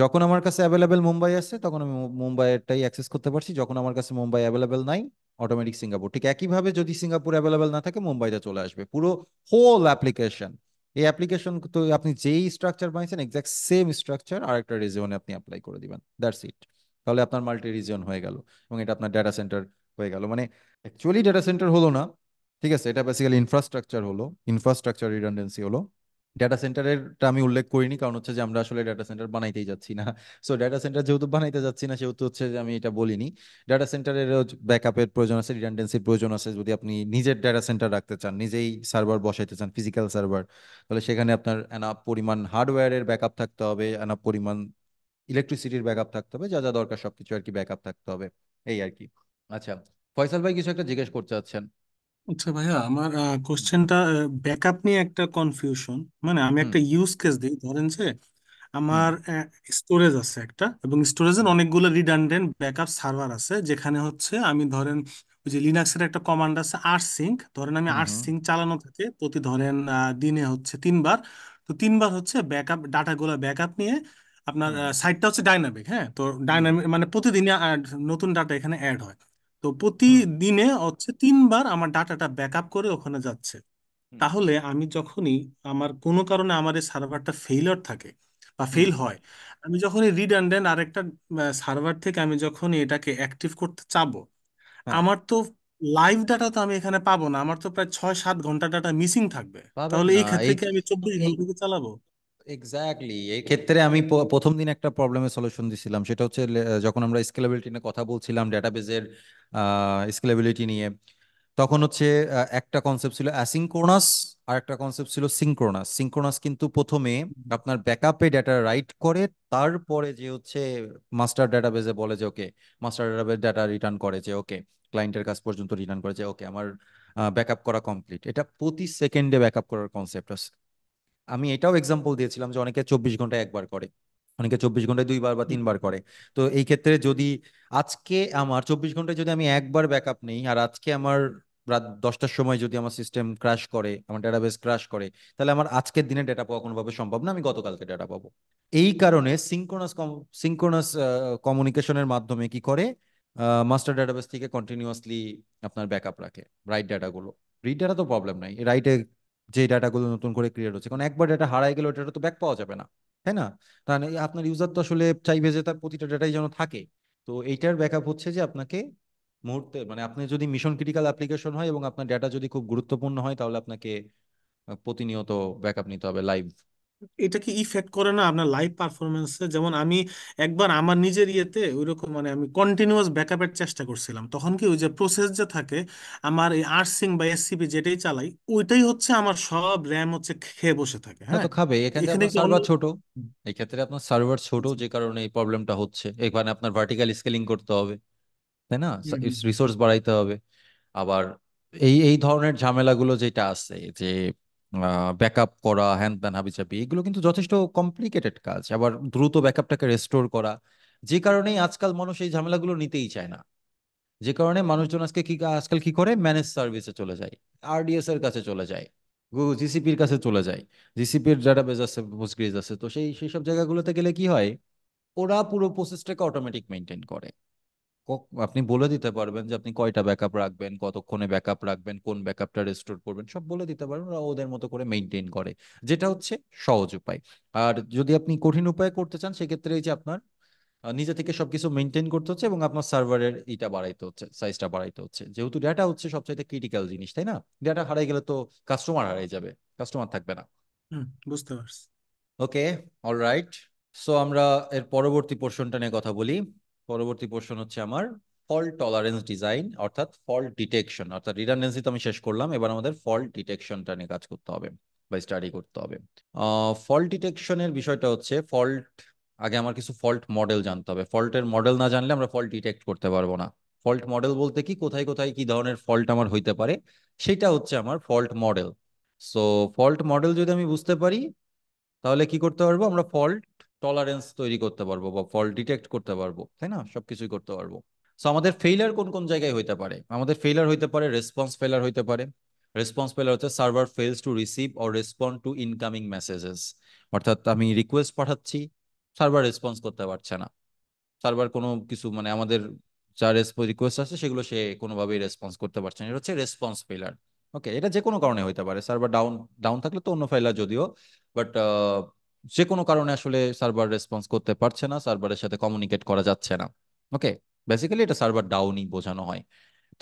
যখন আমার কাছে অ্যাভেলেবেল মুম্বাই আছে তখন আমি মুম্বাইয়েরটাই অ্যাক্সেস করতে পারছি যখন আমার কাছে মুম্বাই অ্যাভেলেবেল নাই অটোমেটিক সিঙ্গাপুর ঠিক একইভাবে যদি সিঙ্গাপুর অ্যাভেলেবেল না থাকে মুম্বাইতে চলে আসবে পুরো হোল অ্যাপ্লিকেশন এই অ্যাপ্লিকেশন তো আপনি যেই স্ট্রাকচার বানিয়েছেন এক্স্যাক্ট সেম স্ট্রাকচার আর একটা রিজিয়নে আপনি অ্যাপ্লাই করে দিবেন দ্যাটস ইট তাহলে আপনার মাল্টি রিজিয়ন হয়ে গেল এবং এটা আপনার ডেটা সেন্টার হয়ে গেল মানে অ্যাকচুয়ালি ডেটা সেন্টার হলো না ঠিক আছে এটা বেসিক্যালি ইনফ্রাস্ট্রাকচার হলো ইনফ্রাস্ট্রাকচার রিডান্ডেন্সি হলো ডাটা সেন্টারেরটা আমি উল্লেখ করিনি কারণ হচ্ছে যে আমরা আসলে ডাটা সেন্টার বানাইতেই যাচ্ছি না সো ডাটা সেন্টার যেহেতু বানাইতে যাচ্ছি না সেহেতু হচ্ছে যে আমি এটা বলিনি ডাটা সেন্টারের আপের প্রয়োজন আছে রিডান্ডেন্সির প্রয়োজন আছে যদি আপনি নিজের ডাটা সেন্টার রাখতে চান নিজেই সার্ভার বসাইতে চান ফিজিক্যাল সার্ভার তাহলে সেখানে আপনার এনাপ পরিমাণ হার্ডওয়্যারের ব্যাকআপ থাকতে হবে এনাপ পরিমাণ ইলেকট্রিসিটির ব্যাকআপ থাকতে হবে যা যা দরকার সবকিছু আর কি ব্যাকআপ থাকতে হবে এই আর কি আচ্ছা ফয়সাল ভাই কিছু একটা জিজ্ঞেস করতে চাচ্ছেন আচ্ছা ভাইয়া আমার কোশ্চেনটা ব্যাকআপ নিয়ে একটা কনফিউশন মানে আমি একটা ইউজ কেস দিই ধরেন যে আমার স্টোরেজ আছে একটা এবং স্টোরেজের অনেকগুলো রিডান্ডেন্ট ব্যাকআপ সার্ভার আছে যেখানে হচ্ছে আমি ধরেন ওই যে লিনাক্সের একটা কমান্ড আছে আরসিঙ্ক ধরেন আমি হুম হুম আরসিঙ্ক চালানো থাকে প্রতি ধরেন আহ, দিনে হচ্ছে তিনবার তো তিনবার হচ্ছে ব্যাকআপ ডাটাগুলো ব্যাকআপ নিয়ে আপনার হুম সাইটটা হচ্ছে ডাইনামিক হ্যাঁ তো ডাইনামিক মানে প্রতিদিনই নতুন ডাটা এখানে অ্যাড হয় তো প্রতিদিনে হচ্ছে তিনবার আমার ডাটাটা ব্যাকআপ করে ওখানে যাচ্ছে তাহলে আমি যখনই আমার কোনো কারণে আমার এই সার্ভারটা ফেইলর থাকে বা ফেল হয় আমি যখনই রিডান্ডেন্ট আরেকটা সার্ভার থেকে আমি যখনই এটাকে অ্যাক্টিভ করতে চাবো হ্যাঁ। আমার তো লাইভ ডাটা তো আমি এখানে পাবো না আমার তো প্রায় ছয় সাত ঘন্টা ডাটা মিসিং থাকবে তাহলে এই ক্ষেত্রে কি আমি চব্বিশ ঘন্টা কি চালাবো এক্স্যাক্টলি এই ক্ষেত্রে আমি প্রথম দিন একটা প্রবলেমের সলিউশন দিছিলাম সেটা হচ্ছে যখন আমরা স্কেলেবিলিটি নিয়ে কথা বলছিলাম ডেটাবেজের স্কেলেবিলিটি নিয়ে তখন হচ্ছে একটা কনসেপ্ট ছিল অ্যাসিংক্রোনাস আর একটা কনসেপ্ট ছিল সিঙ্ক্রোনাস সিঙ্ক্রোনাস কিন্তু প্রথমে আপনার ব্যাকআপে ডেটা রাইট করে তারপরে যে হচ্ছে মাস্টার ডেটাবেজে বলে যে okay master database data return করে যে ওকে ক্লায়েন্টের কাছ পর্যন্ত রিটার্ন করে যে ওকে আমার ব্যাকআপ করা কমপ্লিট এটা প্রতি সেকেন্ডে ব্যাকআপ করার কনসেপ্ট আছে আমি এটাও এক্সাম্পল দিয়েছিলাম যে অনেকে চব্বিশ ঘন্টায় একবার করে অনেকে চব্বিশ ঘন্টায় দুইবার বা তিনবার করে তো এই ক্ষেত্রে যদি আজকে আমার চব্বিশ ঘন্টায় যদি আমি একবার ব্যাকআপ নেই আর আজকে আমার রাত দশটার সময় যদি আমার সিস্টেম ক্রাশ করে আমার বেস ক্রাশ করে তাহলে আমার আজকের দিনে ডেটা পাওয়া কোনোভাবে সম্ভব না আমি গতকালকে ডেটা পাবো এই কারণে সিঙ্কোনাস সিঙ্কোনাস কমিউনিকেশনের মাধ্যমে কি করে মাস্টার ডেটাবেস থেকে কন্টিনিউয়াসলি আপনার ব্যাকআপ রাখে রাইট ডাটাগুলো রিড ডাটা তো প্রবলেম নাই রাইটে যে ডাটাগুলো নতুন করে ক্রিয়েট হচ্ছে কারণ একবার ডাটা হারাই গেলে ওটা তো ব্যাক পাওয়া যাবে না তাই না কারণ আপনার ইউজার তো আসলে চাইবে যে তার প্রতিটা ডাটাই যেন থাকে তো এইটার ব্যাকআপ হচ্ছে যে আপনাকে মুহূর্তে মানে আপনি যদি মিশন ক্রিটিক্যাল অ্যাপ্লিকেশন হয় এবং আপনার ডাটা যদি খুব গুরুত্বপূর্ণ হয় তাহলে আপনাকে প্রতিনিয়ত ব্যাকআপ নিতে হবে লাইভ এটা কি ইফেক্ট করে না আপনার লাইভ পারফরমেন্সে যেমন আমি একবার আমার নিজের ইয়েতে ওইরকম মানে আমি কন্টিনিউয়াস ব্যাকআপের চেষ্টা করছিলাম তখন কি ওই যে প্রসেস যে থাকে আমার এই আর্সিং বা এসসিপি যেটাই চালাই ওইটাই হচ্ছে আমার সব র্যাম হচ্ছে খেয়ে বসে থাকে হ্যাঁ তো খাবে এখানে সার্ভার ছোট এই ক্ষেত্রে আপনার সার্ভার ছোট যে কারণে এই প্রবলেমটা হচ্ছে এখানে আপনার ভার্টিক্যাল স্কেলিং করতে হবে তাই না রিসোর্স বাড়াইতে হবে আবার এই এই ধরনের ঝামেলাগুলো যেটা আছে যে ব্যাকআপ করা হ্যান ত্যান হাবিচাপি এগুলো কিন্তু যথেষ্ট কমপ্লিকেটেড কাজ আবার দ্রুত ব্যাকআপটাকে রেস্টোর করা যে কারণেই আজকাল মানুষ এই ঝামেলাগুলো নিতেই চায় না যে কারণে মানুষজন আজকে কি আজকাল কি করে ম্যানেজ সার্ভিসে চলে যায় আরডিএস এর কাছে চলে যায় জিসিপির কাছে চলে যায় জিসিপির যারা আছে পোস্টগ্রেজ আছে তো সেই সেই সব জায়গাগুলোতে গেলে কি হয় ওরা পুরো প্রসেসটাকে অটোমেটিক মেনটেন করে আপনি বলে দিতে পারবেন যে আপনি কয়টা ব্যাকআপ রাখবেন কতক্ষণে ব্যাকআপ রাখবেন কোন ব্যাকআপটা রেস্টোর করবেন সব বলে দিতে পারবেন ওরা ওদের মতো করে মেনটেন করে যেটা হচ্ছে সহজ উপায় আর যদি আপনি কঠিন উপায়ে করতে চান সেক্ষেত্রে এই যে আপনার নিজে থেকে সবকিছু মেনটেন করতে হচ্ছে এবং আপনার সার্ভারের এটা বাড়াইতে হচ্ছে সাইজটা বাড়াইতে হচ্ছে যেহেতু ডেটা হচ্ছে সবচাইতে ক্রিটিক্যাল জিনিস তাই না ডেটা হারাই গেলে তো কাস্টমার হারাই যাবে কাস্টমার থাকবে না হুম বুঝতে পারছি ওকে অলরাইট সো আমরা এর পরবর্তী পোর্শনটা নিয়ে কথা বলি পরবর্তী প্রশ্ন হচ্ছে আমার ফল্ট টলারেন্স ডিজাইন অর্থাৎ ফল্ট ডিটেকশন অর্থাৎ রিডান্ডেন্সি তো আমি শেষ করলাম এবার আমাদের ফল্ট ডিটেকশনটা নিয়ে কাজ করতে হবে বা স্টাডি করতে হবে ফল্ট ডিটেকশনের বিষয়টা হচ্ছে ফল্ট আগে আমার কিছু ফল্ট মডেল জানতে হবে ফল্টের মডেল না জানলে আমরা ফল্ট ডিটেক্ট করতে পারবো না ফল্ট মডেল বলতে কি কোথায় কোথায় কি ধরনের ফল্ট আমার হইতে পারে সেটা হচ্ছে আমার fault model so fault model যদি আমি বুঝতে পারি তাহলে কি করতে পারবো আমরা ফল্ট টলারেন্স তৈরি করতে পারবো বা ফল ডিটেক্ট করতে পারবো তাই না সবকিছুই করতে পারবো সো আমাদের ফেইলার কোন কোন জায়গায় হইতে পারে আমাদের ফেইলার হইতে পারে রেসপন্স ফেইলার হইতে পারে রেসপন্স ফেলার হচ্ছে server fails to receive or respond to incoming messages অর্থাৎ আমি রিকোয়েস্ট পাঠাচ্ছি সার্ভার রেসপন্স করতে পারছে না সার্ভার কোনো কিছু মানে আমাদের যা রেসপন্স রিকোয়েস্ট আছে সেগুলো সে কোনোভাবেই রেসপন্স করতে পারছে না এটা হচ্ছে রেসপন্স ফেলার ওকে এটা যে কোনো কারণে হইতে পারে সার্ভার ডাউন ডাউন থাকলে তো অন্য ফেলার যদিও বাট যে কোনো কারণে আসলে সার্ভার রেসপন্স করতে পারছে না সার্ভারের সাথে কমিউনিকেট করা যাচ্ছে না ওকে বেসিক্যালি এটা সার্ভার ডাউনই বোঝানো হয়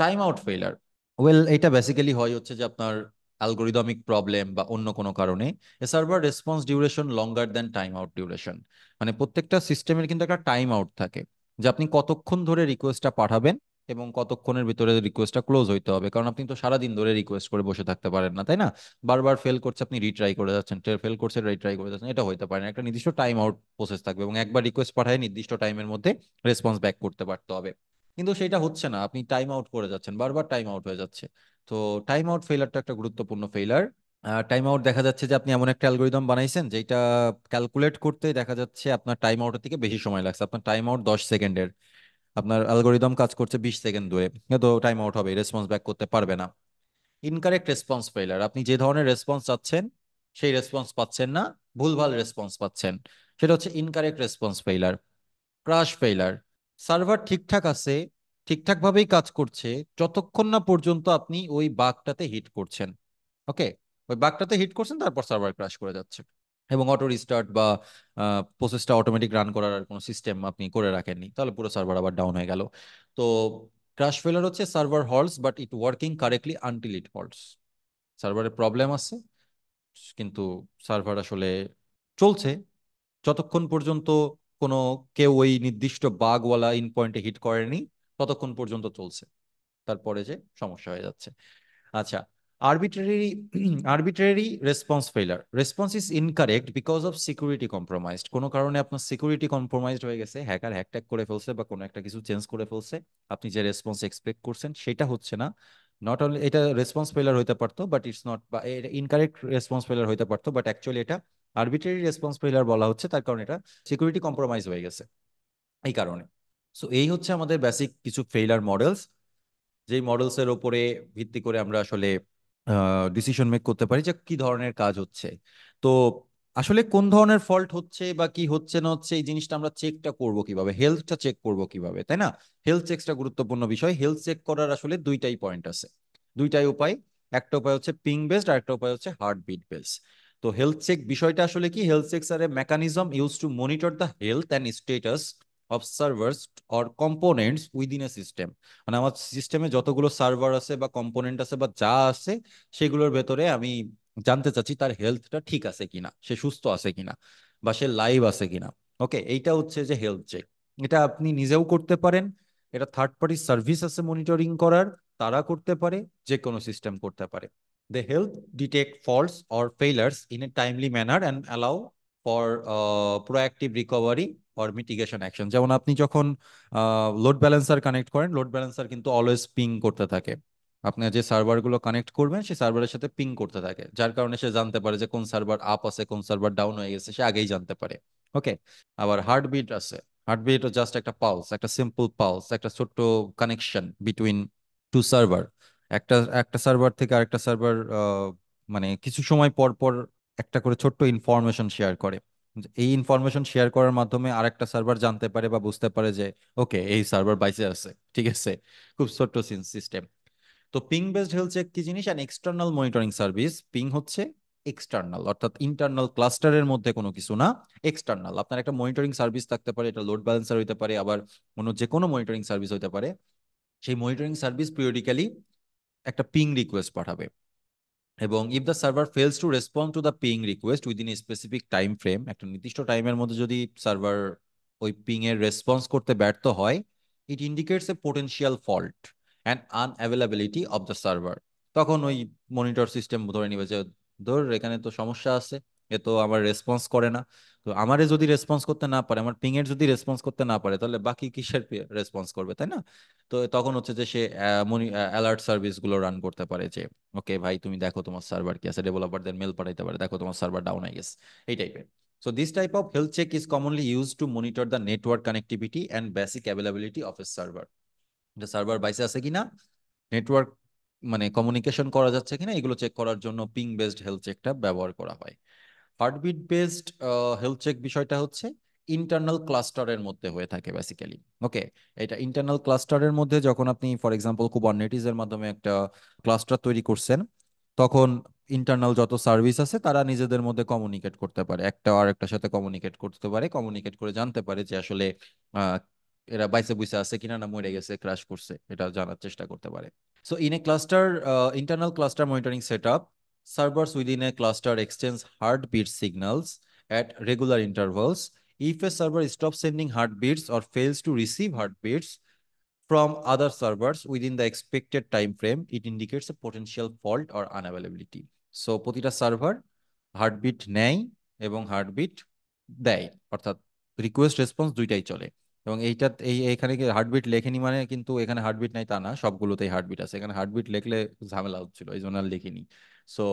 টাইম আউট ফেলার ওয়েল এটা বেসিক্যালি হয় হচ্ছে যে আপনার অ্যালগোরিদমিক প্রবলেম বা অন্য কোনো কারণে a server response duration longer than timeout duration মানে প্রত্যেকটা সিস্টেমের কিন্তু একটা টাইম আউট থাকে যে আপনি কতক্ষণ ধরে রিকোয়েস্টটা পাঠাবেন এবং কতক্ষণের ভিতরে রিকোয়েস্টটা ক্লোজ হইতে হবে কারণ আপনি তো সারাদিন ধরে রিকোয়েস্ট করে বসে থাকতে পারেন না তাই না বারবার ফেল করছে আপনি রিট্রাই করে যাচ্ছেন ফেল করছে রিট্রাই করে যাচ্ছেন এটা হইতে পারে না একটা নির্দিষ্ট টাইম আউট প্রসেস থাকবে এবং একবার রিকোয়েস্ট পাঠায় নির্দিষ্ট টাইমের মধ্যে রেসপন্স ব্যাক করতে পারতে হবে কিন্তু সেটা হচ্ছে না আপনি টাইম আউট করে যাচ্ছেন বারবার টাইম আউট হয়ে যাচ্ছে তো টাইম আউট ফেলারটা একটা গুরুত্বপূর্ণ ফেলার টাইম আউট দেখা যাচ্ছে যে আপনি এমন একটা অ্যালগোরিদম বানাইছেন যেটা ক্যালকুলেট করতে দেখা যাচ্ছে আপনার টাইম আউটের থেকে বেশি সময় লাগছে আপনার টাইম আউট দশ সেকেন্ডের আপনার অ্যালগোরিদম কাজ করছে বিশ সেকেন্ড ধরে তো টাইম আউট হবে রেসপন্স ব্যাক করতে পারবে না ইনকারেক্ট রেসপন্স ফেলার আপনি যে ধরনের রেসপন্স চাচ্ছেন সেই রেসপন্স পাচ্ছেন না ভুলভাল রেসপন্স পাচ্ছেন সেটা হচ্ছে incorrect response failure crash failure server ঠিকঠাক আছে ঠিকঠাকভাবেই কাজ করছে যতক্ষণ না পর্যন্ত আপনি ওই বাঘটাতে হিট করছেন ওকে ওই বাঘটাতে হিট করছেন তারপর সার্ভার ক্রাশ করে যাচ্ছে এবং অটো রিস্টার্ট বা প্রসেসটা অটোমেটিক রান করার আর কোনো সিস্টেম আপনি করে রাখেননি তাহলে পুরো সার্ভার আবার ডাউন হয়ে গেল তো ক্রাশ ফেলার হচ্ছে server halts but it working correctly until it halts সার্ভারের প্রবলেম আছে কিন্তু সার্ভার আসলে চলছে যতক্ষণ পর্যন্ত কোনো কেউ ওই নির্দিষ্ট বাগওয়ালা ইন পয়েন্টে হিট করেনি ততক্ষণ পর্যন্ত চলছে তারপরে যে সমস্যা হয়ে যাচ্ছে আচ্ছা arbitrary arbitrary response failure response is incorrect because of security compromised কোনো কারণে আপনার সিকিউরিটি কম্প্রোমাইজড হয়ে গেছে হ্যাকার হ্যাকট্যাক করে ফেলছে বা কোনো একটা কিছু চেঞ্জ করে ফেলছে আপনি যে রেসপন্স এক্সপেক্ট করছেন সেটা হচ্ছে না নট অনলি এটা রেসপন্স ফেলার হইতে পারতো বাট ইটস নট বা ইনকারেক্ট রেসপন্স ফেলার হইতে পারতো বাট অ্যাকচুয়ালি এটা আর্বিট্রারি রেসপন্স ফেলার বলা হচ্ছে তার কারণে এটা সিকিউরিটি কম্প্রোমাইজ হয়ে গেছে এই কারণে সো এই হচ্ছে আমাদের বেসিক কিছু ফেইলার মডেলস যেই মডেলসের ওপরে ভিত্তি করে আমরা আসলে ডিসিশন মেক করতে পারি যে কি ধরনের কাজ হচ্ছে তো আসলে কোন ধরনের ফল্ট হচ্ছে বা কি হচ্ছে না হচ্ছে এই জিনিসটা আমরা চেকটা করব কিভাবে হেলথটা চেক করব কিভাবে তাই না হেলথ চেকটা গুরুত্বপূর্ণ বিষয় হেলথ চেক করার আসলে দুইটাই পয়েন্ট আছে দুইটাই উপায় একটা উপায় হচ্ছে পিং বেসড আর একটা উপায় হচ্ছে হার্ট বিট বেসড তো হেলথ চেক বিষয়টা আসলে কি health check are mechanism use to monitor the health and status of servers or components within a system মানে আমার সিস্টেমে যতগুলো সার্ভার আছে বা কম্পোনেন্ট আছে বা যা আছে সেগুলোর ভেতরে আমি জানতে চাচ্ছি তার হেলথটা ঠিক আছে কিনা সে সুস্থ আছে কিনা বা সে লাইভ আছে কিনা ওকে এইটা হচ্ছে যে হেলথ চেক এটা আপনি নিজেও করতে পারেন এটা থার্ড পার্টি সার্ভিস আছে মনিটরিং করার তারা করতে পারে যে কোনো সিস্টেম করতে পারে they health detect faults or failures in a timely manner and allow for proactive recovery or mitigation action যেমন আপনি যখন লোড ব্যালেন্সার কানেক্ট করেন লোড ব্যালেন্সার কিন্তু অলওয়েজ পিং করতে থাকে আপনার যে সার্ভারগুলো কানেক্ট করবেন সেই সার্ভারের সাথে পিং করতে থাকে যার কারণে সে জানতে পারে যে কোন সার্ভার আপ আছে কোন সার্ভার ডাউন হয়ে গেছে সে আগেই জানতে পারে ওকে আবার হার্টবিট আছে হার্টবিট জাস্ট একটা পালস একটা সিম্পল পালস একটা ছোট্ট কানেকশন বিটুইন টু সার্ভার একটা একটা সার্ভার থেকে আরেকটা সার্ভার মানে কিছু সময় পর পর একটা করে ছোট্ট ইনফরমেশন শেয়ার করে এই ইনফরমেশন শেয়ার করার মাধ্যমে আরেকটা সার্ভার জানতে পারে বা বুঝতে পারে যে ওকে এই সার্ভার বাইসে আছে ঠিক আছে খুব ছোট্ট সিস্টেম তো পিং বেসড হেলথ চেক কি জিনিস and external monitoring service ping হচ্ছে এক্সটার্নাল অর্থাৎ ইন্টারনাল ক্লাস্টারের মধ্যে কোনো কিছু না এক্সটার্নাল আপনার একটা মনিটরিং সার্ভিস থাকতে পারে এটা লোড ব্যালেন্সার হইতে পারে আবার কোনো যে কোনো মনিটরিং সার্ভিস হইতে পারে সেই মনিটরিং সার্ভিস পিরিয়ডিক্যালি একটা পিং রিকোয়েস্ট পাঠাবে এবং if the server fails to respond to the ping request within a specific time frame একটা নির্দিষ্ট টাইমের মধ্যে যদি সার্ভার ওই পিং এর রেসপন্স করতে ব্যর্থ হয় it indicates a potential fault and unavailability of the server তখন ওই মনিটর সিস্টেম ধরে নিবে যে ধর এখানে তো সমস্যা আছে এ তো আমার রেসপন্স করে না তো আমারে যদি রেসপন্স করতে না পারে আমার পিং এর যদি রেসপন্স করতে না পারে তাহলে বাকি কিসের রেসপন্স করবে তাই না তো তখন হচ্ছে যে সে অ্যালার্ট সার্ভিস গুলো রান করতে পারে যে ওকে ভাই তুমি দেখো তোমার সার্ভার কি আছে ডেভেলপারদের মেল পাঠাইতে পারে দেখো তোমার সার্ভার ডাউন হয়ে গেছে এই টাইপের so this type of health check is commonly use to monitor the network connectivity and basic availability of a server The বাইসে আছে কিনা নেটওয়ার্ক মানে কমিউনিকেশন করা যাচ্ছে কিনা এগুলো চেক করার জন্য পিং বেসড হেলথ চেকটা ব্যবহার করা হয় হার্টবিট বেসড হেলথ চেক বিষয়টা হচ্ছে ইন্টারনাল ক্লাস্টারের মধ্যে হয়ে থাকে বেসিক্যালি ওকে এটা ইন্টারনাল ক্লাস্টারের মধ্যে যখন আপনি ফর এক্সাম্পল কুবারনেটিসের মাধ্যমে একটা ক্লাস্টার তৈরি করছেন তখন ইন্টারনাল যত সার্ভিস আছে তারা নিজেদের মধ্যে কমিউনিকেট করতে পারে একটা আর একটার সাথে কমিউনিকেট করতে পারে কমিউনিকেট করে জানতে পারে যে আসলে এরা বাইসে বুইসে আছে কিনা না মরে গেছে ক্রাশ করছে এটা জানার চেষ্টা করতে পারে so in a cluster internal cluster monitoring set up servers within a cluster exchange heartbeat signals at regular intervals. If a server stops sending heartbeats or fails to receive heartbeats from other servers within the expected time frame, it indicates a potential fault or unavailability. So, প্রতিটা server heartbeat নেয় এবং heartbeat day, or request response দুইটাই চলে এবং এইটা এই এখানে কি হার্টবিট লেখেনি মানে কিন্তু এখানে হার্টবিট নাই তা না সবগুলোতেই হার্টবিট আছে এখানে হার্টবিট লেখলে ঝামেলা হচ্ছিল এই জন্য আর লেখিনি সো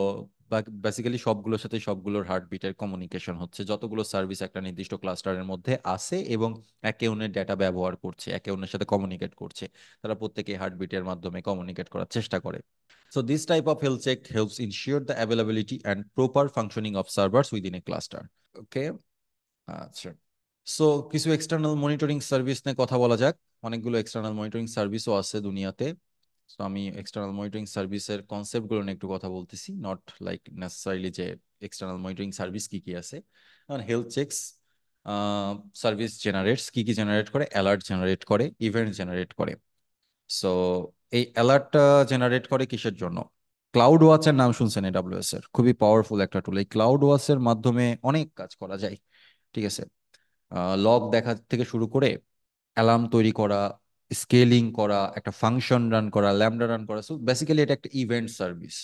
বেসিক্যালি সবগুলোর সাথে সবগুলোর হার্টবিটের কমিউনিকেশন হচ্ছে যতগুলো সার্ভিস একটা নির্দিষ্ট ক্লাস্টারের মধ্যে আছে এবং একে অন্যের ডেটা ব্যবহার করছে একে অন্যের সাথে কমিউনিকেট করছে তারা প্রত্যেকে হার্টবিটের মাধ্যমে কমিউনিকেট করার চেষ্টা করে so this type of health check helps ensure the availability and proper functioning of server within a cluster okay আচ্ছা সো কিছু এক্সটার্নাল মনিটরিং সার্ভিস নিয়ে কথা বলা যাক অনেকগুলো এক্সটার্নাল মনিটরিং সার্ভিসও আছে দুনিয়াতে সো আমি এক্সটার্নাল মনিটরিং সার্ভিসের কনসেপ্টগুলো নিয়ে একটু কথা বলতেছি নট লাইক নেসেসারিলি যে এক্সটার্নাল মনিটরিং সার্ভিস কি কি আছে যেমন হেলথ চেকস সার্ভিস জেনারেটস কি কি জেনারেট করে অ্যালার্ট জেনারেট করে ইভেন্ট জেনারেট করে সো এই অ্যালার্টটা জেনারেট করে কিসের জন্য ক্লাউড ওয়াচের নাম শুনছেন এডাব্লিউএস এর খুবই পাওয়ারফুল একটা টুল এই ক্লাউড ওয়াচের মাধ্যমে অনেক কাজ করা যায় ঠিক আছে লগ দেখা থেকে শুরু করে অ্যালার্ম তৈরি করা স্কেলিং করা একটা ফাংশন রান করা ল্যামডা রান করা সো বেসিক্যালি এটা একটা ইভেন্ট সার্ভিস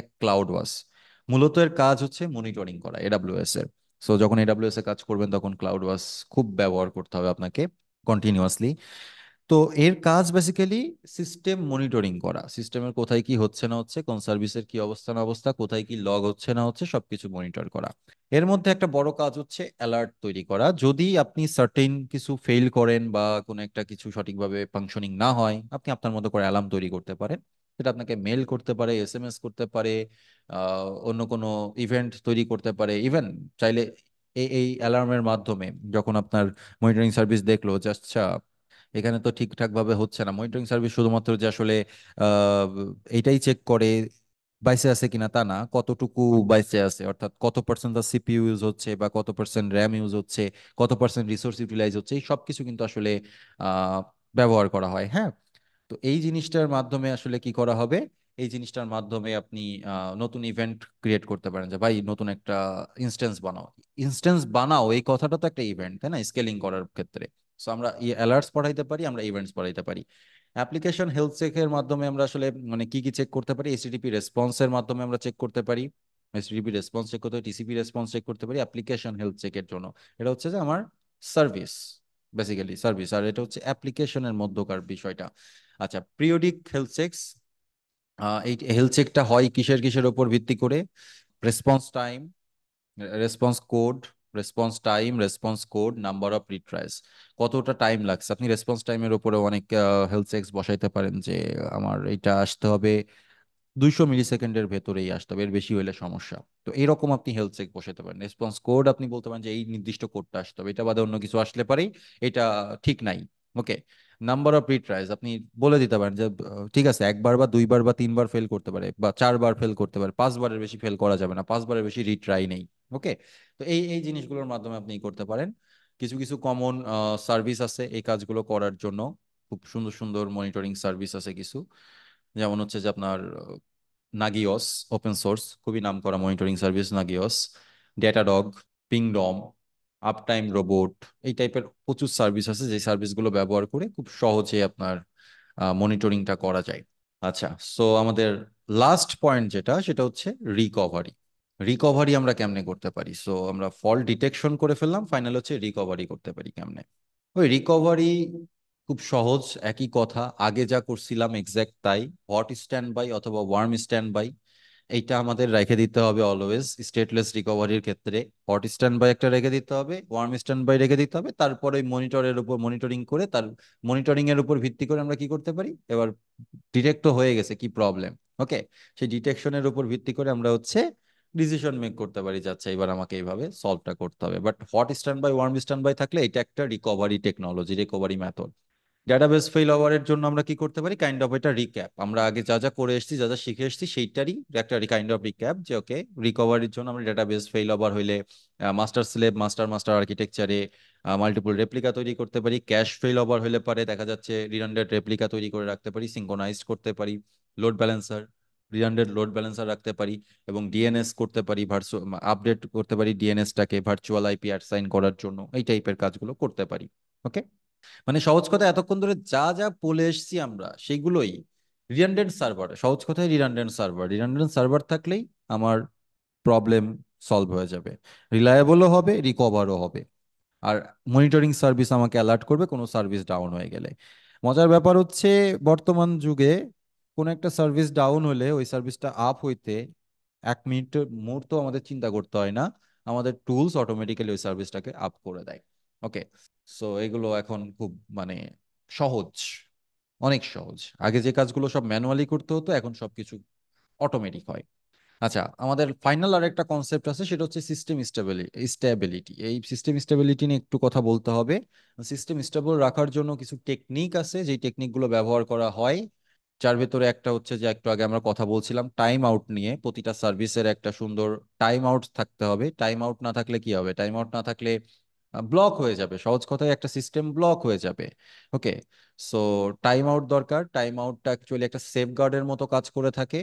এক ক্লাউড ওয়াস মূলত এর কাজ হচ্ছে মনিটরিং করা এডাব্লিউএস এর সো যখন এডাব্লিউএস এ কাজ করবেন তখন ক্লাউড ওয়াস খুব ব্যবহার করতে হবে আপনাকে কন্টিনিউয়াসলি তো এর কাজ বেসিক্যালি সিস্টেম মনিটরিং করা সিস্টেমের কোথায় কি হচ্ছে না হচ্ছে কোন সার্ভিসের কি অবস্থা না অবস্থা কোথায় কি লগ হচ্ছে না হচ্ছে সবকিছু মনিটর করা এর মধ্যে একটা বড় কাজ হচ্ছে অ্যালার্ট তৈরি করা যদি আপনি সার্টেন কিছু ফেল করেন বা কোনো একটা কিছু সঠিকভাবে ফাংশনিং না হয় আপনি আপনার মতো করে অ্যালার্ম তৈরি করতে পারেন সেটা আপনাকে মেল করতে পারে এস এম এস করতে পারে অন্য কোনো ইভেন্ট তৈরি করতে পারে ইভেন চাইলে এই এই অ্যালার্মের মাধ্যমে যখন আপনার মনিটরিং সার্ভিস দেখলো যে আচ্ছা এখানে তো ঠিকঠাকভাবে হচ্ছে না মনিটরিং সার্ভিস শুধুমাত্র যে আসলে এটাই চেক করে বাইসে আছে কিনা তা না কতটুকু বাইসে আছে অর্থাৎ কত পার্সেন্ট তার সিপিইউ ইউজ হচ্ছে বা কত পার্সেন্ট র্যাম ইউজ হচ্ছে কত পার্সেন্ট রিসোর্স ইউটিলাইজ হচ্ছে এই সব কিছু কিন্তু আসলে ব্যবহার করা হয় হ্যাঁ তো এই জিনিসটার মাধ্যমে আসলে কি করা হবে এই জিনিসটার মাধ্যমে আপনি নতুন ইভেন্ট ক্রিয়েট করতে পারেন যে ভাই নতুন একটা ইনস্ট্যান্স বানাও ইনস্ট্যান্স বানাও এই কথাটা তো একটা ইভেন্ট তাই না স্কেলিং করার ক্ষেত্রে সো আমরা অ্যালার্টস পাঠাইতে পারি আমরা ইভেন্টস পাঠাইতে পারি অ্যাপ্লিকেশন হেলথ চেকের মাধ্যমে আমরা আসলে মানে কি কি চেক করতে পারি এসটিটিপি রেসপন্সের মাধ্যমে আমরা চেক করতে পারি এসটিটিপি রেসপন্স চেক করতে টিসিপি রেসপন্স চেক করতে পারি অ্যাপ্লিকেশন হেলথ চেকের জন্য এটা হচ্ছে যে আমার সার্ভিস বেসিক্যালি সার্ভিস আর এটা হচ্ছে অ্যাপ্লিকেশনের মধ্যকার বিষয়টা আচ্ছা পিরিয়ডিক হেলথ চেকস এই হেলথ চেকটা হয় কিসের কিসের ওপর ভিত্তি করে response time response code response time response code number of retries কতটা টাইম লাগছে আপনি রেসপন্স টাইমের উপরে অনেক হেলথ চেক্স বসাইতে পারেন যে আমার এটা আসতে হবে দুইশো মিলি সেকেন্ডের ভেতরেই আসতে হবে এর বেশি হলে সমস্যা তো এরকম আপনি হেলথ চেক বসাতে পারেন রেসপন্স কোড আপনি বলতে পারেন যে এই নির্দিষ্ট কোডটা আসতে হবে এটা বাদে অন্য কিছু আসলে পারেই এটা ঠিক নাই ওকে নাম্বার অফ রিট্রাইজ আপনি বলে দিতে পারেন যে ঠিক আছে একবার বা দুইবার বা তিনবার ফেল করতে পারে বা চারবার ফেল করতে পারে পাঁচবারের বেশি ফেল করা যাবে না পাঁচবারের বেশি রিট্রাই নেই ওকে তো এই এই জিনিসগুলোর মাধ্যমে আপনি করতে পারেন কিছু কিছু কমন সার্ভিস আছে এই কাজগুলো করার জন্য খুব সুন্দর সুন্দর মনিটরিং সার্ভিস আছে কিছু যেমন হচ্ছে যে আপনার নাগিওস ওপেন সোর্স খুবই নাম করা monitoring service Nagios Datadog Pingdom uptime robot এই টাইপের প্রচুর সার্ভিস আছে যে সার্ভিসগুলো ব্যবহার করে খুব সহজে আপনার মনিটরিংটা করা যায় আচ্ছা সো আমাদের লাস্ট পয়েন্ট যেটা সেটা হচ্ছে রিকভারি রিকভারি আমরা কেমনে করতে পারি সো আমরা ফল ডিটেকশন করে ফেললাম ফাইনাল হচ্ছে রিকভারি করতে পারি কেমনে ওই রিকভারি খুব সহজ একই কথা আগে যা করছিলাম এক্স্যাক্ট তাই হট স্ট্যান্ড বাই অথবা ওয়ার্ম স্ট্যান্ড বাই এইটা আমাদের রেখে দিতে হবে অলওয়েজ স্টেটলেস রিকভারির ক্ষেত্রে হট স্ট্যান্ড বাই একটা রেখে দিতে হবে ওয়ার্ম স্ট্যান্ড বাই রেখে দিতে হবে তারপরে মনিটরের উপর মনিটরিং করে তার মনিটরিং এর উপর ভিত্তি করে আমরা কি করতে পারি এবার ডিটেক্ট হয়ে গেছে কি প্রবলেম ওকে সেই ডিটেকশনের উপর ভিত্তি করে আমরা হচ্ছে ডিসিশন মেক করতে পারি যাচ্ছে এবার আমাকে এইভাবে সলভটা করতে হবে but hot standby warm standby থাকলে এটা একটা recovery technology recovery method database fail ওভারের জন্য আমরা কি করতে পারি কাইন্ড অফ এটা রিক্যাপ আমরা আগে যা যা করে এসেছি যা যা শিখে এসেছি সেইটারই একটা কাইন্ড অফ রিক্যাপ যে ওকে রিকভারির জন্য আমরা ডাটাবেস ফেল ওভার হইলে মাস্টার স্লেভ মাস্টার মাস্টার আর্কিটেকচারে মাল্টিপল রেপ্লিকা তৈরি করতে পারি ক্যাশ ফেল ওভার হলে পারে দেখা যাচ্ছে রিডান্ডেড রেপ্লিকা তৈরি করে রাখতে পারি সিঙ্কোনাইজ করতে পারি load balancer redundant load balancer রাখতে পারি এবং ডিএনএস করতে পারি ভার্চুয়াল আপডেট করতে পারি ডিএনএসটাকে ভার্চুয়াল আইপি অ্যাসাইন করার জন্য এই টাইপের কাজগুলো করতে পারি ওকে মানে সহজ কথা এতক্ষণ ধরে যা যা বলে এসছি আমরা সেইগুলোই রিডান্ডেন্ট সার্ভার সহজ কথায় রিডান্ডেন্ট সার্ভার রিডান্ডেন্ট সার্ভার থাকলেই আমার প্রবলেম সলভ হয়ে যাবে রিলায়েবলও হবে রিকভারও হবে আর মনিটরিং সার্ভিস আমাকে অ্যালার্ট করবে কোনো সার্ভিস ডাউন হয়ে গেলে মজার ব্যাপার হচ্ছে বর্তমান যুগে কোনো একটা সার্ভিস ডাউন হলে ওই সার্ভিসটা আপ হইতে এক মিনিটের মুহূর্ত আমাদের চিন্তা করতে হয় না আমাদের টুলস অটোমেটিক্যালি ওই সার্ভিসটাকে আপ করে দেয় ওকে সো এগুলো এখন খুব মানে সহজ অনেক সহজ আগে যে কাজগুলো সব ম্যানুয়ালি করতে হতো এখন সব কিছু অটোমেটিক হয় আচ্ছা আমাদের ফাইনাল আর একটা কনসেপ্ট আছে সেটা হচ্ছে সিস্টেম স্টেবিলিটি এই সিস্টেম স্টেবিলিটি নিয়ে একটু কথা বলতে হবে সিস্টেম স্টেবল রাখার জন্য কিছু টেকনিক আছে যেই টেকনিকগুলো ব্যবহার করা হয় যার ভেতরে একটা হচ্ছে যে একটু আগে আমরা কথা বলছিলাম টাইম আউট নিয়ে প্রতিটা সার্ভিসের একটা সুন্দর টাইম আউট থাকতে হবে টাইম আউট না থাকলে কি হবে টাইম আউট না থাকলে ব্লক হয়ে যাবে সহজ কথায় একটা সিস্টেম ব্লক হয়ে যাবে ওকে সো টাইম আউট দরকার টাইম আউটটা অ্যাকচুয়ালি একটা সেফ গার্ডের মতো কাজ করে থাকে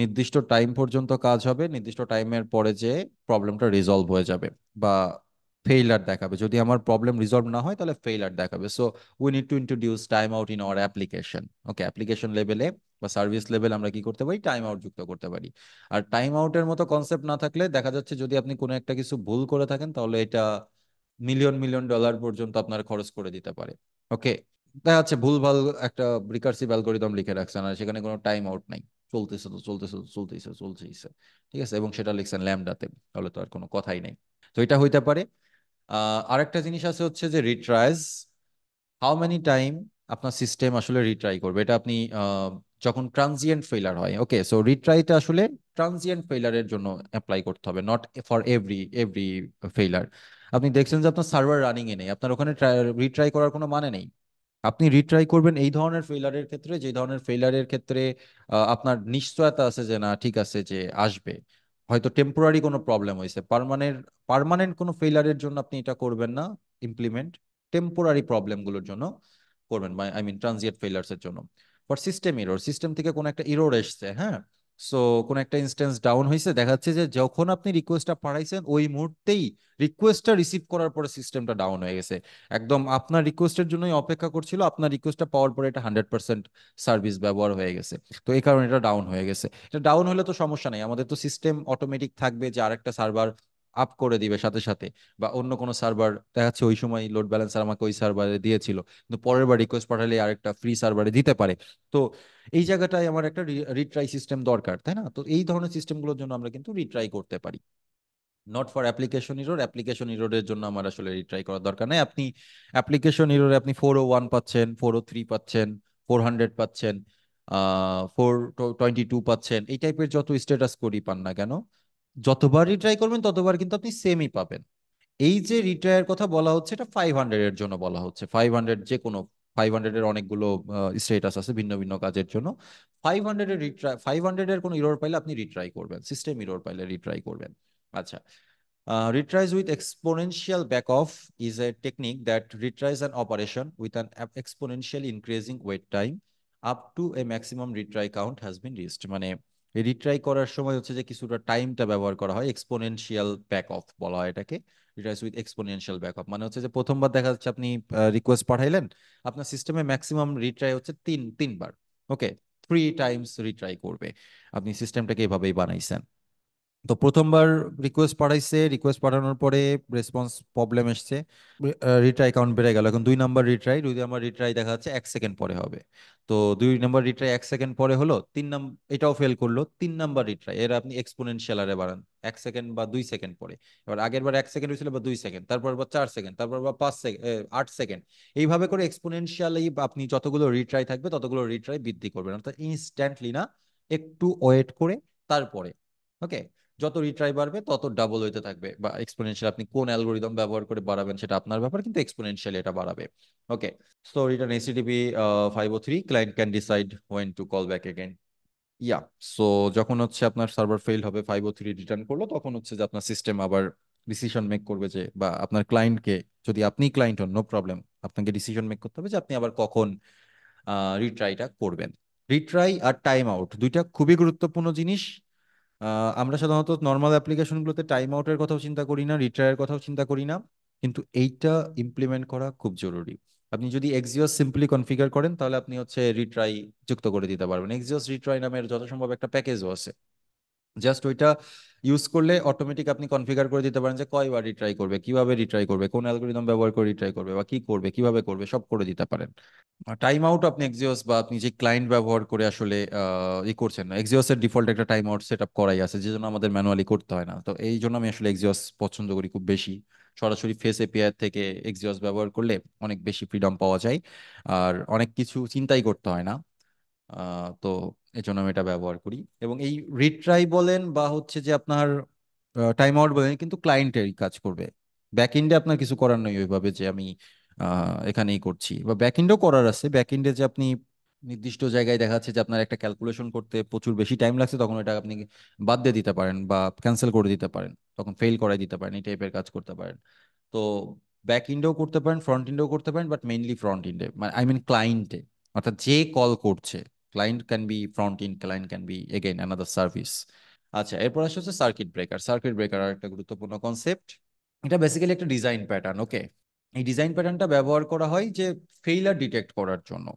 নির্দিষ্ট টাইম পর্যন্ত কাজ হবে নির্দিষ্ট টাইমের পরে যে প্রবলেমটা রিজলভ হয়ে যাবে বা ফেইলার দেখাবে যদি আমার প্রবলেম রিজলভ না হয় তাহলে ফেইলার দেখাবে so we need to introduce timeout in our application okay application লেভেলে বা সার্ভিস লেভেল আমরা কি করতে পারি টাইম আউট যুক্ত করতে পারি আর টাইম আউটের মতো কনসেপ্ট না থাকলে দেখা যাচ্ছে যদি আপনি কোনো একটা কিছু ভুল করে থাকেন তাহলে এটা মিলিয়ন মিলিয়ন ডলার পর্যন্ত আপনার খরচ করে দিতে পারে ওকে দেখা যাচ্ছে ভাল একটা রিকার্সিভ অ্যালগোরিদম লিখে রাখছেন আর সেখানে কোনো টাইম আউট নাই চলতেছে তো চলতেছে তো চলতেছে চলতেছে ঠিক আছে এবং সেটা লিখছেন ল্যামডাতে তাহলে তো আর কোনো কথাই নেই তো এটা হইতে পারে আরেকটা জিনিস আছে হচ্ছে যে রিট্রাইজ হাউ মেনি টাইম আপনার সিস্টেম আসলে রিট্রাই করবে এটা আপনি যখন ট্রানজিয়েন্ট ফেলার হয় ওকে সো রিট্রাইটা আসলে ট্রানজিয়েন্ট ফেলারের জন্য অ্যাপ্লাই করতে হবে নট ফর এভরি এভরি ফেলার আপনি দেখছেন যে আপনার সার্ভার রানিং এ নেই আপনার ওখানে রিট্রাই করার কোনো মানে নেই আপনি রিট্রাই করবেন এই ধরনের ফেলারের ক্ষেত্রে যে ধরনের ফেলারের ক্ষেত্রে আপনার নিশ্চয়তা আছে যে না ঠিক আছে যে আসবে হয়তো টেম্পোরারি কোনো প্রবলেম হয়েছে পারমানেন্ট পারমানেন্ট কোনো ফেইলারের জন্য আপনি এটা করবেন না ইমপ্লিমেন্ট টেম্পোরারি প্রবলেমগুলোর জন্য করবেন আই মিন ট্রানজিয়েট ফেইলার্সের জন্য ফর সিস্টেম ইরোর সিস্টেম থেকে কোনো একটা ইরোর এসছে হ্যাঁ সো কোন একটা ইনস্ট্যান্স ডাউন হয়েছে দেখাচ্ছে যে যখন আপনি রিকোয়েস্টটা পাঠাইছেন ওই মুহূর্তেই রিকোয়েস্টটা রিসিভ করার পরে সিস্টেমটা ডাউন হয়ে গেছে একদম আপনার রিকোয়েস্টের জন্যই অপেক্ষা করছিল আপনার রিকোয়েস্টটা পাওয়ার পরে এটা হান্ড্রেড পার্সেন্ট সার্ভিস ব্যবহার হয়ে গেছে তো এই কারণে এটা ডাউন হয়ে গেছে এটা ডাউন হলে তো সমস্যা নেই আমাদের তো সিস্টেম অটোমেটিক থাকবে যে আরেকটা সার্ভার আপ করে দিবে সাথে সাথে বা অন্য কোনো সার্ভার দেখাচ্ছে ওই সময় লোড ব্যালেন্সার আমাকে ওই সার্ভারে দিয়েছিল কিন্তু পরের বার রিকোয়েস্ট পাঠালে আরেকটা ফ্রি সার্ভারে দিতে পারে তো এই জায়গাটায় আমার একটা রিট্রাই সিস্টেম দরকার তাই না তো এই ধরনের সিস্টেমগুলোর জন্য আমরা কিন্তু রিট্রাই করতে পারি not for application error application ইরোডের জন্য আমার আসলে রিট্রাই করার দরকার নেই আপনি অ্যাপ্লিকেশন ইরোরে আপনি ফোর ও ওয়ান পাচ্ছেন ফোর ও থ্রি পাচ্ছেন ফোর হান্ড্রেড পাচ্ছেন ফোর টোয়েন্টি টু পাচ্ছেন এই টাইপের যত স্ট্যাটাস করি পান না কেন যতবারই ট্রাই করবেন ততবার কিন্তু আপনি সেমই পাবেন এই যে রিটায়ার কথা বলা হচ্ছে এটা ফাইভ হান্ড্রেডের জন্য বলা হচ্ছে ফাইভ হান্ড্রেড যে কোনো ফাইভ হান্ড্রেডের অনেকগুলো স্টেটাস আছে ভিন্ন ভিন্ন কাজের জন্য ফাইভ হান্ড্রেডের রিট্রাই ফাইভ হান্ড্রেডের কোনো ইরোর পাইলে আপনি রিট্রাই করবেন সিস্টেম ইরোর পাইলে রিট্রাই করবেন আচ্ছা retries with exponential back off is a technique that retries an operation with an exponentially increasing wait time up to a maximum retry count has been reset মানে retry করার সময় হচ্ছে যে কিছুটা টাইমটা ব্যবহার করা হয় এক্সপোনেনশিয়াল ব্যাক অফ বলা হয় এটাকে রিট্রাইস উইথ এক্সপোনেনশিয়াল ব্যাকআপ মানে হচ্ছে যে প্রথমবার দেখা যাচ্ছে আপনি রিকোয়েস্ট পাঠাইলেন আপনার সিস্টেমে ম্যাক্সিমাম রিট্রাই হচ্ছে তিন তিনবার ওকে থ্রি টাইমস রিট্রাই করবে আপনি সিস্টেমটাকে এভাবেই বানাইছেন তো প্রথমবার রিকোয়েস্ট পাঠাইছে রিকোয়েস্ট পাঠানোর পরে রেসপন্স প্রবলেম এসছে রিট্রাই অ্যাকাউন্ট বেড়ে গেল এখন দুই নাম্বার রিট্রাই দুই নাম্বার রিট্রাই দেখা যাচ্ছে এক সেকেন্ড পরে হবে তো দুই নাম্বার রিট্রাই এক সেকেন্ড পরে হলো তিন নাম্বার এটাও ফেল করলো তিন নাম্বার রিট্রাই এর আপনি এক্সপোনেনশিয়াল আরে বাড়ান এক সেকেন্ড বা দুই সেকেন্ড পরে এবার আগের বার এক সেকেন্ড হয়েছিল বা দুই সেকেন্ড তারপর বা চার সেকেন্ড তারপর বা পাঁচ সেকেন্ড আট সেকেন্ড এইভাবে করে এক্সপোনেনশিয়ালি আপনি যতগুলো রিট্রাই থাকবে ততগুলো রিট্রাই বৃদ্ধি করবেন অর্থাৎ ইনস্ট্যান্টলি না একটু ওয়েট করে তারপরে ওকে যত রিট্রাই বাড়বে তত ডাবল হইতে থাকবে বা এক্সপোনেনশিয়াল আপনি কোন অ্যালগোরিদম ব্যবহার করে বাড়াবেন সেটা আপনার ব্যাপার কিন্তু এক্সপোনেনশিয়ালি এটা বাড়াবে okay so return HTTP five o three client can decide when to call back again yeah so যখন হচ্ছে আপনার সার্ভার ফেল হবে ফাইভ ও থ্রি রিটার্ন করলো তখন হচ্ছে যে আপনার সিস্টেম আবার ডিসিশন মেক করবে যে বা আপনার ক্লায়েন্টকে যদি আপনি ক্লায়েন্ট হন নো প্রবলেম আপনাকে ডিসিশন মেক করতে হবে যে আপনি আবার কখন রিট্রাইটা করবেন রিট্রাই আর টাইম আউট দুইটা খুবই গুরুত্বপূর্ণ জিনিস আমরা সাধারণত নর্মাল অ্যাপ্লিকেশনগুলোতে টাইম আউটের কথাও চিন্তা করি না রিটায়ারের কথাও চিন্তা করি না কিন্তু এইটা ইমপ্লিমেন্ট করা খুব জরুরি আপনি যদি এক্সিওস সিম্পলি কনফিগার করেন তাহলে আপনি হচ্ছে রিট্রাই যুক্ত করে দিতে পারবেন এক্সিওস রিট্রাই নামের যথাসম্ভব একটা প্যাকেজও আছে জাস্ট ওইটা ইউজ করলে অটোমেটিক আপনি কনফিগার করে দিতে পারেন যে কয়বার রিট্রাই করবে কিভাবে রিট্রাই করবে কোন অ্যালগোরিদম ব্যবহার করে রিট্রাই করবে বা কি করবে কিভাবে করবে সব করে দিতে পারেন টাইম আউট আপনি এক্সিওস বা আপনি যে ক্লায়েন্ট ব্যবহার করে আসলে ই করছেন না এর ডিফল্ট একটা টাইম আউট সেট আপ করাই আছে যে জন্য আমাদের ম্যানুয়ালি করতে হয় না তো এই জন্য আমি আসলে এক্সিওস পছন্দ করি খুব বেশি সরাসরি ফেস এপিআই থেকে এক্সিওস ব্যবহার করলে অনেক বেশি ফ্রিডম পাওয়া যায় আর অনেক কিছু চিন্তাই করতে হয় না তো এই জন্য আমি এটা ব্যবহার করি এবং এই রিট্রাই বলেন বা হচ্ছে যে আপনার টাইম আউট বলেন কিন্তু ক্লায়েন্টের কাজ করবে ব্যাক এন্ডে আপনার কিছু করার নেই ওইভাবে যে আমি এখানেই করছি বা ব্যাক এন্ডেও করার আছে ব্যাক এন্ডে যে আপনি নির্দিষ্ট জায়গায় দেখা যাচ্ছে যে আপনার একটা ক্যালকুলেশন করতে প্রচুর বেশি টাইম লাগছে তখন এটা আপনি বাদ দিয়ে দিতে পারেন বা ক্যান্সেল করে দিতে পারেন তখন ফেল করাই দিতে পারেন এই টাইপের কাজ করতে পারেন তো ব্যাক ইন্ডেও করতে পারেন ফ্রন্ট ইন্ডেও করতে পারেন বাট মেইনলি ফ্রন্ট ইন্ডে মানে আই মিন ক্লায়েন্টে অর্থাৎ যে কল করছে client can be front end client can be again another service আচ্ছা এরপর আসে হচ্ছে সার্কিট ব্রেকার সার্কিট ব্রেকার আর একটা গুরুত্বপূর্ণ কনসেপ্ট এটা বেসিক্যালি একটা ডিজাইন প্যাটার্ন ওকে এই ডিজাইন প্যাটার্নটা ব্যবহার করা হয় যে ফেইলার ডিটেক্ট করার জন্য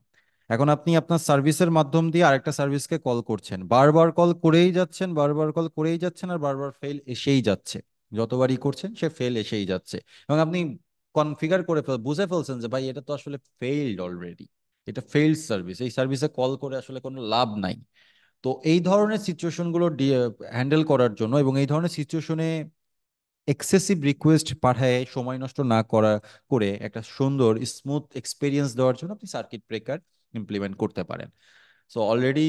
এখন আপনি আপনার সার্ভিসের মাধ্যম দিয়ে আরেকটা সার্ভিসকে কল করছেন বারবার কল করেই যাচ্ছেন বারবার কল করেই যাচ্ছেন আর বারবার ফেল এসেই যাচ্ছে যতবারই করছেন সে ফেল এসেই যাচ্ছে এবং আপনি কনফিগার করে বুঝে ফেলছেন যে ভাই এটা তো আসলে ফেইলড অলরেডি এটা ফেইল্ড সার্ভিস এই সার্ভিসে কল করে আসলে কোনো লাভ নাই তো এই ধরনের সিচুয়েশনগুলো হ্যান্ডেল করার জন্য এবং এই ধরনের সিচুয়েশনে এক্সেসিভ রিকোয়েস্ট পাঠায় সময় নষ্ট না করা করে একটা সুন্দর স্মুথ এক্সপিরিয়েন্স দেওয়ার জন্য আপনি সার্কিট ব্রেকার ইমপ্লিমেন্ট করতে পারেন সো অলরেডি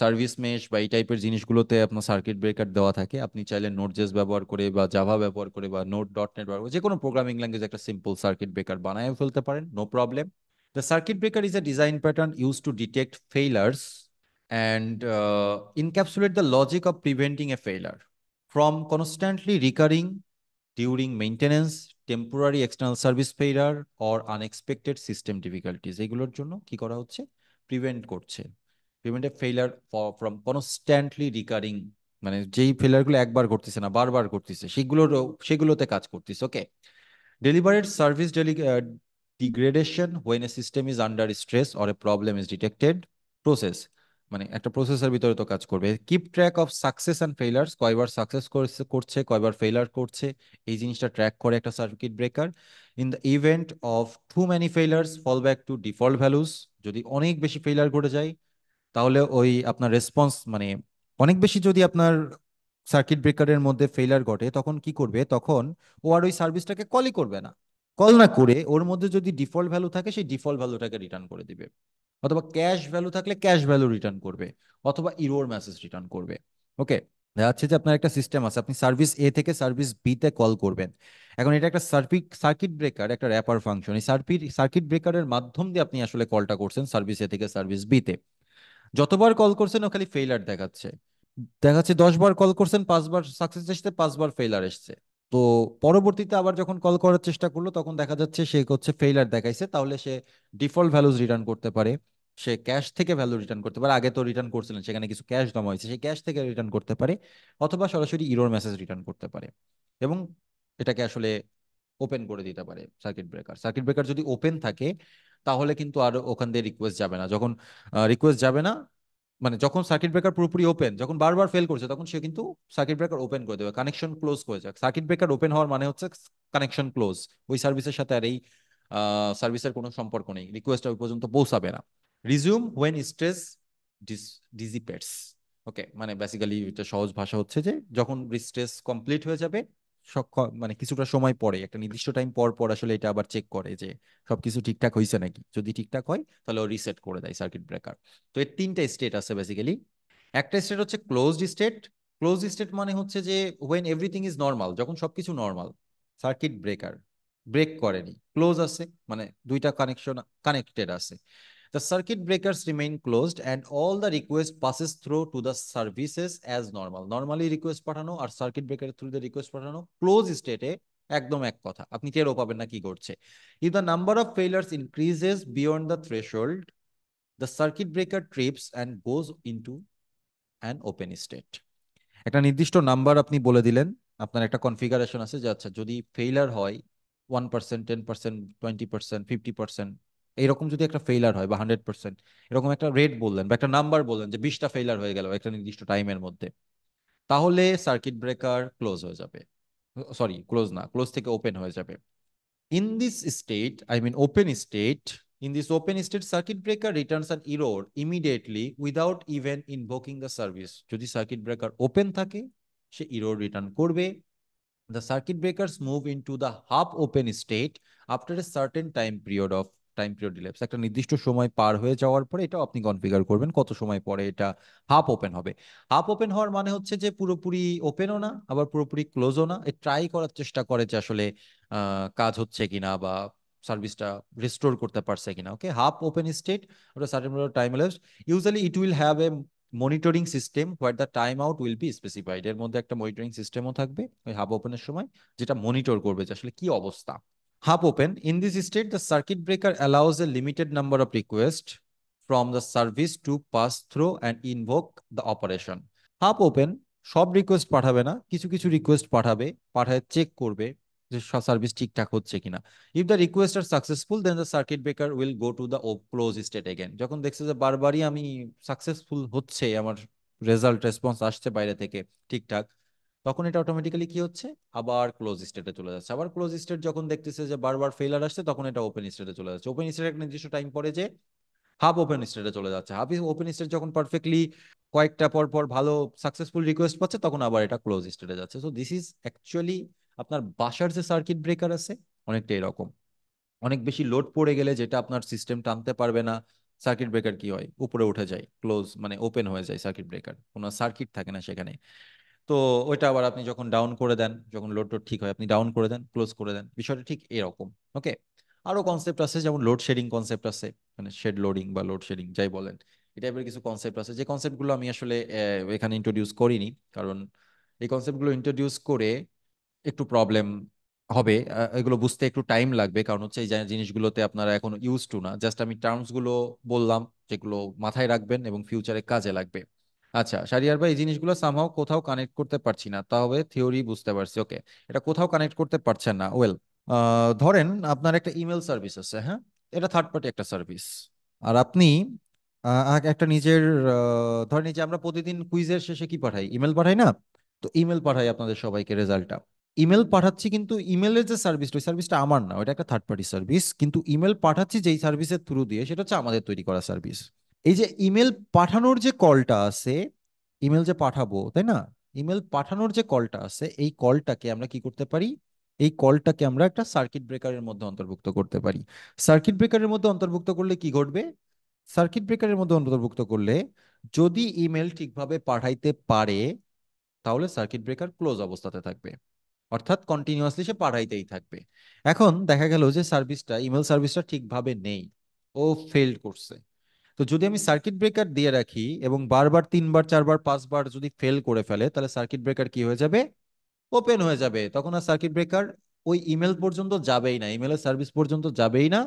সার্ভিস মেশ বা এই টাইপের জিনিসগুলোতে আপনার সার্কিট ব্রেকার দেওয়া থাকে আপনি চাইলে নোট জেস ব্যবহার করে বা জাভা ব্যবহার করে বা নোট ডট নেট ব্যবহার করে যে কোনো প্রোগ্রামিং ল্যাঙ্গুয়েজ একটা সিম্পল সার্কিট ব্রেকার বানায় ফেলতে পারেন no problem The circuit breaker is a design pattern used to detect failures and uh, encapsulate the logic of preventing a failure from constantly recurring during maintenance, temporary external service failure or unexpected system difficulties. এগুলোর জন্য কি করা হচ্ছে prevent করছে prevent a failure from constantly recurring মানে যেই ফেলারগুলো একবার ঘটতেছে না বারবার ঘটতেছে সেগুলোর সেগুলোতে কাজ করতেছে okay delivered service degradation when a system is under stress or a problem is detected process মানে একটা প্রসেসের ভিতরে তো কাজ করবে keep track of success and failures কয়বার সাকসেস করছে কয়বার ফেলার করছে এই জিনিসটা ট্র্যাক করে একটা circuit breaker in the event of too many failures fall back to default values যদি অনেক বেশি ফেলার ঘটে যায় তাহলে ওই আপনার রেসপন্স মানে অনেক বেশি যদি আপনার সার্কিট ব্রেকারের মধ্যে ফেইলার ঘটে তখন কি করবে তখন ও আর ওই সার্ভিসটাকে কলই করবে না কল না করে ওর মধ্যে যদি ডিফল্ট ভ্যালু থাকে সেই ডিফল্ট ভ্যালুটাকে রিটার্ন করে দিবে অথবা ক্যাশ ভ্যালু থাকলে ক্যাশ ভ্যালু রিটার্ন করবে অথবা ইরোর মেসেজ রিটার্ন করবে ওকে দেখা যাচ্ছে যে আপনার একটা সিস্টেম আছে আপনি সার্ভিস এ থেকে সার্ভিস বি তে কল করবেন এখন এটা একটা সার্ভিক সার্কিট ব্রেকার একটা র্যাপার ফাংশন এই সার্কিট সার্কিট ব্রেকারের মাধ্যম দিয়ে আপনি আসলে কলটা করছেন সার্ভিস এ থেকে সার্ভিস বিতে যতবার কল করছেন ও খালি ফেইলার দেখাচ্ছে দেখাচ্ছে দশ বার কল করছেন পাঁচবার সাকসেস এসছে পাঁচবার ফেইলার এসছে তো পরবর্তীতে আবার যখন কল করার চেষ্টা করলো তখন দেখা যাচ্ছে সে হচ্ছে ফেইলার দেখাইছে তাহলে সে ডিফল্ট ভ্যালুজ রিটার্ন করতে পারে সে ক্যাশ থেকে ভ্যালু রিটার্ন করতে পারে আগে তো রিটার্ন করছিলেন সেখানে কিছু ক্যাশ জমা হয়েছে সেই ক্যাশ থেকে রিটার্ন করতে পারে অথবা সরাসরি ইরোর মেসেজ রিটার্ন করতে পারে এবং এটাকে আসলে ওপেন করে দিতে পারে সার্কিট ব্রেকার সার্কিট ব্রেকার যদি ওপেন থাকে তাহলে কিন্তু আর ওখান দিয়ে রিকোয়েস্ট যাবে না যখন রিকোয়েস্ট যাবে না মানে যখন সার্কিট ব্রেকার পুরোপুরি ওপেন যখন বারবার ফেল করছে তখন সে কিন্তু সার্কিট ব্রেকার ওপেন করে দেবে কানেকশন ক্লোজ করে যাক সার্কিট ব্রেকার ওপেন হওয়ার মানে হচ্ছে কানেকশন ক্লোজ ওই সার্ভিসের সাথে আর এই সার্ভিসের কোনো সম্পর্ক নেই রিকোয়েস্ট ওই পর্যন্ত পৌঁছাবে না resume when stress dissipates okay মানে বেসিক্যালি এটা সহজ ভাষা হচ্ছে যে যখন স্ট্রেস কমপ্লিট হয়ে যাবে মানে কিছুটা সময় পরে একটা নির্দিষ্ট টাইম পর পর আসলে এটা আবার চেক করে যে সবকিছু ঠিকঠাক হয়েছে নাকি যদি ঠিকঠাক হয় তাহলে ও রিসেট করে দেয় সার্কিট ব্রেকার তো এর তিনটা স্টেট আছে বেসিক্যালি একটা স্টেট হচ্ছে ক্লোজড স্টেট ক্লোজ স্টেট মানে হচ্ছে যে ওয়েন এভরিথিং ইজ নর্মাল যখন সবকিছু নর্মাল সার্কিট ব্রেকার ব্রেক করেনি ক্লোজ আছে মানে দুইটা কানেকশন কানেক্টেড আছে The circuit breakers remain closed and all the request passes through to the services as normal. Normally request পাঠানো আর circuit breaker through the request পাঠানো close state এ একদম এক কথা আপনি টেরও পাবেন না কি করছে if the number of failures increases beyond the threshold the circuit breaker trips and goes into an open state একটা নির্দিষ্ট নাম্বার আপনি বলে দিলেন আপনার একটা কনফিগারেশন আছে যে আচ্ছা যদি ফেইলার হয় 1% 10% 20% 50% এরকম যদি একটা ফেইলার হয় বা হান্ড্রেড পার্সেন্ট এরকম একটা রেট বললেন বা একটা নাম্বার বললেন যে বিশটা ফেইলার হয়ে গেল একটা নির্দিষ্ট টাইমের মধ্যে তাহলে সার্কিট ব্রেকার ক্লোজ হয়ে যাবে সরি ক্লোজ না ক্লোজ থেকে ওপেন হয়ে যাবে in this state I mean open state in this open state circuit breaker returns and error immediately without even invoking the service যদি সার্কিট ব্রেকার ওপেন থাকে সে error return করবে the circuit breaker move into the half open state after a certain time period of time period relapse একটা নির্দিষ্ট সময় পার হয়ে যাওয়ার পরে এটাও আপনি কনফিগার করবেন কত সময় পরে এটা হাফ ওপেন হবে হাফ ওপেন হওয়ার মানে হচ্ছে যে পুরোপুরি ওপেনও না আবার পুরোপুরি ক্লোজও না এ ট্রাই করার চেষ্টা করে যে আসলে কাজ হচ্ছে কিনা বা সার্ভিসটা রিস্টোর করতে পারছে কিনা ওকে হাফ ওপেন স্টেট ওটা certain time lapse usually it will have a monitoring system what the timeout will be specified এর মধ্যে একটা মনিটরিং সিস্টেমও থাকবে ওই হাফ ওপেনের সময় যেটা মনিটর করবে যে আসলে কি অবস্থা half open. In this state, the circuit breaker allows a limited number of requests from the service to pass through and invoke the operation. Half open, সব রিকোয়েস্ট পাঠাবে না কিছু কিছু রিকোয়েস্ট পাঠাবে পাঠায় চেক করবে যে সার্ভিস ঠিকঠাক হচ্ছে কিনা if the request are successful then the circuit breaker will go to the close state again যখন দেখছে যে বারবারই আমি সাকসেসফুল হচ্ছে আমার রেজাল্ট রেসপন্স আসছে বাইরে থেকে ঠিকঠাক তখন এটা অটোমেটিক্যালি কি হচ্ছে আবার ক্লোজ স্টেটে চলে যাচ্ছে আবার ক্লোজ স্টেট যখন দেখতেছে যে বারবার ফেলার আসছে তখন এটা ওপেন স্টেটে চলে যাচ্ছে ওপেন স্টেট একটা নির্দিষ্ট টাইম পরে যে হাফ ওপেন স্টেটে চলে যাচ্ছে হাফ ওপেন স্টেট যখন পারফেক্টলি কয়েকটা পর পর ভালো সাকসেসফুল রিকোয়েস্ট পাচ্ছে তখন আবার এটা ক্লোজ স্টেটে যাচ্ছে সো দিস ইজ অ্যাকচুয়ালি আপনার বাসার যে সার্কিট ব্রেকার আছে অনেকটা এরকম অনেক বেশি লোড পড়ে গেলে যেটা আপনার সিস্টেম টানতে পারবে না সার্কিট ব্রেকার কি হয় উপরে উঠে যায় ক্লোজ মানে ওপেন হয়ে যায় সার্কিট ব্রেকার কোনো সার্কিট থাকে না সেখানে তো ওইটা আবার আপনি যখন ডাউন করে দেন যখন লোড টোড ঠিক হয় আপনি ডাউন করে দেন ক্লোজ করে দেন বিষয়টা ঠিক এরকম ওকে আরও কনসেপ্ট আছে যেমন লোড শেডিং কনসেপ্ট আছে মানে শেড লোডিং বা লোড শেডিং যাই বলেন এই টাইপের কিছু কনসেপ্ট আছে যে কনসেপ্টগুলো আমি আসলে এখানে ইন্ট্রোডিউস করিনি কারণ এই কনসেপ্টগুলো ইন্ট্রোডিউস করে একটু প্রবলেম হবে এগুলো বুঝতে একটু টাইম লাগবে কারণ হচ্ছে এই জিনিসগুলোতে আপনারা এখন ইউজ টু না জাস্ট আমি টার্মসগুলো বললাম যেগুলো মাথায় রাখবেন এবং ফিউচারে কাজে লাগবে আচ্ছা শারিয়ার ভাই এই জিনিসগুলো সামহাও কোথাও কানেক্ট করতে পারছি না তবে থিওরি বুঝতে পারছি ওকে এটা কোথাও কানেক্ট করতে পারছেন না ওয়েল ধরেন আপনার একটা ইমেল সার্ভিস আছে হ্যাঁ এটা থার্ড পার্টি একটা সার্ভিস আর আপনি একটা নিজের ধরেন যে আমরা প্রতিদিন কুইজের শেষে কি পাঠাই ইমেল পাঠাই না তো ইমেল পাঠাই আপনাদের সবাইকে রেজাল্টটা ইমেল পাঠাচ্ছি কিন্তু ইমেলের যে সার্ভিসটা ওই সার্ভিসটা আমার না ওটা একটা থার্ড পার্টি সার্ভিস কিন্তু ইমেল পাঠাচ্ছি যেই সার্ভিসের থ্রু দিয়ে সেটা হচ্ছে আমাদের তৈরি করা সার্ভিস এই যে ইমেল পাঠানোর যে কলটা আছে ইমেল যে পাঠাবো তাই না ইমেল পাঠানোর যে কলটা আছে এই কলটাকে আমরা কি করতে পারি এই কলটাকে আমরা একটা সার্কিট ব্রেকারের মধ্যে অন্তর্ভুক্ত করতে পারি সার্কিট ব্রেকারের মধ্যে অন্তর্ভুক্ত করলে কি ঘটবে সার্কিট ব্রেকারের মধ্যে অন্তর্ভুক্ত করলে যদি ইমেল ঠিকভাবে পাঠাইতে পারে তাহলে সার্কিট ব্রেকার ক্লোজ অবস্থাতে থাকবে অর্থাৎ কন্টিনিউয়াসলি সে পাঠাইতেই থাকবে এখন দেখা গেল যে সার্ভিসটা ইমেল সার্ভিসটা ঠিকভাবে নেই ও ফেল করছে তো যদি আমি সার্কিট ব্রেকার দিয়ে রাখি এবং বারবার তিনবার চারবার পাঁচবার যদি ফেল করে ফেলে তাহলে সার্কিট ব্রেকার কি হয়ে যাবে ওপেন হয়ে যাবে তখন আর সার্কিট ব্রেকার ওই ইমেল পর্যন্ত যাবেই না ইমেলের সার্ভিস পর্যন্ত যাবেই না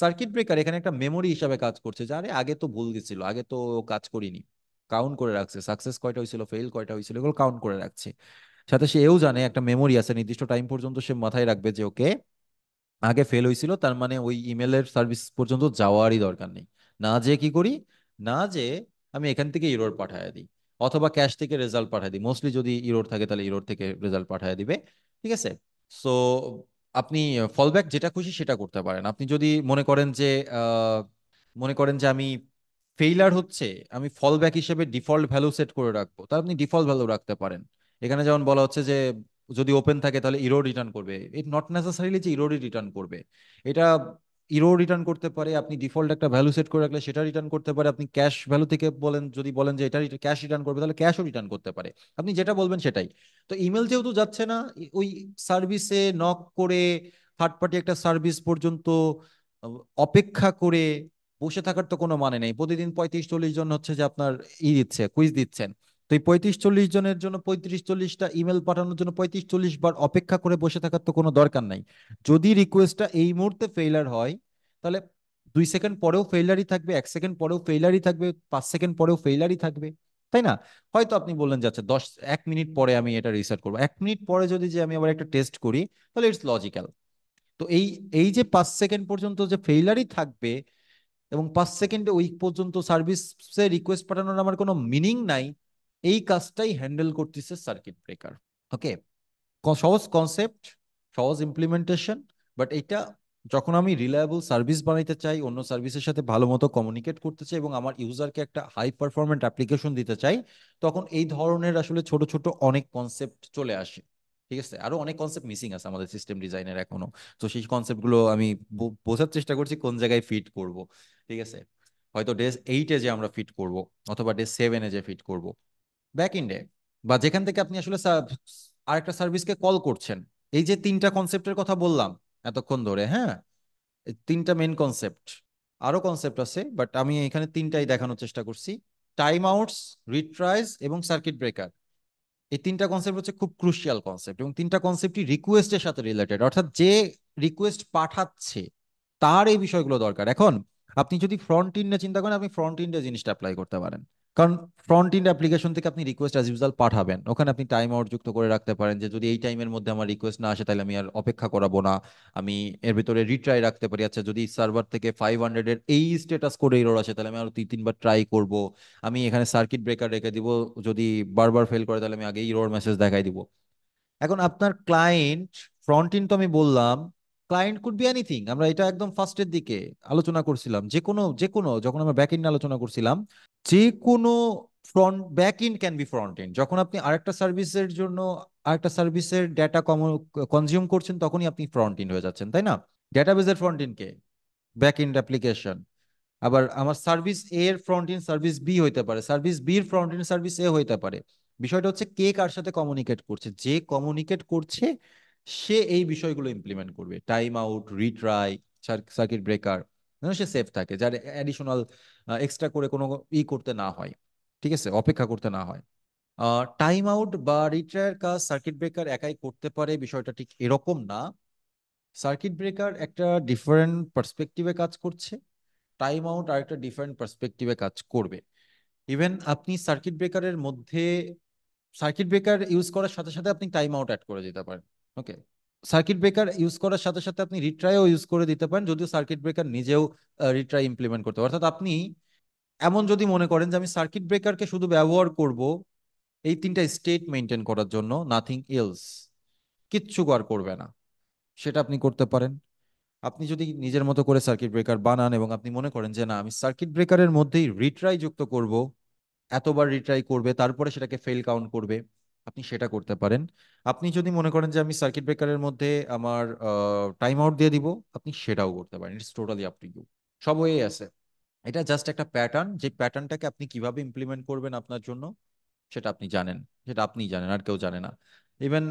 সার্কিট ব্রেকার এখানে একটা মেমোরি হিসাবে কাজ করছে যে আরে আগে তো ভুল গেছিল আগে তো কাজ করিনি কাউন্ট করে রাখছে সাকসেস কয়টা হয়েছিল ফেল কয়টা হয়েছিল এগুলো কাউন্ট করে রাখছে সাথে সে এও জানে একটা মেমোরি আছে নির্দিষ্ট টাইম পর্যন্ত সে মাথায় রাখবে যে ওকে আগে ফেল হয়েছিল তার মানে ওই ইমেলের সার্ভিস পর্যন্ত যাওয়ারই দরকার নেই না যে কি করি না যে আমি এখান থেকে ইরোর পাঠায় দিই অথবা ক্যাশ থেকে রেজাল্ট পাঠায় দিই মোস্টলি যদি ইরোর থাকে তাহলে ইরোর থেকে রেজাল্ট পাঠায় দিবে ঠিক আছে সো আপনি ফলব্যাক যেটা খুশি সেটা করতে পারেন আপনি যদি মনে করেন যে মনে করেন যে আমি ফেইলার হচ্ছে আমি ফলব্যাক হিসেবে ডিফল্ট ভ্যালু সেট করে রাখবো তাহলে আপনি ডিফল্ট ভ্যালু রাখতে পারেন এখানে যেমন বলা হচ্ছে যে যদি ওপেন থাকে তাহলে ইরো রিটার্ন করবে ইট নট নেসেসারিলি যে ইরোরই রিটার্ন করবে এটা ইরো রিটার্ন করতে পারে আপনি ডিফল্ট একটা ভ্যালু সেট করে রাখলে সেটা রিটার্ন করতে পারে আপনি ক্যাশ ভ্যালু থেকে বলেন যদি বলেন যে এটা ক্যাশ রিটার্ন করবে তাহলে ক্যাশও রিটার্ন করতে পারে আপনি যেটা বলবেন সেটাই তো ইমেল যেহেতু যাচ্ছে না ওই সার্ভিসে নক করে থার্ড পার্টি একটা সার্ভিস পর্যন্ত অপেক্ষা করে বসে থাকার তো কোনো মানে নেই প্রতিদিন পঁয়ত্রিশ চল্লিশ জন হচ্ছে যে আপনার ই দিচ্ছে কুইজ দিচ্ছেন তো এই পঁয়ত্রিশ চল্লিশ জনের জন্য পঁয়ত্রিশ চল্লিশটা ইমেল পাঠানোর জন্য পঁয়ত্রিশ চল্লিশ বার অপেক্ষা করে বসে থাকার তো কোনো দরকার নাই যদি রিকোয়েস্টটা এই মুহূর্তে ফেইলার হয় তাহলে দুই সেকেন্ড পরেও ফেইলারই থাকবে এক সেকেন্ড পরেও ফেইলারই থাকবে পাঁচ সেকেন্ড পরেও ফেইলারই থাকবে তাই না হয়তো আপনি বললেন যাচ্ছে দশ এক মিনিট পরে আমি এটা রিসার্চ করবো এক মিনিট পরে যদি যে আমি আবার একটা টেস্ট করি তাহলে ইটস লজিক্যাল তো এই এই যে পাঁচ সেকেন্ড পর্যন্ত যে ফেইলারই থাকবে এবং পাঁচ সেকেন্ডে উইক পর্যন্ত সার্ভিসে রিকোয়েস্ট পাঠানোর আমার কোনো মিনিং নাই এই কাজটাই হ্যান্ডেল করতেছে সার্কিট ব্রেকার ওকে সহজ কনসেপ্ট সহজ ইমপ্লিমেন্টেশন বাট এটা যখন আমি রিলায়েবল সার্ভিস বানাইতে চাই অন্য সার্ভিসের সাথে ভালো মতো কমিউনিকেট করতে চাই এবং আমার ইউজারকে একটা হাই পারফরমেন্ট অ্যাপ্লিকেশন দিতে চাই তখন এই ধরনের আসলে ছোট ছোট অনেক কনসেপ্ট চলে আসে ঠিক আছে আরো অনেক কনসেপ্ট মিসিং আছে আমাদের সিস্টেম ডিজাইনের এখনো তো সেই কনসেপ্টগুলো আমি বোঝার চেষ্টা করছি কোন জায়গায় ফিট করব ঠিক আছে হয়তো ডে এইটে যে আমরা ফিট করব অথবা ডে সেভেনে যে ফিট করব ব্যাক ইন্ডে বা যেখান থেকে আপনি আসলে আরেকটা সার্ভিসকে কল করছেন এই যে তিনটা কনসেপ্টের কথা বললাম এতক্ষণ ধরে হ্যাঁ তিনটা মেন কনসেপ্ট আরও কনসেপ্ট আছে বাট আমি এখানে তিনটাই দেখানোর চেষ্টা করছি টাইম আউটস রিট্রাইজ এবং সার্কিট ব্রেকার এই তিনটা কনসেপ্ট হচ্ছে খুব ক্রুশিয়াল কনসেপ্ট এবং তিনটা কনসেপ্টই রিকোয়েস্টের সাথে রিলেটেড অর্থাৎ যে রিকোয়েস্ট পাঠাচ্ছে তার এই বিষয়গুলো দরকার এখন আপনি যদি ফ্রন্ট ইন্ডে চিন্তা করেন আপনি ফ্রন্ট ইন্ডে জিনিসটা অ্যাপ্লাই করতে পারেন কারণ ফ্রন্ট ইন্ড অ্যাপ্লিকেশন থেকে আপনি রিকোয়েস্ট অ্যাজ ইউজাল পাঠাবেন ওখানে আপনি টাইম আউট যুক্ত করে রাখতে পারেন যে যদি এই টাইমের মধ্যে আমার রিকোয়েস্ট না আসে তাহলে আমি আর অপেক্ষা করাবো না আমি এর ভিতরে রিট্রাই রাখতে পারি আচ্ছা যদি সার্ভার থেকে ফাইভ হান্ড্রেডের এই স্টেটাস করে এরর আসে তাহলে আমি আরো তিন তিনবার ট্রাই করব আমি এখানে সার্কিট ব্রেকার রেখে দিব যদি বারবার ফেল করে তাহলে আমি আগে ইরোর মেসেজ দেখাই দিব এখন আপনার ক্লায়েন্ট ফ্রন্ট ইন তো আমি বললাম ক্লায়েন্ট কুড বি এনিথিং আমরা এটা একদম ফার্স্টের দিকে আলোচনা করছিলাম যে কোনো যে কোনো যখন আমরা ব্যাক ইন্ড আলোচনা করছিলাম যে কোনো front back end can be front end যখন আপনি আরেকটা সার্ভিসের জন্য আরেকটা সার্ভিসের ডেটা কনজিউম করছেন তখনই আপনি ফ্রন্ট ইন হয়ে যাচ্ছেন তাই না বেজের ফ্রন্ট ইন কে ব্যাক ইন অ্যাপ্লিকেশন আবার আমার সার্ভিস এ এর ফ্রন্ট ইন সার্ভিস বি হইতে পারে সার্ভিস বি এর ফ্রন্ট এন্ড সার্ভিস এ হইতে পারে বিষয়টা হচ্ছে কে কার সাথে কমিউনিকেট করছে যে কমিউনিকেট করছে সে এই বিষয়গুলো ইমপ্লিমেন্ট করবে timeout retry circuit breaker যেন সে সেফ থাকে যার অ্যাডিশনাল এক্সট্রা করে কোনো ই করতে না হয় ঠিক আছে অপেক্ষা করতে না হয় টাইম আউট বা রিট্রায়ার কাজ সার্কিট ব্রেকার একাই করতে পারে বিষয়টা ঠিক এরকম না সার্কিট ব্রেকার একটা ডিফারেন্ট পার্সপেক্টিভে কাজ করছে টাইম আউট আর একটা ডিফারেন্ট পার্সপেক্টিভে কাজ করবে ইভেন আপনি সার্কিট ব্রেকারের মধ্যে সার্কিট ব্রেকার ইউজ করার সাথে সাথে আপনি টাইম আউট অ্যাড করে দিতে পারেন ওকে সার্কিট ব্রেকার ইউজ করার সাথে সাথে আপনি রিট্রাইও ইউজ করে দিতে পারেন যদিও সার্কিট ব্রেকার নিজেও রিট্রাই ইমপ্লিমেন্ট করতে অর্থাৎ আপনি এমন যদি মনে করেন যে আমি সার্কিট ব্রেকারকে শুধু ব্যবহার করব এই তিনটা স্টেট মেনটেন করার জন্য নাথিং এলস কিচ্ছু আর করবে না সেটা আপনি করতে পারেন আপনি যদি নিজের মতো করে সার্কিট ব্রেকার বানান এবং আপনি মনে করেন যে না আমি সার্কিট ব্রেকারের মধ্যেই রিট্রাই যুক্ত করব এতবার রিট্রাই করবে তারপরে সেটাকে ফেল কাউন্ট করবে আপনি সেটা করতে পারেন আপনি যদি মনে করেন যে আমি সার্কিট ব্রেকারের মধ্যে আমার টাইম আউট দিয়ে দিব আপনি সেটাও করতে পারেন it's totally up to you সব ওয়েই আছে এটা জাস্ট একটা প্যাটার্ন যে প্যাটার্নটাকে আপনি কিভাবে ইমপ্লিমেন্ট করবেন আপনার জন্য সেটা আপনি জানেন সেটা আপনি জানেন আর কেউ জানে না ইভেন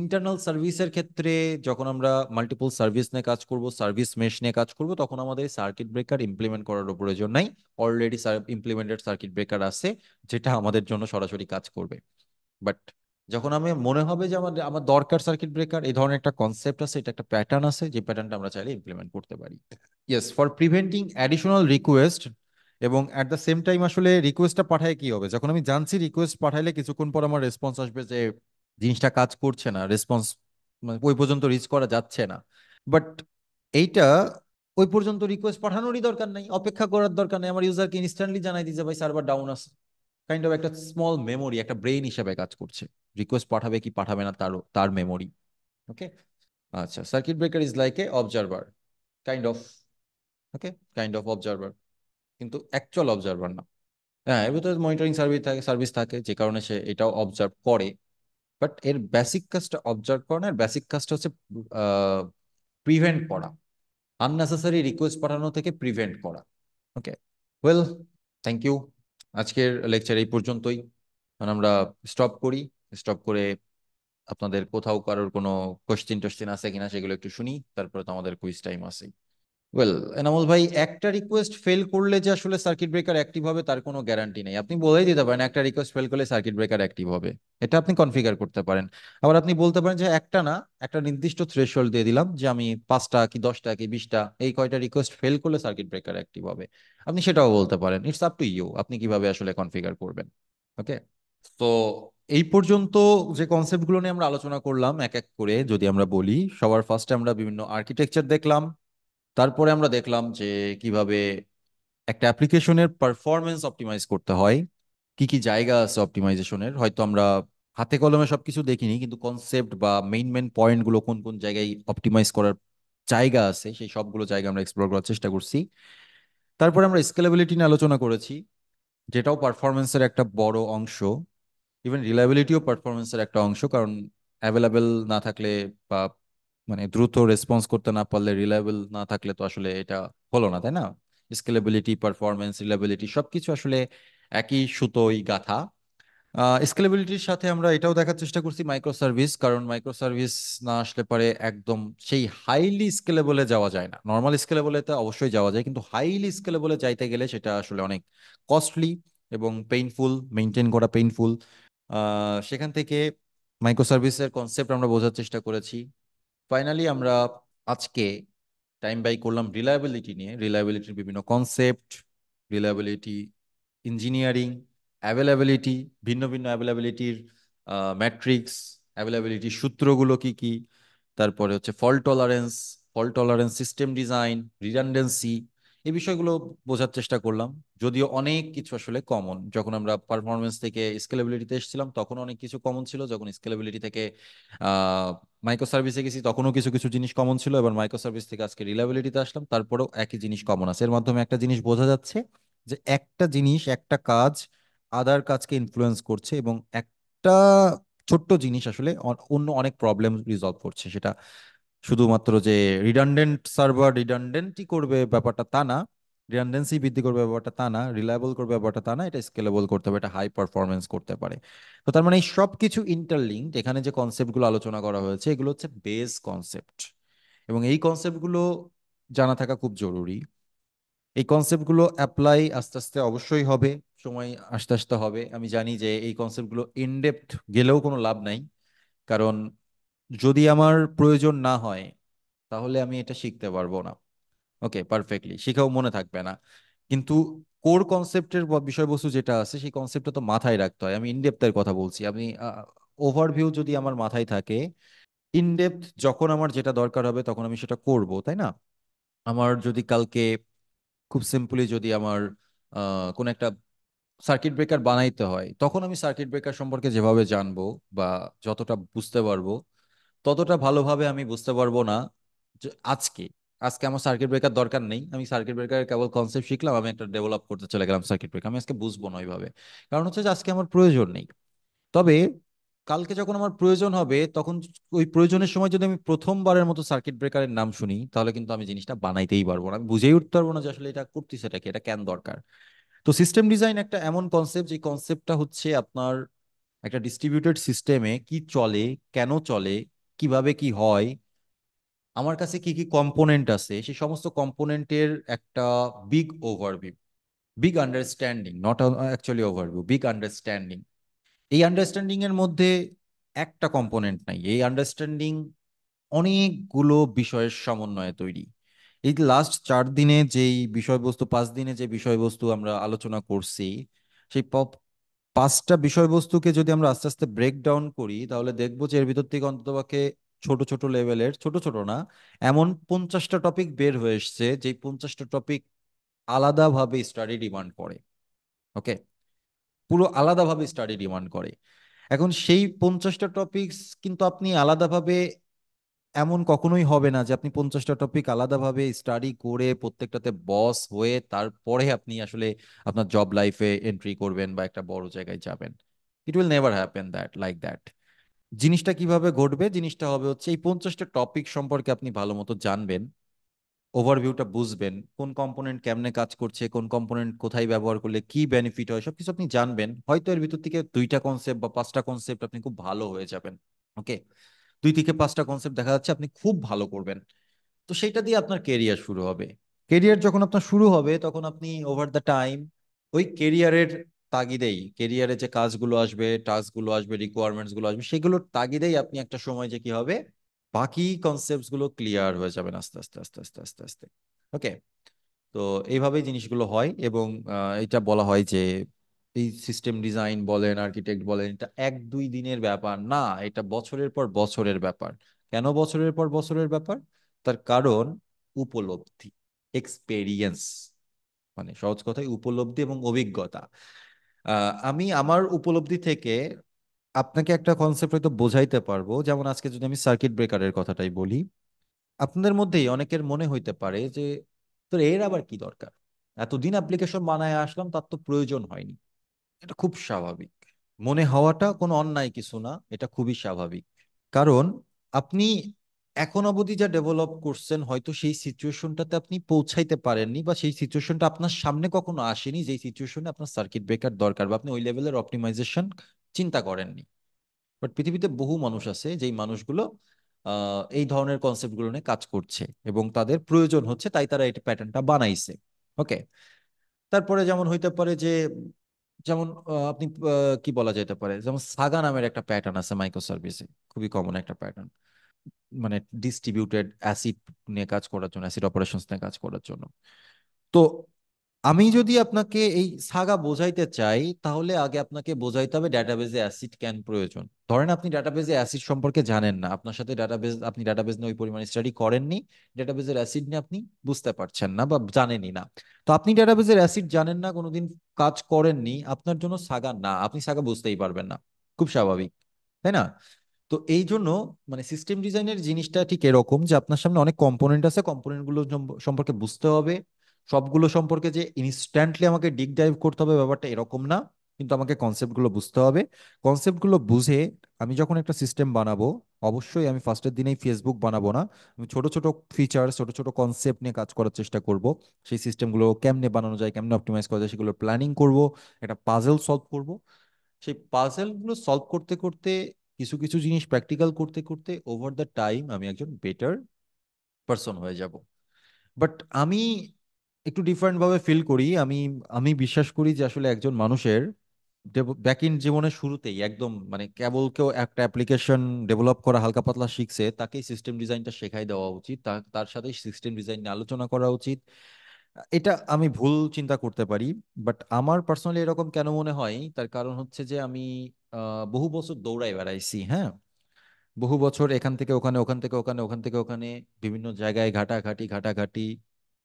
ইন্টারনাল সার্ভিসের ক্ষেত্রে যখন আমরা মাল্টিপল সার্ভিস নিয়ে কাজ করব সার্ভিস মেশ নিয়ে কাজ করব তখন আমাদের সার্কিট ব্রেকার ইমপ্লিমেন্ট করার প্রয়োজন নাই অলরেডি ইমপ্লিমেন্টেড সার্কিট ব্রেকার আছে যেটা আমাদের জন্য সরাসরি কাজ করবে বাট যখন আমি মনে হবে যে আমার আমার দরকার সার্কিট ব্রেকার এই ধরনের একটা কনসেপ্ট আছে এটা একটা প্যাটার্ন আছে যে প্যাটার্নটা আমরা চাইলে ইমপ্লিমেন্ট করতে পারি yes for preventing additional request এবং অ্যাট দ্য সেম টাইম আসলে রিকোয়েস্টটা পাঠায় কি হবে যখন আমি জানছি রিকোয়েস্ট পাঠাইলে কিছুক্ষণ পর আমার রেসপন্স আসবে যে জিনিসটা কাজ করছে না রেসপন্স মানে ওই পর্যন্ত রিচ করা যাচ্ছে না বাট এইটা ওই পর্যন্ত রিকোয়েস্ট পাঠানোরই দরকার নাই অপেক্ষা করার দরকার নেই আমার ইউজারকে ইনস্ট্যান্টলি জানাই যে ভাই সার্ভার ডাউন আছে কাইন্ড অফ একটা স্মল মেমোরি একটা ব্রেইন হিসাবে কাজ করছে রিকোয়েস্ট পাঠাবে কি পাঠাবে না তার তার মেমোরি ওকে আচ্ছা circuit breaker is like a observer kind of okay kind of observer কিন্তু অ্যাকচুয়াল অবজারভার না হ্যাঁ এর ভিতরে মনিটরিং সার্ভিস থাকে সার্ভিস থাকে যে কারণে সে এটাও অবজার্ভ করে বাট এর বেসিক কাজটা অবজার্ভ করা না এর বেসিক কাজটা হচ্ছে প্রিভেন্ট করা আননেসেসারি রিকোয়েস্ট পাঠানো থেকে প্রিভেন্ট করা ওকে ওয়েল থ্যাংক ইউ আজকের লেকচার এই পর্যন্তই আমরা স্টপ করি স্টপ করে আপনাদের কোথাও কারোর কোনো কোশ্চিন টোশ্চিন আছে কিনা সেগুলো একটু শুনি তারপরে তো আমাদের কুইজ টাইম আছে ওয়েল এনামুল ভাই একটা রিকোয়েস্ট ফেল করলে যে আসলে সার্কিট ব্রেকার অ্যাক্টিভ হবে তার কোনো গ্যারান্টি নেই আপনি বলেই দিতে পারেন একটা রিকোয়েস্ট ফেল করলে সার্কিট ব্রেকার অ্যাক্টিভ হবে এটা আপনি কনফিগার করতে পারেন আবার আপনি বলতে পারেন যে একটা না একটা নির্দিষ্ট থ্রেশহোল্ড দিয়ে দিলাম যে আমি পাঁচটা কি দশটা কি বিশটা এই কয়টা রিকোয়েস্ট ফেল করলে সার্কিট ব্রেকার অ্যাক্টিভ হবে আপনি সেটাও বলতে পারেন ইটস আপ টু ইউ আপনি কিভাবে আসলে কনফিগার করবেন ওকে তো এই পর্যন্ত যে কনসেপ্টগুলো নিয়ে আমরা আলোচনা করলাম এক এক করে যদি আমরা বলি সবার ফার্স্টে আমরা বিভিন্ন আর্কিটেকচার দেখলাম তারপরে আমরা দেখলাম যে কিভাবে একটা অ্যাপ্লিকেশনের পারফরমেন্স অপটিমাইজ করতে হয় কি কি জায়গা আছে অপটিমাইজেশনের হয়তো আমরা হাতে কলমে সবকিছু দেখিনি কিন্তু কনসেপ্ট বা মেইন মেন পয়েন্টগুলো কোন কোন জায়গায় অপটিমাইজ করার জায়গা আছে সেই সবগুলো জায়গা আমরা এক্সপ্লোর করার চেষ্টা করছি তারপরে আমরা স্কেলেবিলিটি নিয়ে আলোচনা করেছি যেটাও পারফরমেন্সের একটা বড় অংশ ইভেন রিলাইবিলিটিও পারফরমেন্সের একটা অংশ কারণ অ্যাভেলেবেল না থাকলে বা মানে দ্রুত রেসপন্স করতে না পারলে রিলায়েবল না থাকলে তো আসলে এটা হলো না তাই না স্কেলেবিলিটি পারফরমেন্স রিলায়েবিলিটি সবকিছু আসলে একই সুতোই গাথা স্কেলেবিলিটির সাথে আমরা এটাও দেখার চেষ্টা করছি মাইক্রো সার্ভিস কারণ মাইক্রো সার্ভিস না আসলে পারে একদম সেই হাইলি স্কেলেবলে যাওয়া যায় না নর্মাল স্কেলেবলেতে অবশ্যই যাওয়া যায় কিন্তু হাইলি স্কেলেবলে যাইতে গেলে সেটা আসলে অনেক কস্টলি এবং পেইনফুল মেনটেন করা পেইনফুল সেখান থেকে মাইক্রো সার্ভিসের কনসেপ্ট আমরা বোঝার চেষ্টা করেছি ফাইনালি আমরা আজকে টাইম বাই করলাম রিলায়াবিলিটি নিয়ে রিলায়াবিলিটির বিভিন্ন কনসেপ্ট রিলায়াবিলিটি ইঞ্জিনিয়ারিং অ্যাভেলেবিলিটি ভিন্ন ভিন্ন অ্যাভেলেবিলিটির ম্যাট্রিক্স অ্যাভেলেবিলিটির সূত্রগুলো কি কি তারপরে হচ্ছে fault tolerance fault tolerance system design redundancy এই বিষয়গুলো বোঝার চেষ্টা করলাম যদিও অনেক কিছু আসলে কমন যখন আমরা পারফরমেন্স থেকে স্কেলেবিলিটিতে এসেছিলাম তখন অনেক কিছু কমন ছিল যখন স্কেলেবিলিটি থেকে মাইক্রো সার্ভিসে গেছি তখনও কিছু কিছু জিনিস কমন ছিল এবার মাইক্রো সার্ভিস থেকে আজকে রিলাবিলিটিতে আসলাম তারপরেও একই জিনিস কমন আছে এর মাধ্যমে একটা জিনিস বোঝা যাচ্ছে যে একটা জিনিস একটা কাজ আদার কাজকে ইনফ্লুয়েন্স করছে এবং একটা ছোট্ট জিনিস আসলে অন্য অনেক প্রবলেম রিজলভ করছে সেটা শুধুমাত্র যে রিডান্ডেন্ট সার্ভার রিডান্ডেন্টই করবে ব্যাপারটা তা না রিডান্ডেন্সি বৃদ্ধি করবে ব্যাপারটা তা না রিলায়েবল করবে ব্যাপারটা তা না এটা স্কেলেবল করতে হবে এটা হাই পারফরমেন্স করতে পারে তো তার মানে এই সব কিছু ইন্টারলিঙ্ক এখানে যে কনসেপ্টগুলো আলোচনা করা হয়েছে এগুলো হচ্ছে বেস কনসেপ্ট এবং এই কনসেপ্টগুলো জানা থাকা খুব জরুরি এই কনসেপ্টগুলো অ্যাপ্লাই আস্তে আস্তে অবশ্যই হবে সময় আস্তে আস্তে হবে আমি জানি যে এই কনসেপ্টগুলো ইনডেপথ গেলেও কোনো লাভ নাই কারণ যদি আমার প্রয়োজন না হয় তাহলে আমি এটা শিখতে পারবো না ওকে পারফেক্টলি শিখাও মনে থাকবে না কিন্তু কোর কনসেপ্টের বিষয়বস্তু যেটা আছে সেই কনসেপ্টটা তো মাথায় রাখতে হয় আমি ইনডেপ্থের কথা বলছি আমি ওভারভিউ যদি আমার মাথায় থাকে ইনডেপথ যখন আমার যেটা দরকার হবে তখন আমি সেটা করব তাই না আমার যদি কালকে খুব সিম্পলি যদি আমার কোন একটা সার্কিট ব্রেকার বানাইতে হয় তখন আমি সার্কিট ব্রেকার সম্পর্কে যেভাবে জানবো বা যতটা বুঝতে পারবো ততটা ভালোভাবে আমি বুঝতে পারবো না আজকে আজকে আমার সার্কিট ব্রেকার দরকার নেই আমি সার্কিট ব্রেকারের কেবল কনসেপ্ট শিখলাম আমি একটা ডেভেলপ করতে চলে গেলাম সার্কিট ব্রেকার আমি আজকে বুঝবো না ওইভাবে কারণ হচ্ছে যে আজকে আমার প্রয়োজন নেই তবে কালকে যখন আমার প্রয়োজন হবে তখন ওই প্রয়োজনের সময় যদি আমি প্রথমবারের মতো সার্কিট ব্রেকারের নাম শুনি তাহলে কিন্তু আমি জিনিসটা বানাইতেই পারবো না আমি বুঝেই উঠতে পারবো না যে আসলে এটা করতে সেটা কি এটা কেন দরকার তো সিস্টেম ডিজাইন একটা এমন কনসেপ্ট যে কনসেপ্টটা হচ্ছে আপনার একটা ডিস্ট্রিবিউটেড সিস্টেমে কি চলে কেন চলে কিভাবে কি হয় আমার কাছে কি কি কম্পোনেন্ট আছে সেই সমস্ত কম্পোনেন্টের একটা big overview big understanding not actually overview big understanding এই আন্ডারস্ট্যান্ডিং এর মধ্যে একটা কম্পোনেন্ট নাই এই আন্ডারস্ট্যান্ডিং অনেকগুলো বিষয়ের সমন্বয়ে তৈরি এই লাস্ট চার দিনে যেই বিষয়বস্তু পাঁচ দিনে যে বিষয়বস্তু আমরা আলোচনা করছি সেই পাঁচটা বিষয়বস্তুকে যদি আমরা আস্তে আস্তে ব্রেক ডাউন করি তাহলে দেখবো যে এর ভিতর থেকে অন্ততপক্ষে ছোট ছোট লেভেলের ছোট ছোট না এমন পঞ্চাশটা টপিক বের হয়ে এসছে যে পঞ্চাশটা টপিক আলাদাভাবে স্টাডি ডিমান্ড করে ওকে পুরো আলাদাভাবে স্টাডি ডিমান্ড করে এখন সেই পঞ্চাশটা টপিকস কিন্তু আপনি আলাদাভাবে এমন কখনোই হবে না যে আপনি পঞ্চাশটা টপিক আলাদাভাবে স্টাডি করে প্রত্যেকটাতে বস হয়ে তারপরে আপনি আসলে আপনার জব লাইফে এন্ট্রি করবেন বা একটা বড় জায়গায় যাবেন it will never happen that like that জিনিসটা কিভাবে ঘটবে জিনিসটা হবে হচ্ছে এই পঞ্চাশটা টপিক সম্পর্কে আপনি ভালো মতো জানবেন ওভারভিউটা বুঝবেন কোন কম্পোনেন্ট কেমনে কাজ করছে কোন কম্পোনেন্ট কোথায় ব্যবহার করলে কি বেনিফিট হয় সবকিছু আপনি জানবেন হয়তো এর ভিতর থেকে দুইটা কনসেপ্ট বা পাঁচটা কনসেপ্ট আপনি খুব ভালো হয়ে যাবেন ওকে দুই থেকে পাঁচটা কনসেপ্ট দেখা যাচ্ছে আপনি খুব ভালো করবেন তো সেটা দিয়ে আপনার কেরিয়ার শুরু হবে কেরিয়ার যখন আপনার শুরু হবে তখন আপনি ওভার দ্য টাইম ওই কেরিয়ারের তাগিদেই কেরিয়ারে যে কাজগুলো আসবে টাস্কগুলো আসবে রিকোয়ারমেন্টসগুলো আসবে সেগুলোর তাগিদেই আপনি একটা সময় যে কি হবে বাকি গুলো ক্লিয়ার হয়ে যাবেন আস্তে আস্তে আস্তে আস্তে আস্তে আস্তে ওকে তো এইভাবেই জিনিসগুলো হয় এবং এটা বলা হয় যে এই সিস্টেম ডিজাইন বলেন আর্কিটেক্ট বলেন এটা এক দুই দিনের ব্যাপার না এটা বছরের পর বছরের ব্যাপার কেন বছরের পর বছরের ব্যাপার তার কারণ উপলব্ধি এক্সপেরিয়েন্স মানে সহজ কথায় উপলব্ধি এবং অভিজ্ঞতা আমি আমার উপলব্ধি থেকে আপনাকে একটা কনসেপ্ট হয়তো বোঝাইতে পারবো যেমন আজকে যদি আমি সার্কিট ব্রেকারের কথাটাই বলি আপনাদের মধ্যেই অনেকের মনে হইতে পারে যে তোর এর আবার কি দরকার এতদিন অ্যাপ্লিকেশন বানায় আসলাম তার তো প্রয়োজন হয়নি এটা খুব স্বাভাবিক মনে হওয়াটা কোনো অন্যায় কিছু না এটা খুবই স্বাভাবিক কারণ আপনি এখন অবধি যা ডেভেলপ করছেন হয়তো সেই সিচুয়েশনটাতে আপনি পৌঁছাইতে পারেননি বা সেই সিচুয়েশনটা আপনার সামনে কখনো আসেনি যেই সিচুয়েশনে আপনার সার্কিট ব্রেকার দরকার বা আপনি ওই লেভেলের অপটিমাইজেশন চিন্তা করেননি বাট পৃথিবীতে বহু মানুষ আছে যেই মানুষগুলো এই ধরনের কনসেপ্টগুলো নিয়ে কাজ করছে এবং তাদের প্রয়োজন হচ্ছে তাই তারা এই প্যাটার্নটা বানাইছে ওকে তারপরে যেমন হইতে পারে যে যেমন আপনি কি বলা যেতে পারে যেমন সাগা নামের একটা প্যাটার্ন আছে মাইক্রো সার্ভিসে খুবই কমন একটা প্যাটার্ন মানে ডিস্ট্রিবিউটেড অ্যাসিড নিয়ে কাজ করার জন্য অ্যাসিড অপারেশন নিয়ে কাজ করার জন্য তো আমি যদি আপনাকে এই সাগা বোঝাইতে চাই তাহলে আগে আপনাকে বোঝাইতে হবে ডাটাবেজে অ্যাসিড কেন প্রয়োজন ধরেন আপনি ডাটাবেজে অ্যাসিড সম্পর্কে জানেন না আপনার সাথে ডাটাবেজ আপনি ডাটাবেজ নিয়ে ওই পরিমাণে স্টাডি করেননি ডাটাবেজের অ্যাসিড নিয়ে আপনি বুঝতে পারছেন না বা জানেনই না তো আপনি ডাটাবেজের অ্যাসিড জানেন না কোনোদিন কাজ করেননি আপনার জন্য সাগা না আপনি সাগা বুঝতেই পারবেন না খুব স্বাভাবিক তাই না তো এই জন্য মানে সিস্টেম ডিজাইনের জিনিসটা ঠিক এরকম যে আপনার সামনে অনেক কম্পোনেন্ট আছে কম্পোনেন্টগুলো সম্পর্কে বুঝতে হবে সবগুলো সম্পর্কে যে ইনস্ট্যান্টলি আমাকে ডিগ ডাইভ করতে হবে ব্যাপারটা এরকম না কিন্তু আমাকে কনসেপ্টগুলো বুঝতে হবে কনসেপ্টগুলো বুঝে আমি যখন একটা সিস্টেম বানাবো অবশ্যই আমি ফার্স্টের দিনেই ফেসবুক বানাবো না আমি ছোট ছোট ফিচার ছোট ছোট কনসেপ্ট নিয়ে কাজ করার চেষ্টা করব সেই সিস্টেমগুলো কেমনে বানানো যায় কেমনে অপটিমাইজ করা যায় সেগুলো প্ল্যানিং করব একটা পাজেল সলভ করব সেই পাজেলগুলো সলভ করতে করতে কিছু কিছু জিনিস প্র্যাকটিক্যাল করতে করতে ওভার দ্য টাইম আমি একজন বেটার পার্সন হয়ে যাব বাট আমি একটু ডিফারেন্ট ভাবে ফিল করি আমি আমি বিশ্বাস করি যে আসলে একজন মানুষের ব্যাক ইন জীবনের শুরুতেই একদম মানে কেবল কেউ একটা অ্যাপ্লিকেশন ডেভেলপ করা হালকা পাতলা শিখছে তাকে সিস্টেম ডিজাইনটা শেখাই দেওয়া উচিত তার সাথে সিস্টেম ডিজাইন নিয়ে আলোচনা করা উচিত এটা আমি ভুল চিন্তা করতে পারি বাট আমার পার্সোনালি এরকম কেন মনে হয় তার কারণ হচ্ছে যে আমি বহু বছর দৌড়াই বেড়াইছি হ্যাঁ বহু বছর এখান থেকে ওখানে ওখান থেকে ওখানে ওখান থেকে ওখানে বিভিন্ন জায়গায় ঘাটাঘাটি ঘাটাঘাটি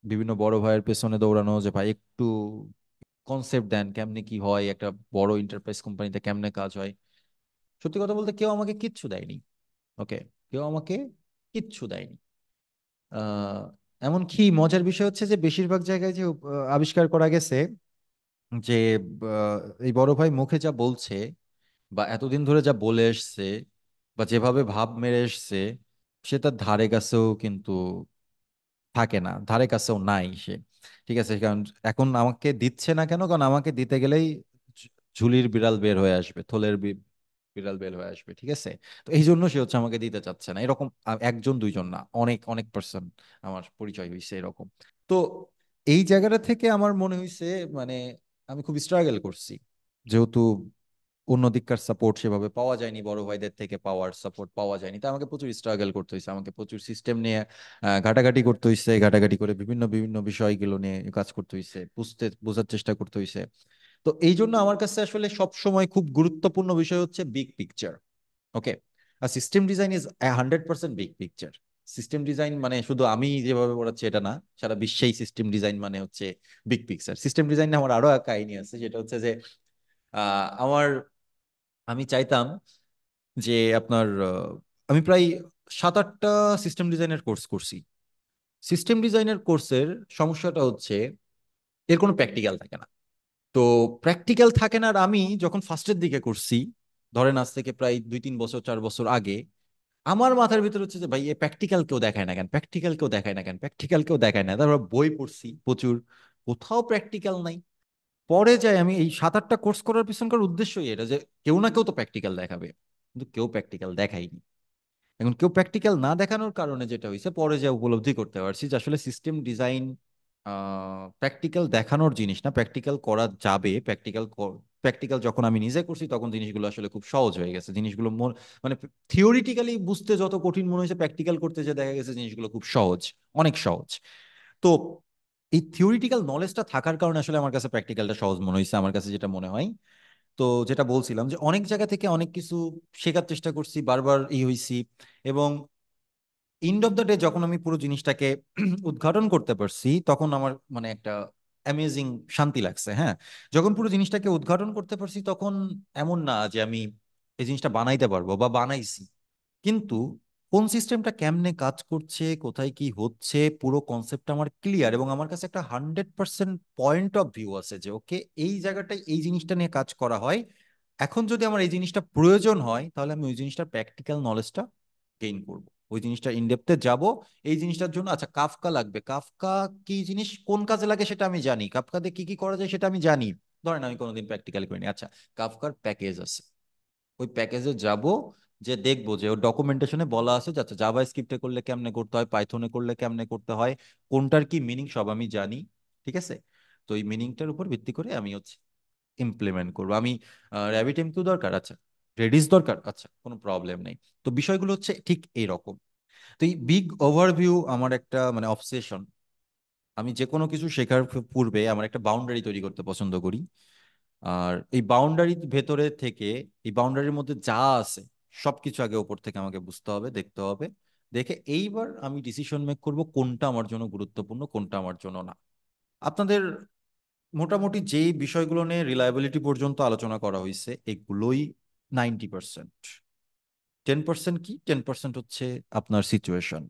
বিভিন্ন বড় ভাইয়ের পেছনে দৌড়ানো যে ভাই একটু কনসেপ্ট দেন কেমনে কি হয় একটা বড় ইন্টারপ্রাইজ কোম্পানিতে কেমনে কাজ হয় সত্যি কথা বলতে কেউ আমাকে কিচ্ছু দেয়নি ওকে কেউ আমাকে কিচ্ছু দেয়নি এমনকি মজার বিষয় হচ্ছে যে বেশিরভাগ জায়গায় যে আবিষ্কার করা গেছে যে এই বড় ভাই মুখে যা বলছে বা এতদিন ধরে যা বলে এসছে বা যেভাবে ভাব মেরে এসছে সে তার ধারে কাছেও কিন্তু থাকে না ধারে কাছেও নাই সে ঠিক আছে কারণ এখন আমাকে দিচ্ছে না কেন কারণ আমাকে দিতে গেলেই ঝুলির বিড়াল বের হয়ে আসবে থলের বিড়াল বের হয়ে আসবে ঠিক আছে তো এই জন্য সে হচ্ছে আমাকে দিতে চাচ্ছে না এরকম একজন দুইজন না অনেক অনেক পার্সন আমার পরিচয় হয়েছে এরকম তো এই জায়গাটা থেকে আমার মনে হয়েছে মানে আমি খুব স্ট্রাগল করছি যেহেতু অন্য দিককার সাপোর্ট সেভাবে পাওয়া যায়নি বড় ভাইদের থেকে পাওয়ার সাপোর্ট পাওয়া যায়নি তাই আমাকে প্রচুর স্ট্রাগল করতে হয়েছে আমাকে প্রচুর সিস্টেম নিয়ে ঘাটাঘাটি করতে হয়েছে ঘাটাঘাটি করে বিভিন্ন বিভিন্ন বিষয়গুলো নিয়ে কাজ করতে হয়েছে বুঝতে বোঝার চেষ্টা করতে হয়েছে তো এই জন্য আমার কাছে আসলে সব সময় খুব গুরুত্বপূর্ণ বিষয় হচ্ছে বিগ পিকচার ওকে আর system design is hundred percent big picture system design মানে শুধু আমি যেভাবে পড়াচ্ছি এটা না সারা বিশ্বেই সিস্টেম ডিজাইন মানে হচ্ছে বিগ পিকচার সিস্টেম ডিজাইন আমার আরো কাহিনী আছে সেটা হচ্ছে যে আমার আমি চাইতাম যে আপনার আমি প্রায় সাত আটটা সিস্টেম ডিজাইনের কোর্স করছি সিস্টেম ডিজাইনের কোর্সের সমস্যাটা হচ্ছে এর কোনো প্র্যাকটিক্যাল থাকে না তো প্র্যাকটিক্যাল থাকে না আর আমি যখন ফার্স্টের দিকে করছি ধরেন আজ থেকে প্রায় দুই তিন বছর চার বছর আগে আমার মাথার ভিতরে হচ্ছে যে ভাই এ প্র্যাকটিক্যাল কেউ দেখায় না কেন প্র্যাকটিক্যাল কেউ দেখায় না কেন প্র্যাকটিক্যাল কেউ দেখায় না তারপর বই পড়ছি প্রচুর কোথাও প্র্যাকটিক্যাল নাই পরে যাই আমি এই সাত আটটা কোর্স করার পিছনকার উদ্দেশ্যই এটা যে কেউ না কেউ তো প্র্যাকটিক্যাল দেখাবে কিন্তু কেউ প্র্যাকটিক্যাল দেখায়নি এখন কেউ প্র্যাকটিক্যাল না দেখানোর কারণে যেটা হয়েছে পরে যা উপলব্ধি করতে পারছি যে আসলে সিস্টেম ডিজাইন প্র্যাকটিক্যাল দেখানোর জিনিস না প্র্যাকটিক্যাল করা যাবে প্র্যাকটিক্যাল প্র্যাকটিক্যাল যখন আমি নিজে করছি তখন জিনিসগুলো আসলে খুব সহজ হয়ে গেছে জিনিসগুলো মানে থিওরিটিক্যালি বুঝতে যত কঠিন মনে হয়েছে প্র্যাকটিক্যাল করতে যে দেখা গেছে জিনিসগুলো খুব সহজ অনেক সহজ তো এই থিওরিটিক্যাল নলেজটা থাকার কারণে আসলে আমার কাছে প্র্যাকটিক্যালটা সহজ মনে হয়েছে আমার কাছে যেটা মনে হয় তো যেটা বলছিলাম যে অনেক জায়গা থেকে অনেক কিছু শেখার চেষ্টা করছি বারবার ই হয়েছি এবং ইন্ড অফ দ্য ডে যখন আমি পুরো জিনিসটাকে উদ্ঘাটন করতে পারছি তখন আমার মানে একটা অ্যামেজিং শান্তি লাগছে হ্যাঁ যখন পুরো জিনিসটাকে উদ্ঘাটন করতে পারছি তখন এমন না যে আমি এই জিনিসটা বানাইতে পারবো বা বানাইছি কিন্তু কোন সিস্টেমটা কেমনে কাজ করছে কোথায় কি হচ্ছে পুরো কনসেপ্টটা আমার ক্লিয়ার এবং আমার কাছে একটা hundred percent point of view আছে যে ওকে এই জায়গাটায় এই জিনিসটা নিয়ে কাজ করা হয় এখন যদি আমার এই জিনিসটা প্রয়োজন হয় তাহলে আমি ওই জিনিসটার প্র্যাকটিক্যাল নলেজটা গেইন করব ওই জিনিসটা ইনডেপথে যাব এই জিনিসটার জন্য আচ্ছা কাফকা লাগবে কাফকা কি জিনিস কোন কাজে লাগে সেটা আমি জানি কাফকা দিয়ে কি কি করা যায় সেটা আমি জানি ধরেন আমি কোনোদিন প্র্যাকটিক্যাল করিনি আচ্ছা কাফকার প্যাকেজ আছে ওই প্যাকেজে যাব যে দেখবো যে ওর ডকুমেন্টেশনে বলা আছে আচ্ছা জাভা স্ক্রিপ্টে করলে কেমনে করতে হয় পাইথনে করলে কেমনে করতে হয় কোনটার কি মিনিং সব আমি জানি ঠিক আছে তো এই মিনিংটার উপর ভিত্তি করে আমি হচ্ছে ইমপ্লিমেন্ট করবো আমি র্যাবিট এমকিউ দরকার আচ্ছা রেডিস দরকার আচ্ছা কোনো প্রবলেম নেই তো বিষয়গুলো হচ্ছে ঠিক এইরকম তো এই বিগ ওভারভিউ আমার একটা মানে অবসেশন আমি যে কোনো কিছু শেখার পূর্বে আমার একটা বাউন্ডারি তৈরি করতে পছন্দ করি আর এই বাউন্ডারির ভেতরে থেকে এই বাউন্ডারির মধ্যে যা আছে সবকিছু আগে ওপর থেকে আমাকে বুঝতে হবে দেখতে হবে দেখে এইবার আমি ডিসিশন মেক করব কোনটা আমার জন্য গুরুত্বপূর্ণ কোনটা আমার জন্য না আপনাদের মোটামুটি যেই বিষয়গুলো নিয়ে রিলায়েবিলিটি পর্যন্ত আলোচনা করা হয়েছে এগুলোই নাইনটি পার্সেন্ট টেন পার্সেন্ট কি টেন পার্সেন্ট হচ্ছে আপনার সিচুয়েশন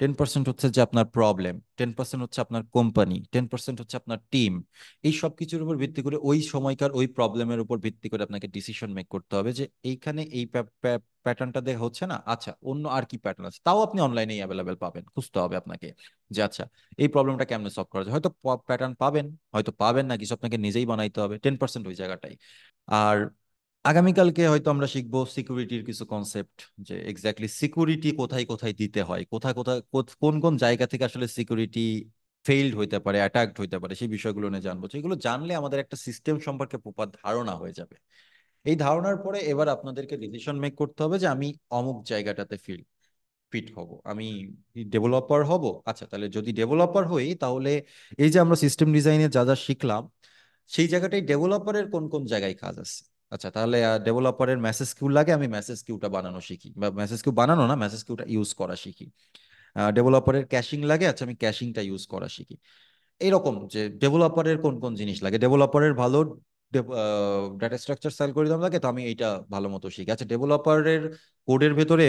টেন পার্সেন্ট হচ্ছে যে আপনার প্রবলেম টেন পার্সেন্ট হচ্ছে আপনার কোম্পানি টেন পার্সেন্ট হচ্ছে আপনার টিম এই সব কিছুর উপর ভিত্তি করে ওই সময়কার ওই প্রবলেমের উপর ভিত্তি করে আপনাকে ডিসিশন মেক করতে হবে যে এইখানে এই প্যাটার্নটা দেখা হচ্ছে না আচ্ছা অন্য আর কি প্যাটার্ন আছে তাও আপনি অনলাইনে অ্যাভেলেবেল পাবেন খুঁজতে হবে আপনাকে যে আচ্ছা এই প্রবলেমটা কেমন সলভ করা যায় হয়তো প্যাটার্ন পাবেন হয়তো পাবেন না কিছু আপনাকে নিজেই বানাইতে হবে টেন পার্সেন্ট ওই জায়গাটাই আর আগামীকালকে হয়তো আমরা শিখবো সিকিউরিটির কিছু কনসেপ্ট যে এক্স্যাক্টলি সিকিউরিটি কোথায় কোথায় দিতে হয় কোথায় কোথায় কোন কোন জায়গা থেকে আসলে সিকিউরিটি ফেইল্ড হইতে পারে অ্যাটাক্ট হইতে পারে সেই বিষয়গুলো নিয়ে জানবো সেগুলো জানলে আমাদের একটা সিস্টেম সম্পর্কে প্রপার ধারণা হয়ে যাবে এই ধারণার পরে এবার আপনাদেরকে ডিসিশন মেক করতে হবে যে আমি অমুক জায়গাটাতে ফিল ফিট হব আমি ডেভেলপার হব আচ্ছা তাহলে যদি ডেভেলপার হই তাহলে এই যে আমরা সিস্টেম ডিজাইনে যা যা শিখলাম সেই জায়গাটাই ডেভেলপারের কোন কোন জায়গায় কাজ আছে আচ্ছা তাহলে ডেভেলপারের মেসেজ কিউ লাগে আমি মেসেজ কিউটা বানানো শিখি বা মেসেজ কিউ বানানো না মেসেজ কিউটা ইউজ করা শিখি ডেভেলপারের ক্যাশিং লাগে আচ্ছা আমি ক্যাশিংটা ইউজ করা শিখি এরকম যে ডেভেলপারের কোন কোন জিনিস লাগে ডেভেলপারের ভালো ডেটা স্ট্রাকচার সেল করে দাম লাগে তো আমি এইটা ভালো মতো শিখি আচ্ছা ডেভেলপারের কোডের ভেতরে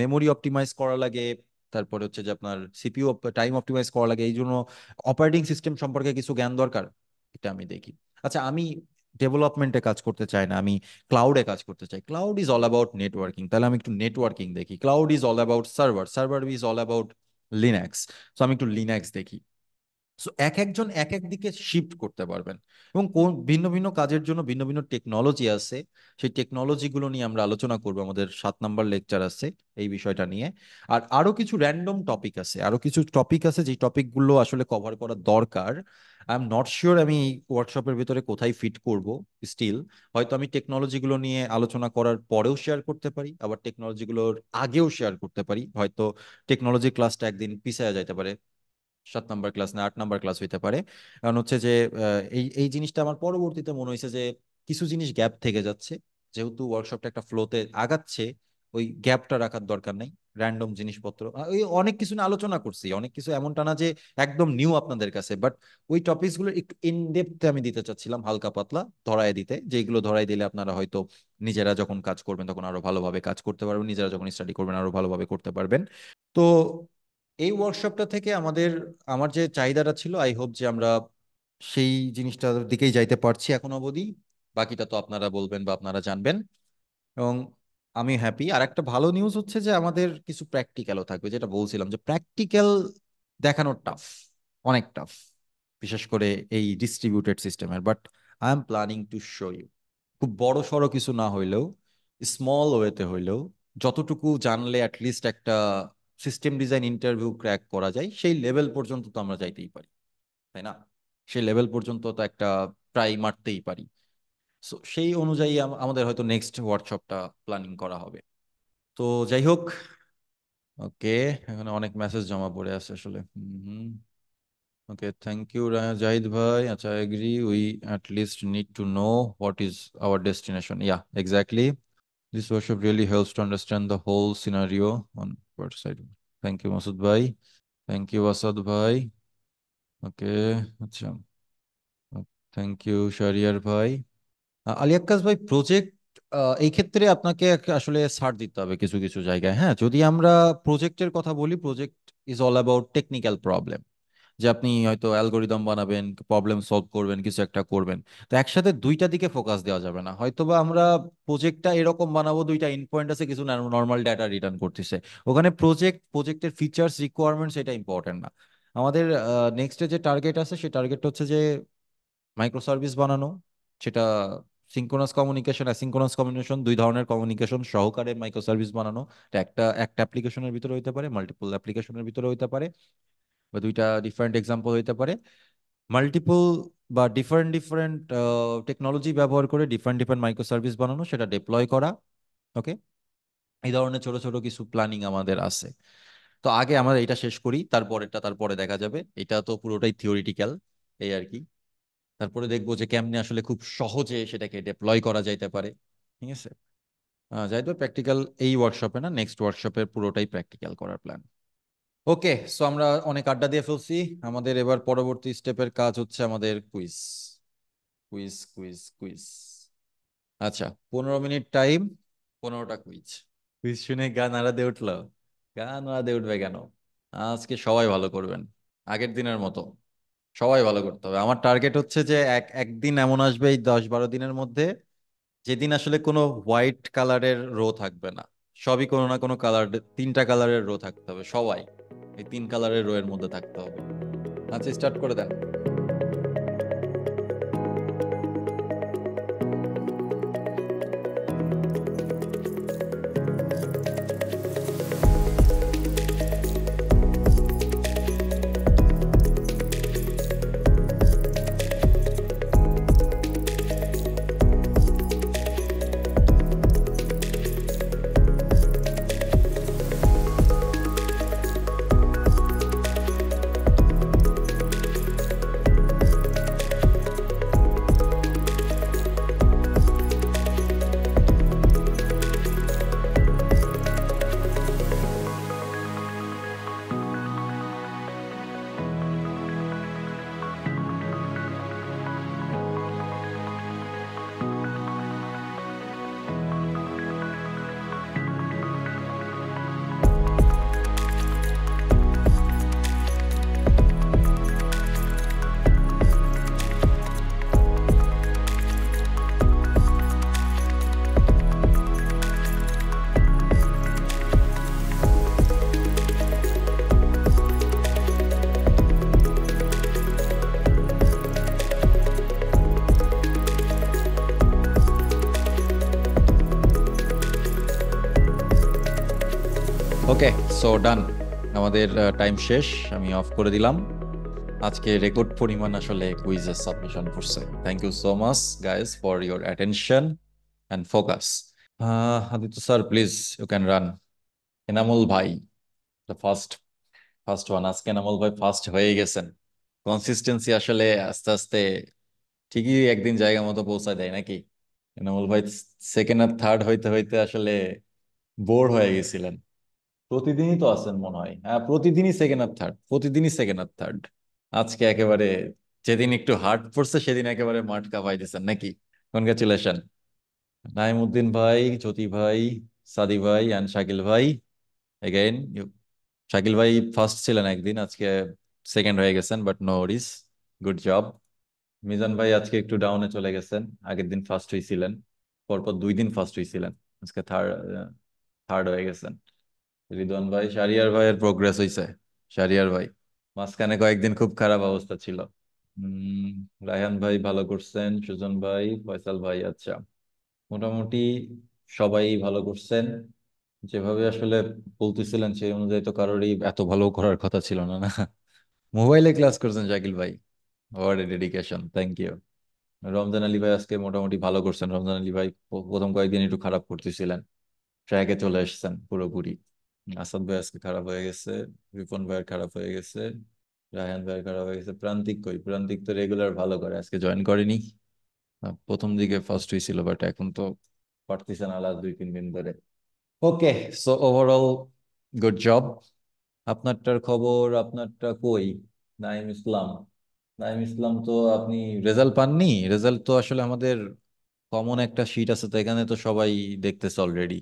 মেমোরি অপটিমাইজ করা লাগে তারপরে হচ্ছে যে আপনার সিপিইউ টাইম অপটিমাইজ করা লাগে এই জন্য অপারেটিং সিস্টেম সম্পর্কে কিছু জ্ঞান দরকার এটা আমি দেখি আচ্ছা আমি ডেভেলপমেন্টে কাজ করতে চাই না আমি ক্লাউডে কাজ করতে চাই cloud is all about networking তাহলে আমি একটু নেটওয়ার্কিং দেখি cloud is all about server server is all about Linux so আমি একটু লিনাক্স দেখি সো এক একজন এক এক দিকে শিফট করতে পারবেন এবং কোন ভিন্ন ভিন্ন কাজের জন্য ভিন্ন ভিন্ন টেকনোলজি আছে সেই টেকনোলজিগুলো নিয়ে আমরা আলোচনা করব আমাদের সাত নাম্বার লেকচার আছে এই বিষয়টা নিয়ে আর আরো কিছু র্যান্ডম টপিক আছে আরো কিছু টপিক আছে যে টপিকগুলো আসলে কভার করা দরকার আই এম নট শিওর আমি ওয়ার্কশপের ভিতরে কোথায় ফিট করব স্টিল হয়তো আমি টেকনোলজিগুলো নিয়ে আলোচনা করার পরেও শেয়ার করতে পারি আবার টেকনোলজিগুলোর আগেও শেয়ার করতে পারি হয়তো টেকনোলজি ক্লাসটা একদিন পিছিয়ে যাইতে পারে সাত নাম্বার ক্লাস না আট নাম্বার ক্লাস হইতে পারে কারণ হচ্ছে যে এই এই জিনিসটা আমার পরবর্তীতে মনে হয়েছে যে কিছু জিনিস গ্যাপ থেকে যাচ্ছে যেহেতু ওয়ার্কশপটা একটা ফ্লোতে আগাচ্ছে ওই গ্যাপটা রাখার দরকার নাই র্যান্ডম জিনিসপত্র ওই অনেক কিছু নিয়ে আলোচনা করছি অনেক কিছু এমনটা না যে একদম নিউ আপনাদের কাছে বাট ওই টপিকসগুলো একটু ইনডেপথে আমি দিতে চাচ্ছিলাম হালকা পাতলা ধরায় দিতে যেগুলো ধরায় দিলে আপনারা হয়তো নিজেরা যখন কাজ করবেন তখন আরো ভালোভাবে কাজ করতে পারবেন নিজেরা যখন স্টাডি করবেন আরো ভালোভাবে করতে পারবেন তো এই ওয়ার্কশপটা থেকে আমাদের আমার যে চাহিদাটা ছিল আই হোপ যে আমরা সেই জিনিসটার দিকেই যাইতে পারছি এখন অবধি বাকিটা তো আপনারা বলবেন বা আপনারা জানবেন এবং আমি হ্যাপি আর একটা ভালো নিউজ হচ্ছে যে আমাদের কিছু প্র্যাকটিক্যালও থাকবে যেটা বলছিলাম যে প্র্যাকটিক্যাল দেখানো টাফ অনেক টাফ বিশেষ করে এই ডিস্ট্রিবিউটেড সিস্টেমের but I am planning to show you খুব বড় সড়ো কিছু না হইলেও স্মল ওয়েতে হইলেও যতটুকু জানলে অ্যাটলিস্ট একটা সিস্টেম ডিজাইন ইন্টারভিউ ক্র্যাক করা যায় সেই লেভেল পর্যন্ত তো আমরা যাইতেই পারি তাই না সেই লেভেল পর্যন্ত তো একটা ট্রাই মারতেই পারি সো সেই অনুযায়ী আমাদের হয়তো নেক্সট ওয়ার্কশপটা প্ল্যানিং করা হবে তো যাই হোক ওকে এখানে অনেক মেসেজ জমা পড়ে আছে আসলে hmm okay thank you Zahid ভাই আচ্ছা agree we at least need to know what is our destination yeah exactly this workshop really helps to understand the whole scenario on thank you Masud ভাই থ্যাংক ইউ আসাদ ভাই ওকে আচ্ছা thank you শারিয়ার ভাই আলী আক্কাস ভাই project এই ক্ষেত্রে আপনাকে আসলে ছাড় দিতে হবে কিছু কিছু জায়গায় হ্যাঁ যদি আমরা প্রজেক্টের কথা বলি project is all about technical problem যে আপনি হয়তো অ্যালগোরিদম বানাবেন প্রবলেম সলভ করবেন কিছু একটা করবেন তো একসাথে দুইটা দিকে ফোকাস দেওয়া যাবে না হয়তোবা আমরা প্রজেক্টটা এরকম বানাবো দুইটা ইন পয়েন্ট আছে কিছু নর্মাল ডেটা রিটার্ন করতেছে ওখানে প্রজেক্ট প্রজেক্টের ফিচার্স রিকোয়ারমেন্টস এটা ইম্পর্টেন্ট না আমাদের নেক্সটে যে টার্গেট আছে সেই টার্গেট হচ্ছে যে মাইক্রো সার্ভিস বানানো সেটা সিঙ্কোনাস কমিউনিকেশন অ্যাসিঙ্কোনাস কমিউনিকেশন দুই ধরনের কমিউনিকেশন সহকারে মাইক্রো সার্ভিস বানানো একটা একটা অ্যাপ্লিকেশনের ভিতরে হইতে পারে মাল্টিপল অ্যাপ্লিকেশনের ভিতরে হইতে পারে বা দুইটা ডিফারেন্ট এক্সাম্পল হইতে পারে মাল্টিপল বা ডিফারেন্ট ডিফারেন্ট টেকনোলজি ব্যবহার করে ডিফারেন্ট ডিফারেন্ট মাইক্রো সার্ভিস বানানো সেটা ডিপ্লয় করা ওকে এই ধরনের ছোট ছোট কিছু প্ল্যানিং আমাদের আছে তো আগে আমরা এটা শেষ করি তারপরেরটা তারপরে দেখা যাবে এটা তো পুরোটাই থিওরিটিক্যাল এই আর কি তারপরে দেখবো যে কেমনে আসলে খুব সহজে সেটাকে ডিপ্লয় করা যাইতে পারে ঠিক আছে যাই তো প্র্যাকটিক্যাল এই ওয়ার্কশপে না নেক্সট ওয়ার্কশপের পুরোটাই প্র্যাকটিক্যাল করার প্ল্যান ওকে সো আমরা অনেক আড্ডা দিয়ে ফেলছি আমাদের এবার পরবর্তী স্টেপের কাজ হচ্ছে আমাদের কুইজ কুইজ কুইজ কুইজ আচ্ছা পনেরো মিনিট টাইম পনেরোটা কুইজ কুইজ শুনে গান দিয়ে উঠলো গান আড়াতে উঠবে কেন আজকে সবাই ভালো করবেন আগের দিনের মতো সবাই ভালো করতে হবে আমার টার্গেট হচ্ছে যে এক একদিন এমন আসবে এই দশ বারো দিনের মধ্যে যেদিন আসলে কোনো হোয়াইট কালারের রো থাকবে না সবই কোনো না কোনো কালার তিনটা কালারের রো থাকতে হবে সবাই এই তিন কালারের রোয়ের মধ্যে থাকতে হবে নাচে আচ্ছা, স্টার্ট করে দেখ সো ডান আমাদের টাইম শেষ আমি অফ করে দিলাম আজকে রেকর্ড পরিমাণ আসলে কুইজের সাবমিশন করছে thank you so much guys for your attention and focus Aditya sir please you can run Enamul ভাই দ্য ফার্স্ট ফার্স্ট ওয়ান আজকে এনামুল ভাই ফার্স্ট হয়ে গেছেন কনসিস্টেন্সি আসলে আস্তে আস্তে ঠিকই একদিন জায়গা মতো পৌঁছায় দেয় নাকি এনামুল ভাই সেকেন্ড আর থার্ড হইতে হইতে আসলে বোর হয়ে গেছিলেন প্রতিদিনই তো আছেন মনে হয় হ্যাঁ প্রতিদিনই সেকেন্ড আর থার্ড প্রতিদিনই সেকেন্ড আর থার্ড আজকে একেবারে যেদিন একটু হার্ড পড়ছে সেদিন একেবারে মাঠ কাপাই দিয়েছেন নাকি কনগ্রাচুলেশন নাইমুদ্দিন ভাই জ্যোতি ভাই সাদি ভাই অ্যান্ড শাকিল ভাই এগেইন শাকিল ভাই ফার্স্ট ছিলেন একদিন আজকে সেকেন্ড হয়ে গেছেন but no worries good job Mizan ভাই আজকে একটু ডাউনে চলে গেছেন আগের দিন ফার্স্ট হয়েছিলেন পরপর দুই দিন ফার্স্ট হয়েছিলেন আজকে থার্ড থার্ড হয়ে গেছেন রিদন ভাই শারিয়ার ভাইয়ের প্রোগ্রেস হইছে শারিয়ার ভাই মাঝখানে কয়েকদিন খুব খারাপ অবস্থা ছিল রায়হান ভাই ভালো করছেন সুজন ভাই ফয়সাল ভাই আচ্ছা মোটামুটি সবাই ভালো করছেন যেভাবে আসলে বলতেছিলেন সেই অনুযায়ী তো কারোরই এত ভালো করার কথা ছিল না না মোবাইলে ক্লাস করছেন জাকিল ভাই what a dedication thank you Ramzan Ali ভাই আজকে মোটামুটি ভালো করছেন রমজান আলী ভাই প্রথম কয়েকদিন একটু খারাপ করতেছিলেন ট্র্যাকে চলে এসছেন পুরোপুরি আসাদ ভাই আজকে খারাপ হয়ে গেছে রিপন ভাইয়ের খারাপ হয়ে গেছে রায়হান ভাইয়ের খারাপ হয়ে গেছে প্রান্তিক কই প্রান্তিক তো রেগুলার ভালো করে আজকে জয়েন করেনি প্রথম দিকে ফার্স্ট হয়েছিল বাট এখন তো পারতেছে না লাস্ট দুই তিন দিন ধরে okay so overall good job আপনারটার খবর আপনারটা কই নাইম ইসলাম নাইম ইসলাম তো আপনি রেজাল্ট পাননি রেজাল্ট তো আসলে আমাদের কমন একটা শিট আছে তো এখানে তো সবাই দেখতেছে অলরেডি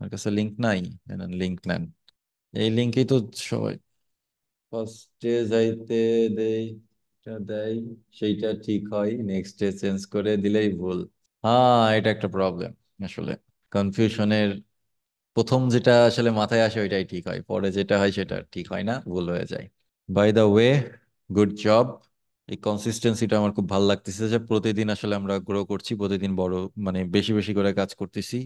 আমার কাছে লিঙ্ক নাই লিঙ্ক নেন এই লিঙ্কেই তো সবাই ফার্স্টে যাইতে দেই দেয় সেইটা ঠিক হয় নেক্সট চেঞ্জ করে দিলেই ভুল হ্যাঁ এটা একটা প্রবলেম আসলে কনফিউশনের প্রথম যেটা আসলে মাথায় আসে ওইটাই ঠিক হয় পরে যেটা হয় সেটা ঠিক হয় না ভুল হয়ে যায় by the way good job এই কনসিস্টেন্সিটা আমার খুব ভালো লাগতেছে যে প্রতিদিন আসলে আমরা গ্রো করছি প্রতিদিন বড় মানে বেশি বেশি করে কাজ করতেছি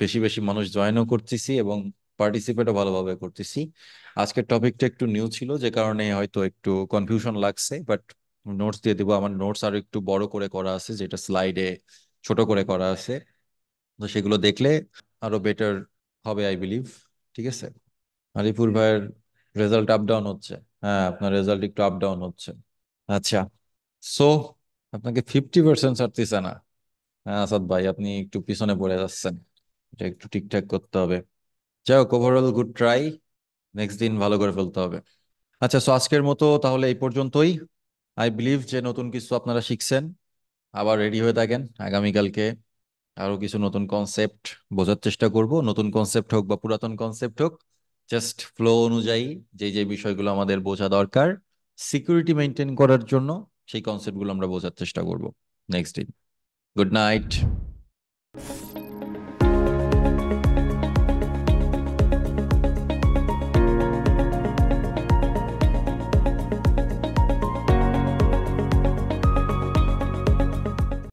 বেশি বেশি মানুষ জয়েনও করতেছি এবং পার্টিসিপেটও ভালোভাবে করতেছি আজকের টপিকটা একটু নিউ ছিল যে কারণে হয়তো একটু কনফিউশন লাগছে বাট নোটস দিয়ে দিব আমার নোটস আরো একটু বড় করে করা আছে যেটা স্লাইডে ছোট করে করা আছে তো সেগুলো দেখলে আরো বেটার হবে আই বিলিভ ঠিক আছে আলিপুর ভাইয়ের রেজাল্ট আপ ডাউন হচ্ছে হ্যাঁ আপনার রেজাল্ট একটু আপ ডাউন হচ্ছে আচ্ছা সো আপনাকে ফিফটি পার্সেন্ট ছাড়তেছে না হ্যাঁ আসাদ ভাই আপনি একটু পিছনে পড়ে যাচ্ছেন এটা একটু ঠিকঠাক করতে হবে যাই হোক ওভারঅল গুড ট্রাই নেক্সট দিন ভালো করে ফেলতে হবে আচ্ছা সো আজকের মতো তাহলে এই পর্যন্তই আই বিলিভ যে নতুন কিছু আপনারা শিখছেন আবার রেডি হয়ে থাকেন আগামীকালকে আরও কিছু নতুন কনসেপ্ট বোঝার চেষ্টা করব নতুন কনসেপ্ট হোক বা পুরাতন কনসেপ্ট হোক জাস্ট ফ্লো অনুযায়ী যে যে বিষয়গুলো আমাদের বোঝা দরকার সিকিউরিটি মেনটেন করার জন্য সেই কনসেপ্টগুলো আমরা বোঝার চেষ্টা করব নেক্সট দিন গুড নাইট